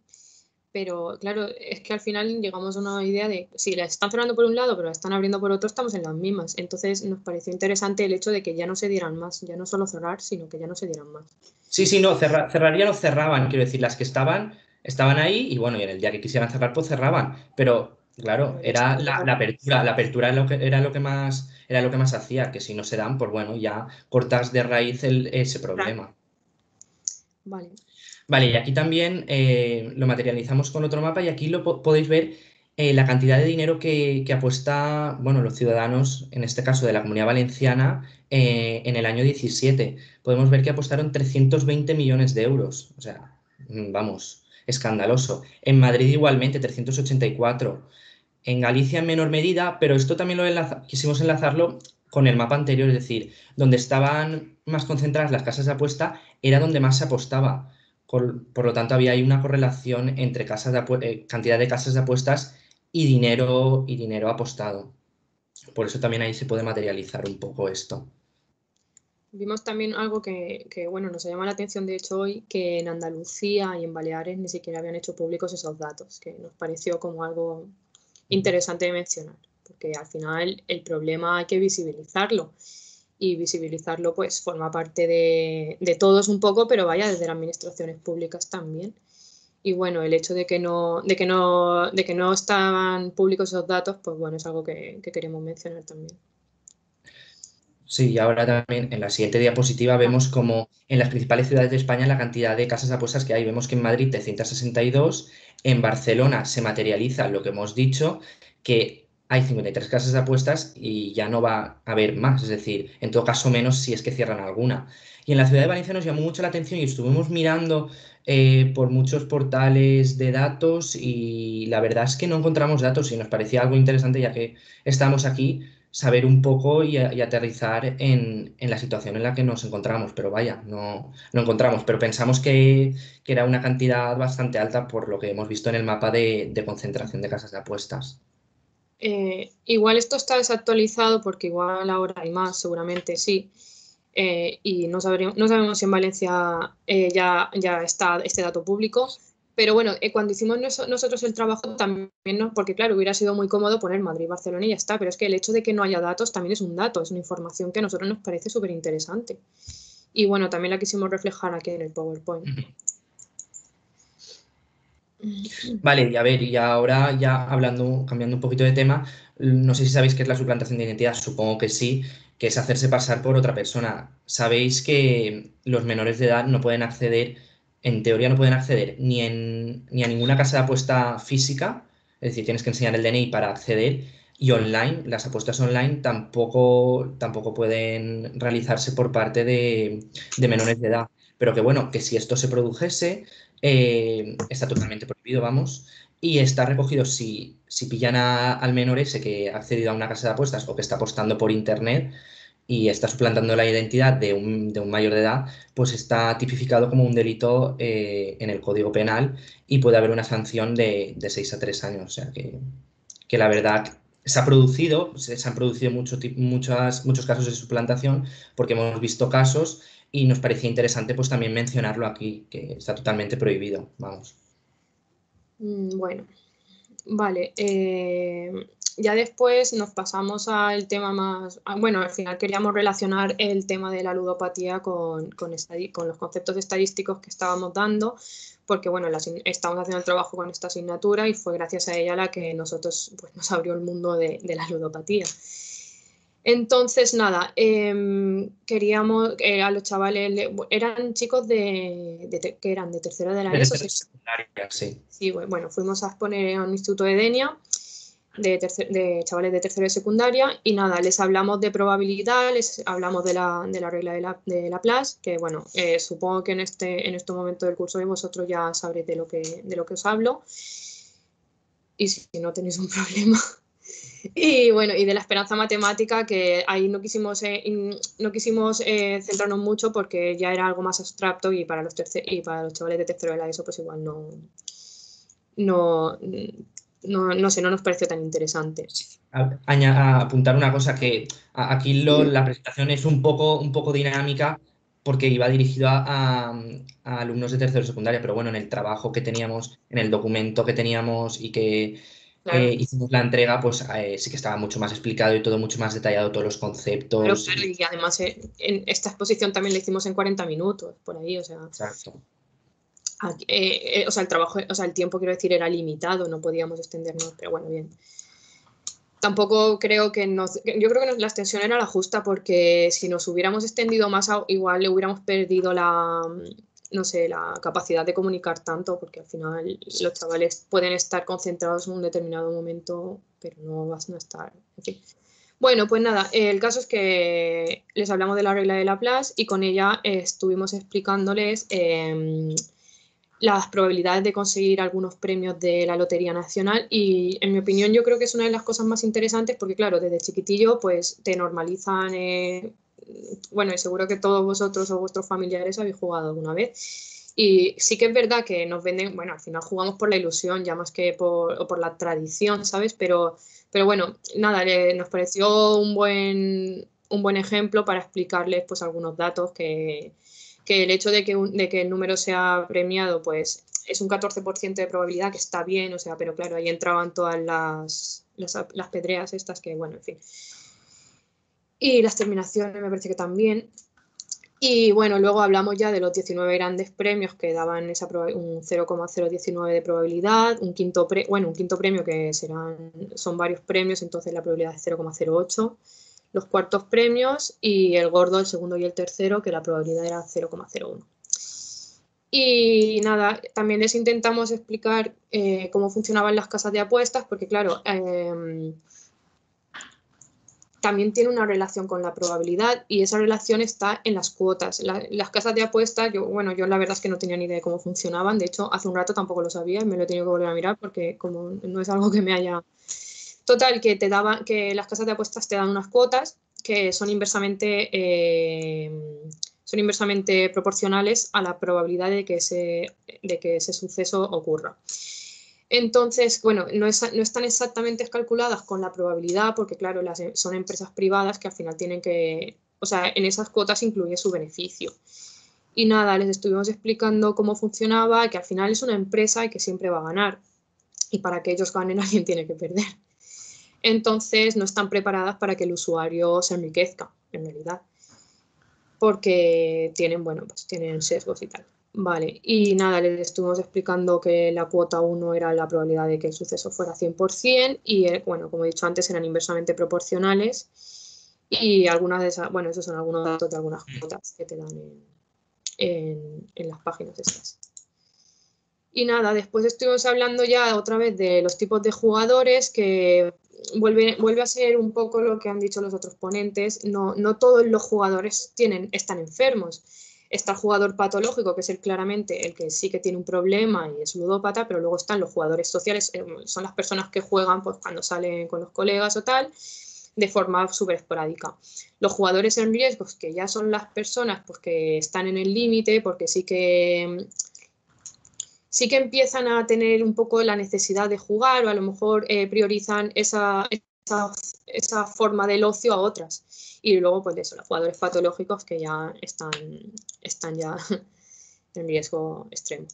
pero claro, es que al final llegamos a una idea de si la están cerrando por un lado, pero la están abriendo por otro, estamos en las mismas. Entonces nos pareció interesante el hecho de que ya no se dieran más, ya no solo cerrar, sino que ya no se dieran más. Sí, sí, no, cerraría cerrarían o cerraban, quiero decir, las que estaban estaban ahí y bueno, y en el día que quisieran cerrar, pues cerraban. Pero claro, era la, apertura, la apertura era lo que, más era lo que más hacía, que si no se dan, pues bueno, ya cortas de raíz ese problema. Vale. Vale, y aquí también eh, lo materializamos con otro mapa y aquí lo podéis ver eh, la cantidad de dinero que, apuesta, bueno, los ciudadanos, en este caso de la Comunidad Valenciana, eh, en el año 17. Podemos ver que apostaron 320 millones de euros. O sea, mm, vamos, escandaloso. En Madrid igualmente, 384. En Galicia en menor medida, pero esto también lo quisimos enlazarlo con el mapa anterior, es decir, donde estaban más concentradas las casas de apuesta era donde más se apostaba. Por, lo tanto, había ahí una correlación entre casas de eh, cantidad de casas de apuestas y dinero, y dinero apostado. Por eso también ahí se puede materializar un poco esto. Vimos también algo que, que, bueno, nos llama la atención, de hecho, hoy, que en Andalucía y en Baleares ni siquiera habían hecho públicos esos datos, que nos pareció como algo interesante de mencionar, porque al final el problema hay que visibilizarlo y visibilizarlo pues forma parte de, todos un poco, pero vaya desde las administraciones públicas también. Y bueno, el hecho de que no, de que no, de que no estaban públicos esos datos, pues bueno, es algo que queremos mencionar también. Sí, ahora también en la siguiente diapositiva vemos como en las principales ciudades de España la cantidad de casas apuestas que hay. Vemos que en Madrid 362, en Barcelona se materializa lo que hemos dicho, que hay 53 casas de apuestas y ya no va a haber más, es decir, en todo caso menos si es que cierran alguna. Y en la ciudad de Valencia nos llamó mucho la atención y estuvimos mirando eh, por muchos portales de datos y la verdad es que no encontramos datos y nos parecía algo interesante ya que estamos aquí saber un poco y, aterrizar en, la situación en la que nos encontramos, pero vaya, no, no encontramos, pero pensamos que, era una cantidad bastante alta por lo que hemos visto en el mapa de, concentración de casas de apuestas. Eh, igual esto está desactualizado porque igual ahora hay más, seguramente sí. Eh, y no, no, sabemos si en Valencia eh, ya está este dato público, pero bueno, eh, cuando hicimos nosotros el trabajo también, ¿no? porque claro, hubiera sido muy cómodo poner Madrid, Barcelona y ya está, pero es que el hecho de que no haya datos también es un dato, es una información que a nosotros nos parece súper interesante. Y bueno, también la quisimos reflejar aquí en el PowerPoint. Mm. Vale, y a ver, y ahora ya hablando, cambiando un poquito de tema, no sé si sabéis qué es la suplantación de identidad, supongo que sí, que es hacerse pasar por otra persona. Sabéis que los menores de edad no pueden acceder en teoría no pueden acceder ni, a ninguna casa de apuesta física, es decir, tienes que enseñar el DNI para acceder, y online, las apuestas online tampoco, tampoco pueden realizarse por parte de, menores de edad. Pero que bueno, que si esto se produjese, eh, está totalmente prohibido, vamos, y está recogido si, si pillan a, al menor ese que ha accedido a una casa de apuestas o que está apostando por internet, y está suplantando la identidad de un, mayor de edad, pues está tipificado como un delito eh, en el Código Penal y puede haber una sanción de, de 6 a 3 años. O sea que, la verdad se ha producido, se, han producido muchos casos de suplantación porque hemos visto casos y nos parecía interesante pues también mencionarlo aquí, que está totalmente prohibido. Vamos. Mm, bueno, vale. Eh, ya después nos pasamos al tema más, ah, bueno, al final queríamos relacionar el tema de la ludopatía con, con, los conceptos estadísticos que estábamos dando, porque bueno, estamos haciendo el trabajo con esta asignatura y fue gracias a ella la que nosotros pues, nos abrió el mundo de, la ludopatía. Entonces, nada, em, queríamos eh, a los chavales, eran chicos de, que eran de tercero de la ESO. Sí. sí, bueno, fuimos a exponer a un instituto de Denia de, de chavales de tercero de secundaria y nada, les hablamos de probabilidad, les hablamos de la, de la regla de la, de la que bueno, eh, supongo que en este, en este momento del curso de vosotros ya sabréis de lo que, de lo que os hablo y si no tenéis un [laughs] problema. Y bueno, y de la esperanza matemática, que ahí no quisimos, eh, no quisimos eh, centrarnos mucho porque ya era algo más abstracto y para los, y para los chavales de tercero de la ESO pues igual no, no no, no sé, no nos pareció tan interesante. A, apuntar una cosa que aquí la presentación es un poco, un poco dinámica porque iba dirigido a, alumnos de tercero secundaria, pero bueno, en el trabajo que teníamos, en el documento que teníamos y que eh, hicimos la entrega, pues eh, sí que estaba mucho más explicado y todo mucho más detallado, todos los conceptos. Pero, y además eh, en esta exposición también la hicimos en 40 minutos, por ahí, o sea. Exacto. Eh, eh, o sea, el trabajo, o sea, el tiempo, quiero decir, era limitado, no podíamos extendernos, pero bueno, bien. Tampoco creo que yo creo que la extensión era la justa porque si nos hubiéramos extendido más, igual le hubiéramos perdido la, no sé, la capacidad de comunicar tanto, porque al final los chavales pueden estar concentrados en un determinado momento, pero no vas a estar. Bueno, pues nada, el caso es que les hablamos de la regla de Laplace y con ella eh, estuvimos explicándoles eh, las probabilidades de conseguir algunos premios de la Lotería Nacional y en mi opinión yo creo que es una de las cosas más interesantes porque claro, desde chiquitillo pues te normalizan, eh, bueno y seguro que todos vosotros o vuestros familiares habéis jugado alguna vez y sí que es verdad que nos venden, bueno al final jugamos por la ilusión ya más que por, la tradición, ¿sabes? Pero, pero bueno, nada, eh, nos pareció un buen, un buen ejemplo para explicarles pues algunos datos que que el hecho de que, el número sea premiado, pues es un 14% de probabilidad que está bien, o sea, pero claro, ahí entraban todas las, pedreas estas que, bueno, en fin. Y las terminaciones me parece que también. Y bueno, luego hablamos ya de los 19 grandes premios que daban esa un 0,019 de probabilidad, un quinto, pre bueno, un quinto premio que serán, son varios premios, entonces la probabilidad es 0,08 los cuartos premios y el gordo el segundo y el tercero, que la probabilidad era 0,01. Y nada, también les intentamos explicar eh, cómo funcionaban las casas de apuestas, porque claro, em, también tiene una relación con la probabilidad y esa relación está en las cuotas. las casas de apuestas, yo, bueno, yo la verdad es que no tenía ni idea de cómo funcionaban, de hecho, hace un rato tampoco lo sabía y me lo he tenido que volver a mirar porque como no es algo que me haya Total, que, te daban que las casas de apuestas te dan unas cuotas que son inversamente, eh, son inversamente proporcionales a la probabilidad de que ese, de que ese suceso ocurra. Entonces, bueno, no, no, están exactamente calculadas con la probabilidad, porque claro, las, son empresas privadas que al final tienen que, o sea, en esas cuotas incluye su beneficio. Y nada, les estuvimos explicando cómo funcionaba, que al final es una empresa y que siempre va a ganar. Y para que ellos ganen, [laughs] alguien tiene que perder. Entonces no están preparadas para que el usuario se enriquezca, en realidad, porque tienen, bueno, pues tienen sesgos y tal. Vale, y nada, les estuvimos explicando que la cuota 1 era la probabilidad de que el suceso fuera 100% y, eh, bueno, como he dicho antes, eran inversamente proporcionales y algunas de esas, bueno, esos son algunos datos de algunas mm. cuotas que te dan en, en las páginas estas. Y nada, después estuvimos hablando ya otra vez de los tipos de jugadores que vuelve, a ser un poco lo que han dicho los otros ponentes, no, todos los jugadores tienen, están enfermos. Está el jugador patológico, que es el claramente el que sí que tiene un problema y es ludópata, pero luego están los jugadores sociales, eh, son las personas que juegan pues, cuando salen con los colegas o tal, de forma súper esporádica. Los jugadores en riesgo, que ya son las personas pues, que están en el límite, porque sí que sí que empiezan a tener un poco la necesidad de jugar o a lo mejor eh, priorizan esa, esa, forma del ocio a otras. Y luego, pues eso, los jugadores patológicos que ya están, están ya [laughs] en riesgo extremo.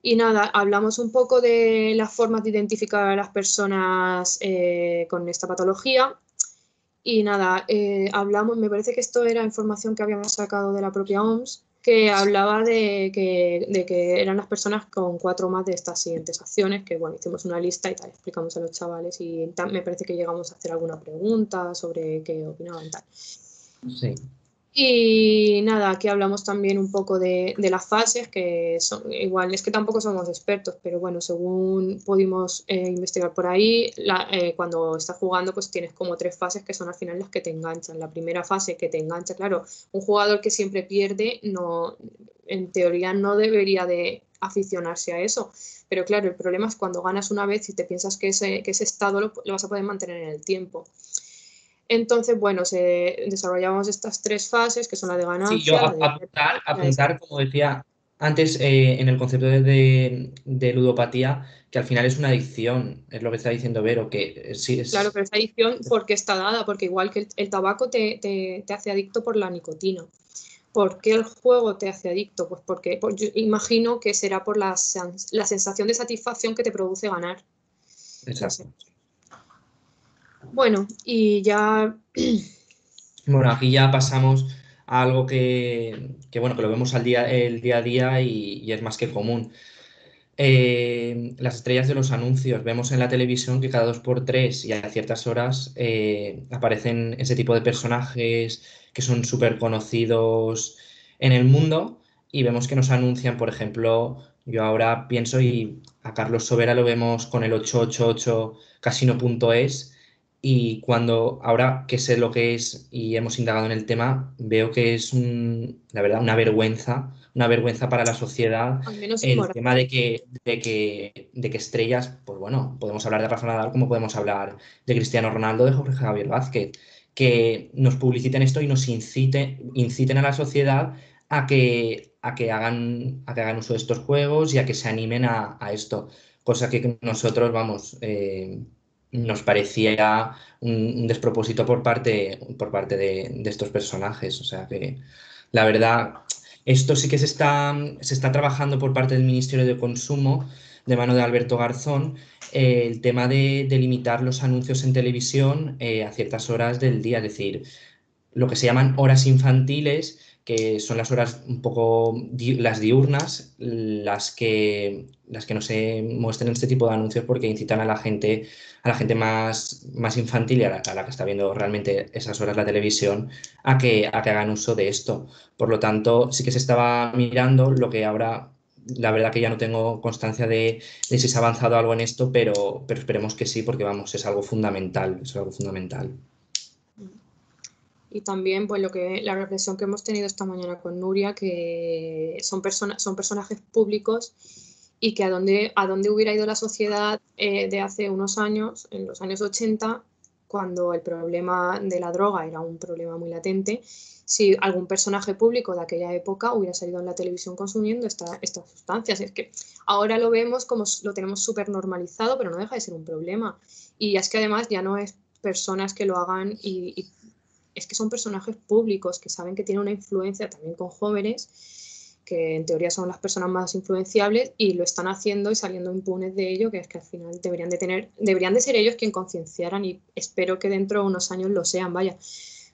Y nada, hablamos un poco de las formas de identificar a las personas eh, con esta patología. Y nada, eh, hablamos, me parece que esto era información que habíamos sacado de la propia OMS, que hablaba de que, eran las personas con cuatro más de estas siguientes acciones, que bueno, hicimos una lista y tal, explicamos a los chavales y me parece que llegamos a hacer alguna pregunta sobre qué opinaban tal. Sí. Y nada, aquí hablamos también un poco de, de, las fases, que son igual, es que tampoco somos expertos, pero bueno, según pudimos eh, investigar por ahí, eh, cuando estás jugando, pues tienes como tres fases que son al final las que te enganchan. La primera fase que te engancha, claro, un jugador que siempre pierde, no, en teoría no debería de aficionarse a eso. Pero claro, el problema es cuando ganas una vez y te piensas que ese, que estado lo vas a poder mantener en el tiempo. Entonces, bueno, se desarrollamos estas tres fases que son la de ganancia. Sí, yo apuntar, como decía antes eh, en el concepto de, ludopatía, que al final es una adicción, es lo que está diciendo Vero, que sí es... Claro, pero es adicción porque está dada, porque igual que el, tabaco te, hace adicto por la nicotina. ¿Por qué el juego te hace adicto? Pues porque pues imagino que será por la, sensación de satisfacción que te produce ganar. Exacto. Bueno, y ya... [clears throat] Bueno, aquí ya pasamos a algo que, que bueno, que lo vemos al día, el día a día y, es más que común. Eh, las estrellas de los anuncios. Vemos en la televisión que cada dos por tres y a ciertas horas eh, aparecen ese tipo de personajes que son súper conocidos en el mundo y vemos que nos anuncian, por ejemplo, yo ahora pienso y a Carlos Sobera lo vemos con el 888 casino.es y cuando ahora que sé lo que es y hemos indagado en el tema, veo que es la verdad una vergüenza, una vergüenza para la sociedad el tema de que, de que, estrellas, pues bueno, podemos hablar de Rafa Nadal como podemos hablar de Cristiano Ronaldo, de Jorge Javier Vázquez, que nos publiciten esto y nos inciten, inciten a la sociedad a que, a que, hagan, a que hagan uso de estos juegos y a que se animen a, esto, cosa que nosotros, vamos, eh, nos parecía un, despropósito por parte, por parte de, estos personajes. O sea que, la verdad, esto sí que se está, trabajando por parte del Ministerio de Consumo, de mano de Alberto Garzón, eh, el tema de, delimitar limitar los anuncios en televisión eh, a ciertas horas del día, es decir, lo que se llaman horas infantiles, que son las horas un poco las diurnas, las que, las que no se muestran este tipo de anuncios porque incitan a la gente, a la gente más, más infantil y a la, que está viendo realmente esas horas la televisión, a que, hagan uso de esto. Por lo tanto, sí que se estaba mirando lo que ahora la verdad que ya no tengo constancia de, si se ha avanzado algo en esto, pero, pero esperemos que sí, porque vamos, es algo fundamental, es algo fundamental y también pues lo que la reflexión que hemos tenido esta mañana con Nuria que son personas son personajes públicos y que a dónde a dónde hubiera ido la sociedad eh, de hace unos años en los años 80 cuando el problema de la droga era un problema muy latente si algún personaje público de aquella época hubiera salido en la televisión consumiendo esta, estas sustancias. Es que ahora lo vemos como lo tenemos súper normalizado, pero no deja de ser un problema. Y es que además ya no es personas que lo hagan y es que son personajes públicos que saben que tienen una influencia también con jóvenes, que en teoría son las personas más influenciables y lo están haciendo y saliendo impunes de ello, que es que al final deberían de tener, deberían de ser ellos quien concienciaran y espero que dentro de unos años lo sean, vaya.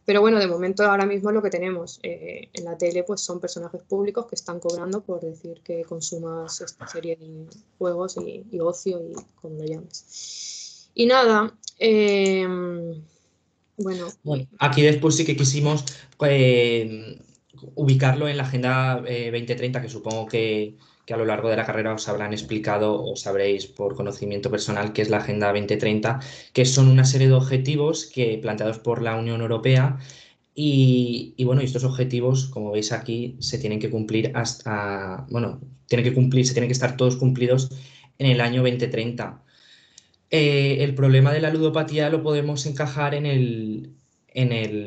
Pero bueno, de momento ahora mismo lo que tenemos eh, en la tele pues son personajes públicos que están cobrando por decir que consumas esta serie de juegos y, ocio y como lo llames. Y nada, eh, bueno. aquí después sí que quisimos eh, ubicarlo en la Agenda 2030, eh, que supongo que, a lo largo de la carrera os habrán explicado o sabréis por conocimiento personal qué es la Agenda 2030, que son una serie de objetivos que, planteados por la Unión Europea. Y, bueno, estos objetivos, como veis aquí, se tienen que cumplir hasta, bueno, tienen que cumplir, se tienen que estar todos cumplidos en el año 2030. Eh, el problema de la ludopatía lo podemos encajar en el,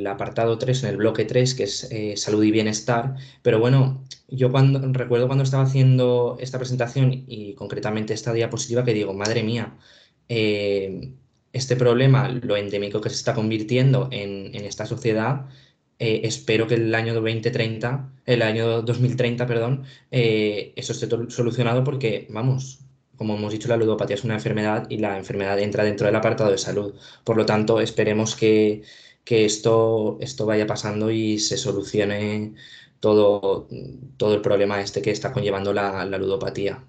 apartado 3, en el bloque 3, que es eh, salud y bienestar. Pero bueno, yo cuando recuerdo cuando estaba haciendo esta presentación y concretamente esta diapositiva que digo, madre mía, eh, este problema, lo endémico que se está convirtiendo en, esta sociedad, espero que el año 2030, el año 2030, perdón, eso esté solucionado porque, vamos, como hemos dicho, la ludopatía es una enfermedad y la enfermedad entra dentro del apartado de salud. Por lo tanto, esperemos que, esto, esto vaya pasando y se solucione todo, todo el problema este que está conllevando la, ludopatía.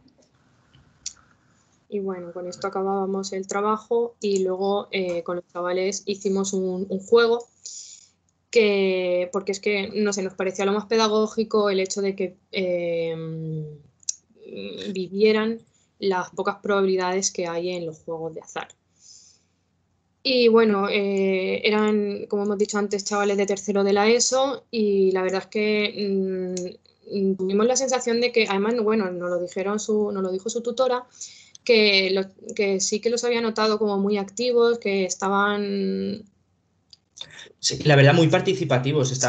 Y bueno, con esto acabábamos el trabajo y luego eh, con los chavales hicimos un, juego que, porque es que, no sé, nos parecía lo más pedagógico el hecho de que eh, vivieran las pocas probabilidades que hay en los juegos de azar. Y bueno, eh, eran, como hemos dicho antes, chavales de tercero de la ESO y la verdad es que mm, mm, tuvimos la sensación de que, además, bueno, nos lo, dijeron su, lo dijo su tutora, que, que sí que los había notado como muy activos, que estaban Sí, la verdad, muy participativos. les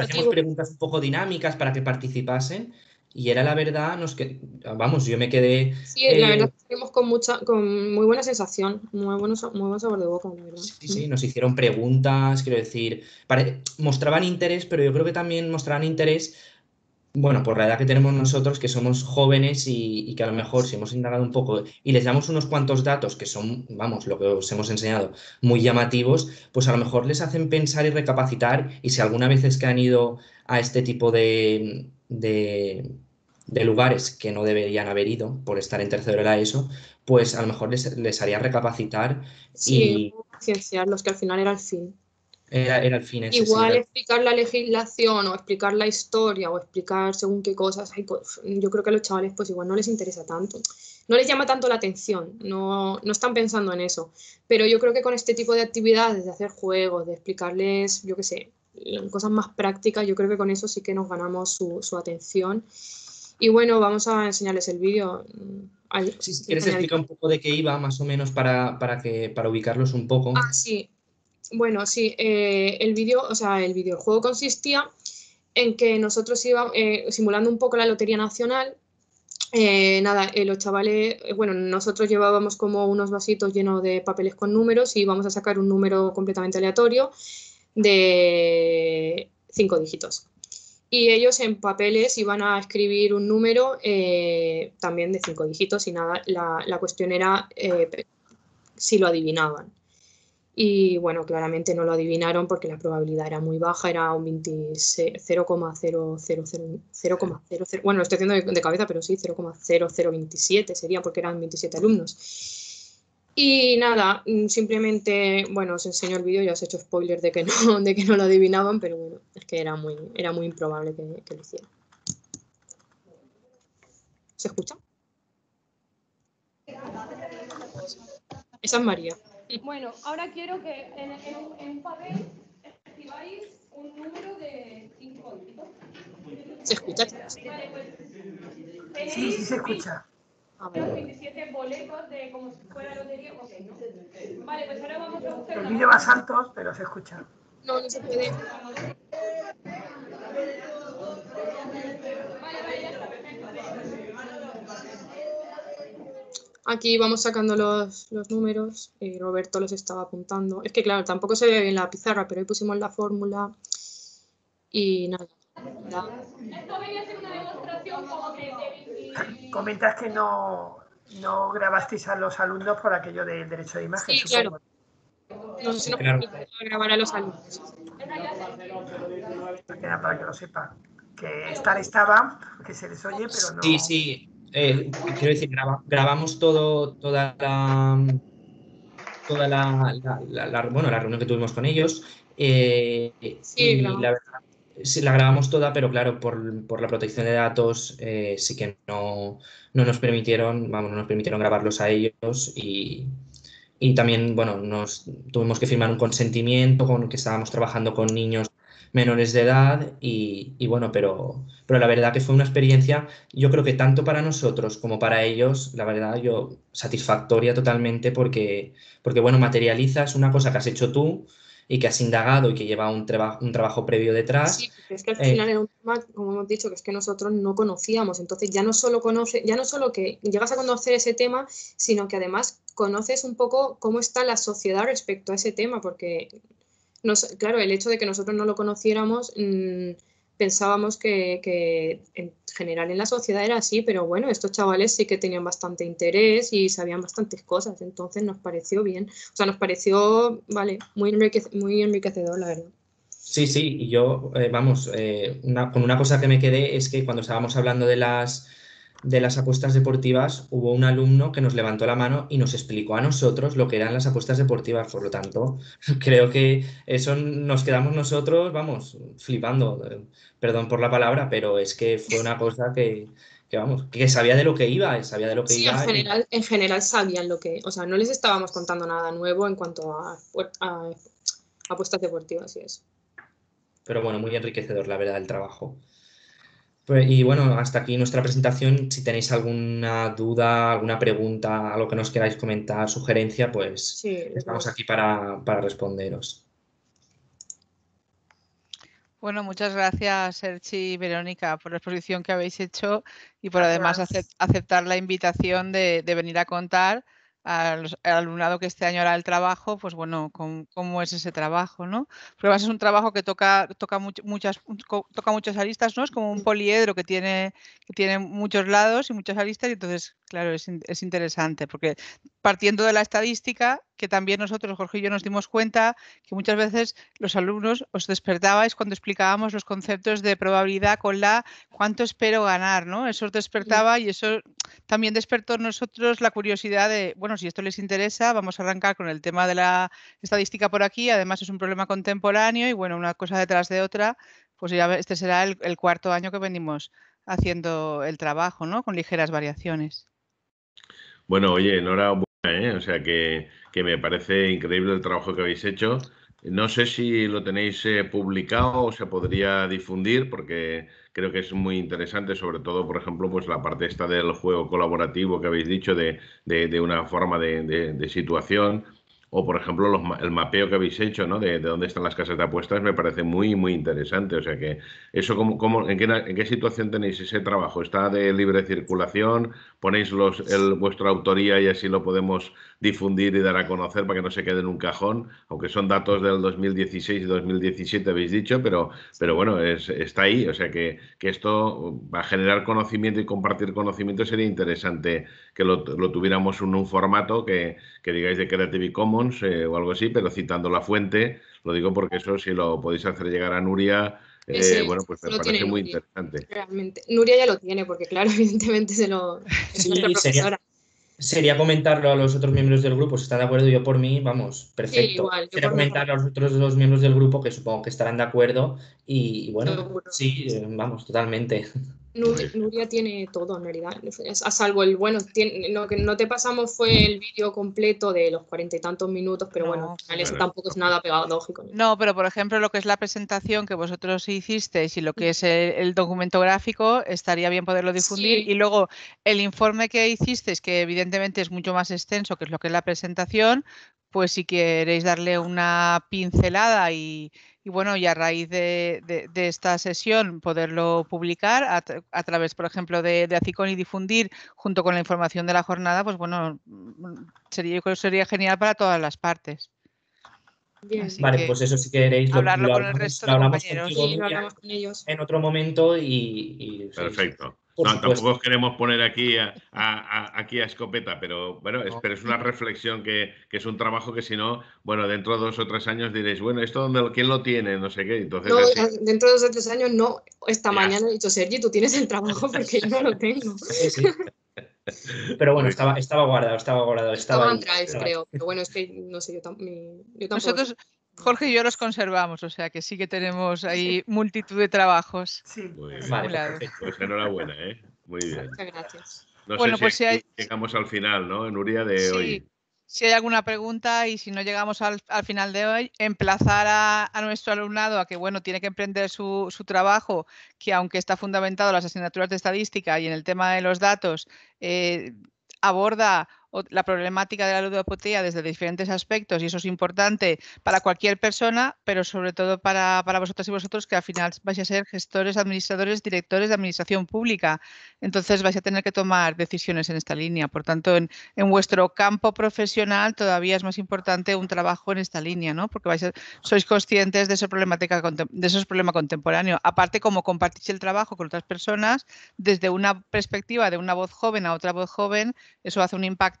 hacíamos preguntas un poco dinámicas para que participasen y era la verdad, nos que, vamos, yo me quedé... Sí, la verdad eh, estuvimos con, mucha, con muy buena sensación, muy, buen sabor de boca, Sí, sí, nos hicieron preguntas, quiero decir, mostraban interés, pero yo creo que también mostraban interés, bueno, por la edad que tenemos nosotros, que somos jóvenes y, y que a lo mejor si hemos indagado un poco y les damos unos cuantos datos que son, vamos, lo que os hemos enseñado, muy llamativos, pues a lo mejor les hacen pensar y recapacitar y si alguna vez es que han ido a este tipo de de, lugares que no deberían haber ido por estar en tercero era ESO, pues a lo mejor les, haría recapacitar sí, y... concienciarlos, que al final era el fin. Era, el fin. Igual explicar la legislación o explicar la historia o explicar según qué cosas. hay pues, yo creo que a los chavales pues igual no les interesa tanto no les llama tanto la atención, no, no, están pensando en eso. Pero yo creo que con este tipo de actividades, de hacer juegos, de explicarles, yo qué sé, cosas más prácticas, yo creo que con eso sí que nos ganamos su, su atención. Y bueno, vamos a enseñarles el vídeo. Mm, si quieres explicar un poco de qué iba, más o menos, para, para, que, para ubicarlos un poco. Ah, sí. Bueno, sí, eh, el vídeo, o sea, el videojuego consistía en que nosotros íbamos eh, simulando un poco la Lotería Nacional. Eh, nada, los chavales, bueno, nosotros llevábamos como unos vasitos llenos de papeles con números y íbamos a sacar un número completamente aleatorio de cinco dígitos. Y ellos en papeles iban a escribir un número también de cinco dígitos y nada, la, la cuestión era si lo adivinaban. Y bueno, claramente no lo adivinaron porque la probabilidad era muy baja, era un 0,000, bueno, lo estoy haciendo de, de cabeza, pero sí, 0,0027 sería porque eran 27 alumnos. Y nada, mm, simplemente, bueno, os enseño el vídeo, ya os he hecho spoiler de que [laughs] no, de que no lo adivinaban, pero bueno, es que era muy, era muy improbable que, lo hicieran. ¿Se escucha? Esa es María. Bueno, ahora quiero que en, un papel escribáis un número de incógnito. ¿Se escucha? Pues, sí, sí, se escucha. Ah, los 27 boletos de como si fuera lotería. Vale, pues ahora vamos a buscar. El vídeo va saltos, pero se escucha. No, no se puede. Vale, vale, ya está perfecto. Aquí vamos sacando los, los números, eh, Roberto los estaba apuntando. Es que claro, tampoco se ve bien la pizarra, pero ahí pusimos la fórmula y nada. Esto venía a ser una demostración como que comentas que no, no grabasteis a los alumnos por aquello del derecho de imagen. Sí, claro. No se nos grabar a los alumnos. Para que lo sepa Que estar estaba, que se les oye, pero no. Sí, sí. Eh, quiero decir, graba, grabamos todo, toda la toda la, bueno, la reunión que tuvimos con ellos. Eh, sí, claro. Sí, la grabamos toda, pero claro, por, la protección de datos eh, sí que no, nos permitieron, vamos, no nos permitieron grabarlos a ellos y, también, bueno, nos tuvimos que firmar un consentimiento con que estábamos trabajando con niños menores de edad y, bueno, pero, pero la verdad que fue una experiencia, yo creo que tanto para nosotros como para ellos, la verdad yo satisfactoria totalmente porque, porque bueno, materializas una cosa que has hecho tú, y que has indagado y que lleva un, un trabajo previo detrás. Sí, es que al eh, final era un tema, como hemos dicho, que es que nosotros no conocíamos. Entonces ya no solo conoce, ya no solo que llegas a conocer ese tema, sino que además conoces un poco cómo está la sociedad respecto a ese tema, porque claro, el hecho de que nosotros no lo conociéramos. Mm, pensábamos que, en general en la sociedad era así, pero bueno, estos chavales sí que tenían bastante interés y sabían bastantes cosas, entonces nos pareció bien, o sea, nos pareció, vale, muy, muy enriquecedor, la verdad. Sí, sí, y yo, eh, vamos, eh, con una cosa que me quedé es que cuando estábamos hablando de las de las apuestas deportivas hubo un alumno que nos levantó la mano y nos explicó a nosotros lo que eran las apuestas deportivas. Por lo tanto, [laughs] creo que eso nos quedamos nosotros, vamos, flipando. Eh, perdón por la palabra, pero es que fue una cosa que, vamos, que sabía de lo que iba, eh, sabía de lo que iba. En general, en general sabían lo que, o sea, no les estábamos contando nada nuevo en cuanto a, a apuestas deportivas y eso. Pero bueno, muy enriquecedor, la verdad, el trabajo. Pues, y bueno, hasta aquí nuestra presentación. Si tenéis alguna duda, alguna pregunta, algo que nos queráis comentar, sugerencia, pues estamos aquí para, responderos. Bueno, muchas gracias, Erchi y Verónica, por la exposición que habéis hecho y por además aceptar la invitación de venir a contar al, alumnado que este año hará el trabajo, pues bueno, con, cómo es ese trabajo, ¿no? además es un trabajo que toca, toca, muchas, toca muchas aristas, ¿no? Es como un poliedro que tiene, que tiene muchos lados y muchas aristas, y entonces Claro, es, interesante, porque partiendo de la estadística, que también nosotros, Jorge y yo, nos dimos cuenta que muchas veces los alumnos os despertabais cuando explicábamos los conceptos de probabilidad con la cuánto espero ganar, ¿no? Eso os despertaba y eso también despertó nosotros la curiosidad de, bueno, si esto les interesa, vamos a arrancar con el tema de la estadística por aquí, además es un problema contemporáneo y bueno, una cosa detrás de otra, pues ya este será el, el cuarto año que venimos haciendo el trabajo, ¿no? Con ligeras variaciones. Bueno, oye, enhorabuena, ¿eh? o sea que, me parece increíble el trabajo que habéis hecho. No sé si lo tenéis eh, publicado o se podría difundir porque creo que es muy interesante, sobre todo, por ejemplo, pues la parte esta del juego colaborativo que habéis dicho de, de, de una forma de, de situación o por ejemplo el mapeo que habéis hecho, ¿no? De, dónde están las casas de apuestas, me parece muy, muy interesante. O sea que eso, como en, qué, situación tenéis ese trabajo? ¿Está de libre circulación? ¿Ponéis los, el, vuestra autoría y así lo podemos difundir y dar a conocer para que no se quede en un cajón, aunque son datos del 2016 y 2017, habéis dicho, pero, pero bueno, está ahí. O sea que, esto va a generar conocimiento y compartir conocimiento sería interesante que lo, tuviéramos en un, formato que, digáis de Creative Commons eh, o algo así, pero citando la fuente. Lo digo porque eso si lo podéis hacer llegar a Nuria, eh, bueno, pues me parece muy interesante. Nuria ya lo tiene, porque claro, [laughs] evidentemente se lo... profesora sería comentarlo a los otros miembros del grupo, si están de acuerdo, yo por mí, vamos, perfecto. sería comentarlo a los otros dos miembros del grupo que supongo que estarán de acuerdo y, bueno, sí, eh, vamos, totalmente. [laughs] Nuria, tiene todo en realidad, a salvo el bueno, lo que no te pasamos fue el vídeo completo de los cuarenta y tantos minutos, pero bueno, eso tampoco es nada pedagógico. No, pero por ejemplo lo que es la presentación que vosotros hicisteis y lo que es el, documento gráfico, estaría bien poderlo difundir. Y luego el informe que hicisteis, que evidentemente es mucho más extenso que es lo que es la presentación, pues si queréis darle una pincelada y, bueno, y a raíz de, esta sesión poderlo publicar a, través, por ejemplo, de, de, y difundir junto con la información de la jornada, pues bueno, mm, sería, que sería genial para todas las partes. Vale, pues eso si queréis hablarlo con el resto hablamos compañeros. en otro momento y... Perfecto no, tampoco queremos poner aquí a, aquí a escopeta, pero bueno, es, pero es una reflexión que, es un trabajo que si no, bueno, dentro de dos o tres años diréis, bueno, ¿esto quién lo tiene? No sé qué. Entonces, no, eh, dentro de dos o tres años no. Esta mañana he dicho, Sergi, tú tienes el trabajo porque yo no lo tengo. [laughs] Pero bueno, estaba, estaba guardado, estaba guardado. Estaba, estaba creo. Pero bueno, es que no sé, yo, tampoco. Nosotros, Jorge y yo los conservamos, o sea que sí que tenemos ahí multitud de trabajos. Sí, Muy bien, pues enhorabuena, ¿eh? Muy bien. Muchas gracias. bueno, pues si, hay... llegamos al final, ¿no? En Nuria de sí. Si hay alguna pregunta y si no llegamos al, final de hoy, emplazar a, nuestro alumnado a que, bueno, tiene que emprender su, trabajo, que aunque está fundamentado en las asignaturas de estadística y en el tema de los datos, eh, aborda la problemática de la ludopatía desde diferentes aspectos y eso es importante para cualquier persona, pero sobre todo para, para vosotras y vosotros que al final vais a ser gestores, administradores, directores de administración pública. Entonces vais a tener que tomar decisiones en esta línea. Por tanto, en, vuestro campo profesional todavía es más importante un trabajo en esta línea, ¿no? Porque vais a, sois conscientes de esa problemática, de esos problemas contemporáneos. Aparte, como compartís el trabajo con otras personas, desde una perspectiva de una voz joven a otra voz joven, eso hace un impacto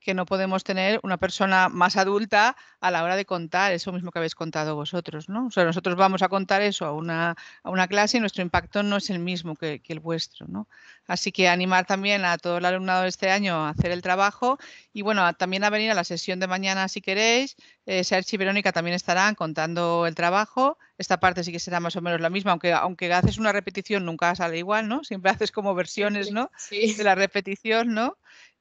que no podemos tener una persona más adulta a la hora de contar eso mismo que habéis contado vosotros, ¿no? O sea, nosotros vamos a contar eso a una, a una clase y nuestro impacto no es el mismo que, el vuestro, ¿no? Así que animar también a todo el alumnado de este año a hacer el trabajo y, bueno, también a venir a la sesión de mañana si queréis. Eh, Sergi y Verónica también estarán contando el trabajo. Esta parte sí que será más o menos la misma, aunque, aunque haces una repetición nunca sale igual, ¿no? Siempre haces como versiones, ¿no? De la repetición, ¿no?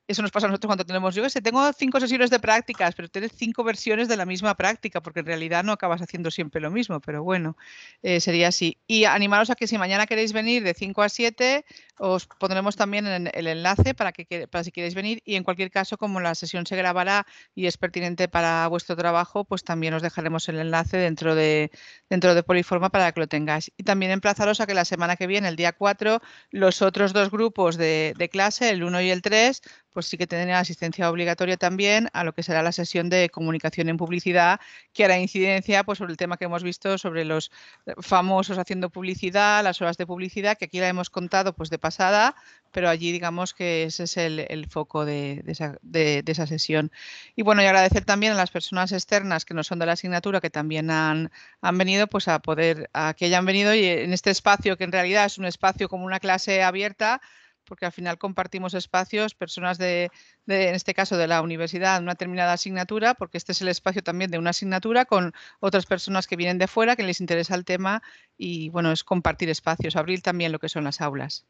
Eso nos pasa a nosotros cuando tenemos, yo que tengo cinco sesiones de prácticas, pero tienes cinco versiones de la misma práctica, porque en realidad no acabas haciendo siempre lo mismo, pero bueno, eh, sería así. Y animaros a que si mañana queréis venir de 5 a 7, os pondremos también en el enlace para, que, para si queréis venir y en cualquier caso, como la sesión se grabará y es pertinente para vuestro trabajo, pues también os dejaremos el enlace dentro de, dentro de Poliforma para que lo tengáis. Y también emplazaros a que la semana que viene, el día 4, los otros dos grupos de, de clase, el 1 y el 3, pues pues sí que tener asistencia obligatoria también a lo que será la sesión de comunicación en publicidad, que hará incidencia pues, sobre el tema que hemos visto sobre los eh, famosos haciendo publicidad, las horas de publicidad, que aquí la hemos contado pues, de pasada, pero allí digamos que ese es el, foco de, esa, sesión. Y bueno, y agradecer también a las personas externas que no son de la asignatura, que también han, venido, pues a poder, a que hayan venido y en este espacio, que en realidad es un espacio como una clase abierta, porque al final compartimos espacios, personas de, en este caso de la universidad, una determinada asignatura, porque este es el espacio también de una asignatura con otras personas que vienen de fuera, que les interesa el tema y bueno, es compartir espacios, abrir también lo que son las aulas.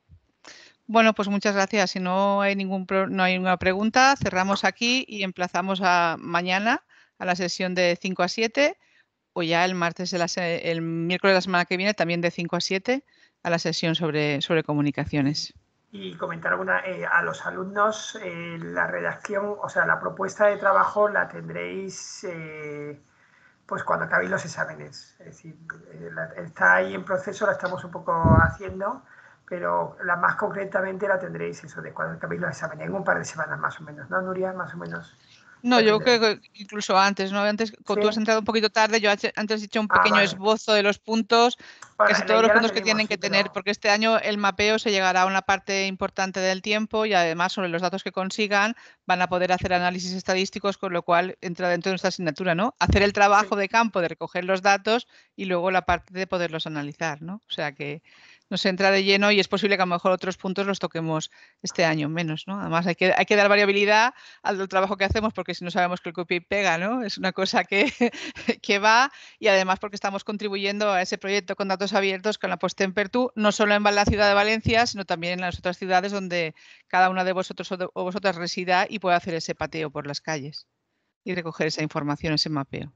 Bueno, pues muchas gracias. Si no hay, ningún, no hay ninguna pregunta, cerramos aquí y emplazamos a mañana a la sesión de 5 a 7 o ya el martes, de el miércoles de la semana que viene, también de 5 a 7 a la sesión sobre, sobre comunicaciones y comentar alguna eh, a los alumnos eh, la redacción, o sea, la propuesta de trabajo la tendréis eh, pues cuando acabéis los exámenes. Es decir, está ahí en proceso, la estamos un poco haciendo, pero la más concretamente la tendréis eso de cuando acabéis los exámenes, en un par de semanas más o menos, ¿no, Nuria? Más o menos. No, yo creo que incluso antes, ¿no? Antes, tú has entrado un poquito tarde, yo antes he hecho un pequeño ah, esbozo de los puntos, casi todos los puntos que tienen que tener, porque este año el mapeo se llegará a una parte importante del tiempo y además sobre los datos que consigan van a poder hacer análisis estadísticos, con lo cual entra dentro de nuestra asignatura, ¿no? Hacer el trabajo de campo de recoger los datos y luego la parte de poderlos analizar, ¿no? O sea que nos entra de lleno y es posible que a lo mejor otros puntos los toquemos este año menos, ¿no? Además hay que, hay que dar variabilidad al trabajo que hacemos porque si no sabemos que el copy pega, ¿no? Es una cosa que, [laughs] va y además porque estamos contribuyendo a ese proyecto con datos abiertos con la Postempertu, no solo en la ciudad de Valencia, sino también en las otras ciudades donde cada una de vosotros o vosotras resida y pueda hacer ese pateo por las calles y recoger esa información, ese mapeo.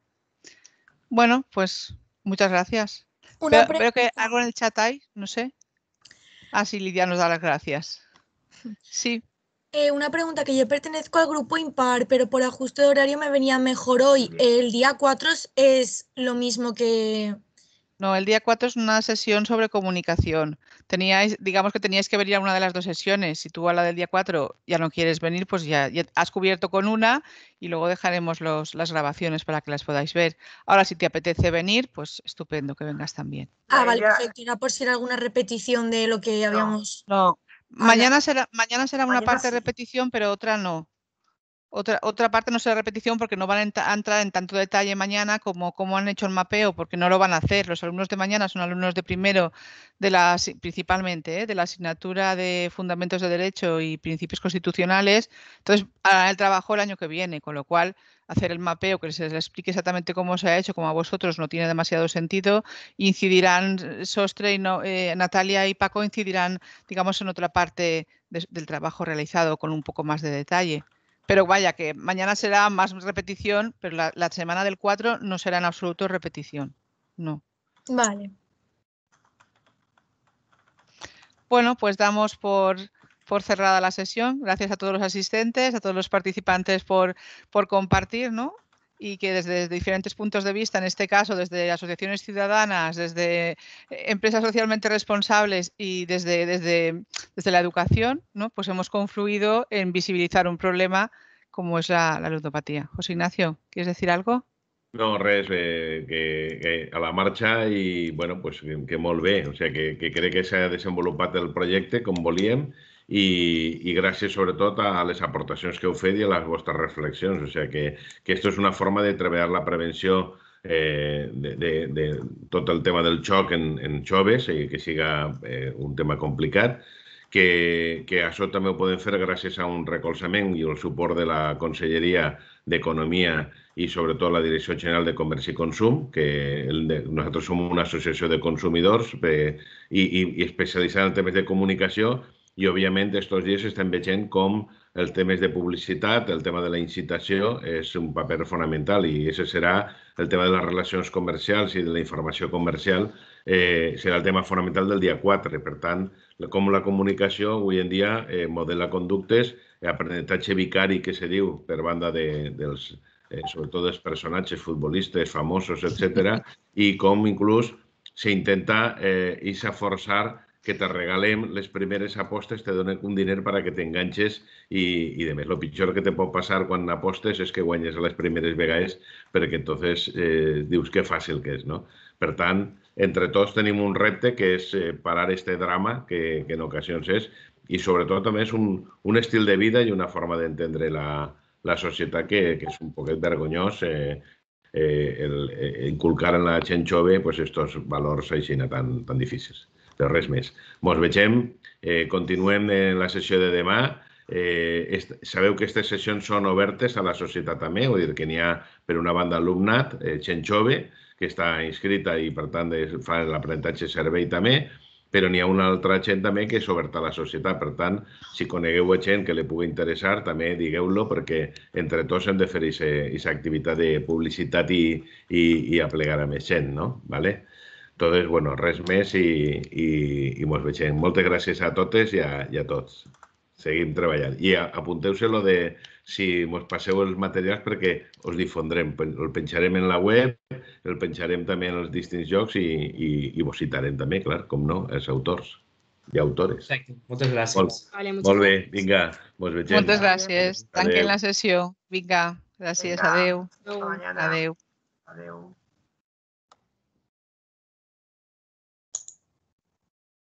Bueno, pues muchas gracias. Creo que algo en el chat hay, no sé. Así ah, sí, Lidia nos da las gracias. Sí. Eh, una pregunta, que yo pertenezco al grupo impar, pero por ajuste de horario me venía mejor hoy. ¿El día 4 es lo mismo que, no, el día 4 es una sesión sobre comunicación. Teníais, digamos que teníais que venir a una de las dos sesiones. Si tú a la del día 4 ya no quieres venir, pues ya, has cubierto con una y luego dejaremos las grabaciones para que las podáis ver. Ahora, si te apetece venir, pues estupendo que vengas también. Ah, vale, perfecto. por si era alguna repetición de lo que habíamos. No. Mañana será, mañana será una parte de repetición, pero otra no. Otra, otra parte no será repetición porque no van a entrar en tanto detalle mañana como, como han hecho el mapeo, porque no lo van a hacer. Los alumnos de mañana son alumnos de primero, de principalmente, ¿eh? de la asignatura de Fundamentos de Derecho y Principios Constitucionales. Entonces, harán el trabajo el año que viene, con lo cual hacer el mapeo, que se les explique exactamente cómo se ha hecho, como a vosotros, no tiene demasiado sentido. Incidirán, eh, Sostre y eh, Natalia y Paco incidirán, digamos, en otra parte del trabajo realizado con un poco más de detalle. Pero vaya, que mañana será más repetición, pero la, semana del 4 no será en absoluto repetición. No. Vale. Bueno, pues damos por, cerrada la sesión. Gracias a todos los asistentes, a todos los participantes por, por compartir, ¿no? y que desde, diferentes puntos de vista, en este caso desde asociaciones ciudadanas, desde eh, empresas socialmente responsables y desde, desde, la educación, ¿no? pues hemos confluido en visibilizar un problema como es la, ludopatía. José Ignacio, ¿quieres decir algo? No, res, eh, que, a la marcha y bueno, pues, que molve, o sea, que, que se que ha el proyecto con volíem i, i gràcies sobretot a les aportacions que heu fet i a les vostres reflexions. O sigui que, que esto és una forma de treballar la prevenció eh, de, de, de tot el tema del xoc en, en joves i eh, que siga eh, un tema complicat que, que això també ho podem fer gràcies a un recolzament i el suport de la Conselleria d'Economia i sobretot la Direcció General de Comerç i Consum, que el de, nosaltres som una associació de consumidors eh, i, i, i especialitzada en temes de comunicació i, òbviament, aquests dies estem veient com el tema de publicitat, el tema de la incitació, és un paper fonamental i aquest serà el tema de les relacions comercials i de la informació comercial eh, serà el tema fonamental del dia 4. Per tant, com la comunicació avui en dia eh, modela conductes, eh, aprenentatge vicari que se diu per banda de, dels, eh, sobretot dels personatges futbolistes, famosos, etc. i com inclús s'intenta eh, a forçar que te regalen les primeres apostes, te donen un diner para que te i, i de més. Lo pitjor que te pot passar quan apostes és que guanyes a les primeres vegades perquè entonces eh, dius que fàcil que és, no? Per tant, entre tots tenim un repte que és eh, parar este drama que, que en ocasions és i sobretot també és un, un estil de vida i una forma d'entendre la, la societat que, que és un poquet vergonyós eh, eh, el, eh, inculcar en la gent jove pues, estos valors així tan, tan difícils però res més. Ens vegem, eh, continuem en la sessió de demà. Eh, sabeu que aquestes sessions són obertes a la societat també, vull dir que n'hi ha per una banda alumnat, eh, gent jove, que està inscrita i per tant fa l'aprenentatge servei també, però n'hi ha una altra gent també que és oberta a la societat. Per tant, si conegueu a gent que li pugui interessar, també digueu-lo perquè entre tots hem de fer aquesta activitat de publicitat i, i, i aplegar a més gent, no? Vale? Entonces, bueno, res més i, i, i mos vegem. Moltes gràcies a totes i a, i a tots. Seguim treballant. I apunteu-se lo de si mos passeu els materials perquè us difondrem. El penjarem en la web, el penjarem també en els distints jocs i, i, i vos citarem també, clar, com no, els autors i autores. Exacte. Moltes gràcies. Molt, vale, molt bé, vinga, mos veiem. Moltes gràcies. Tanquem la sessió. Vinga, gràcies, Adéu. Adéu. Adéu. Adéu. Adéu.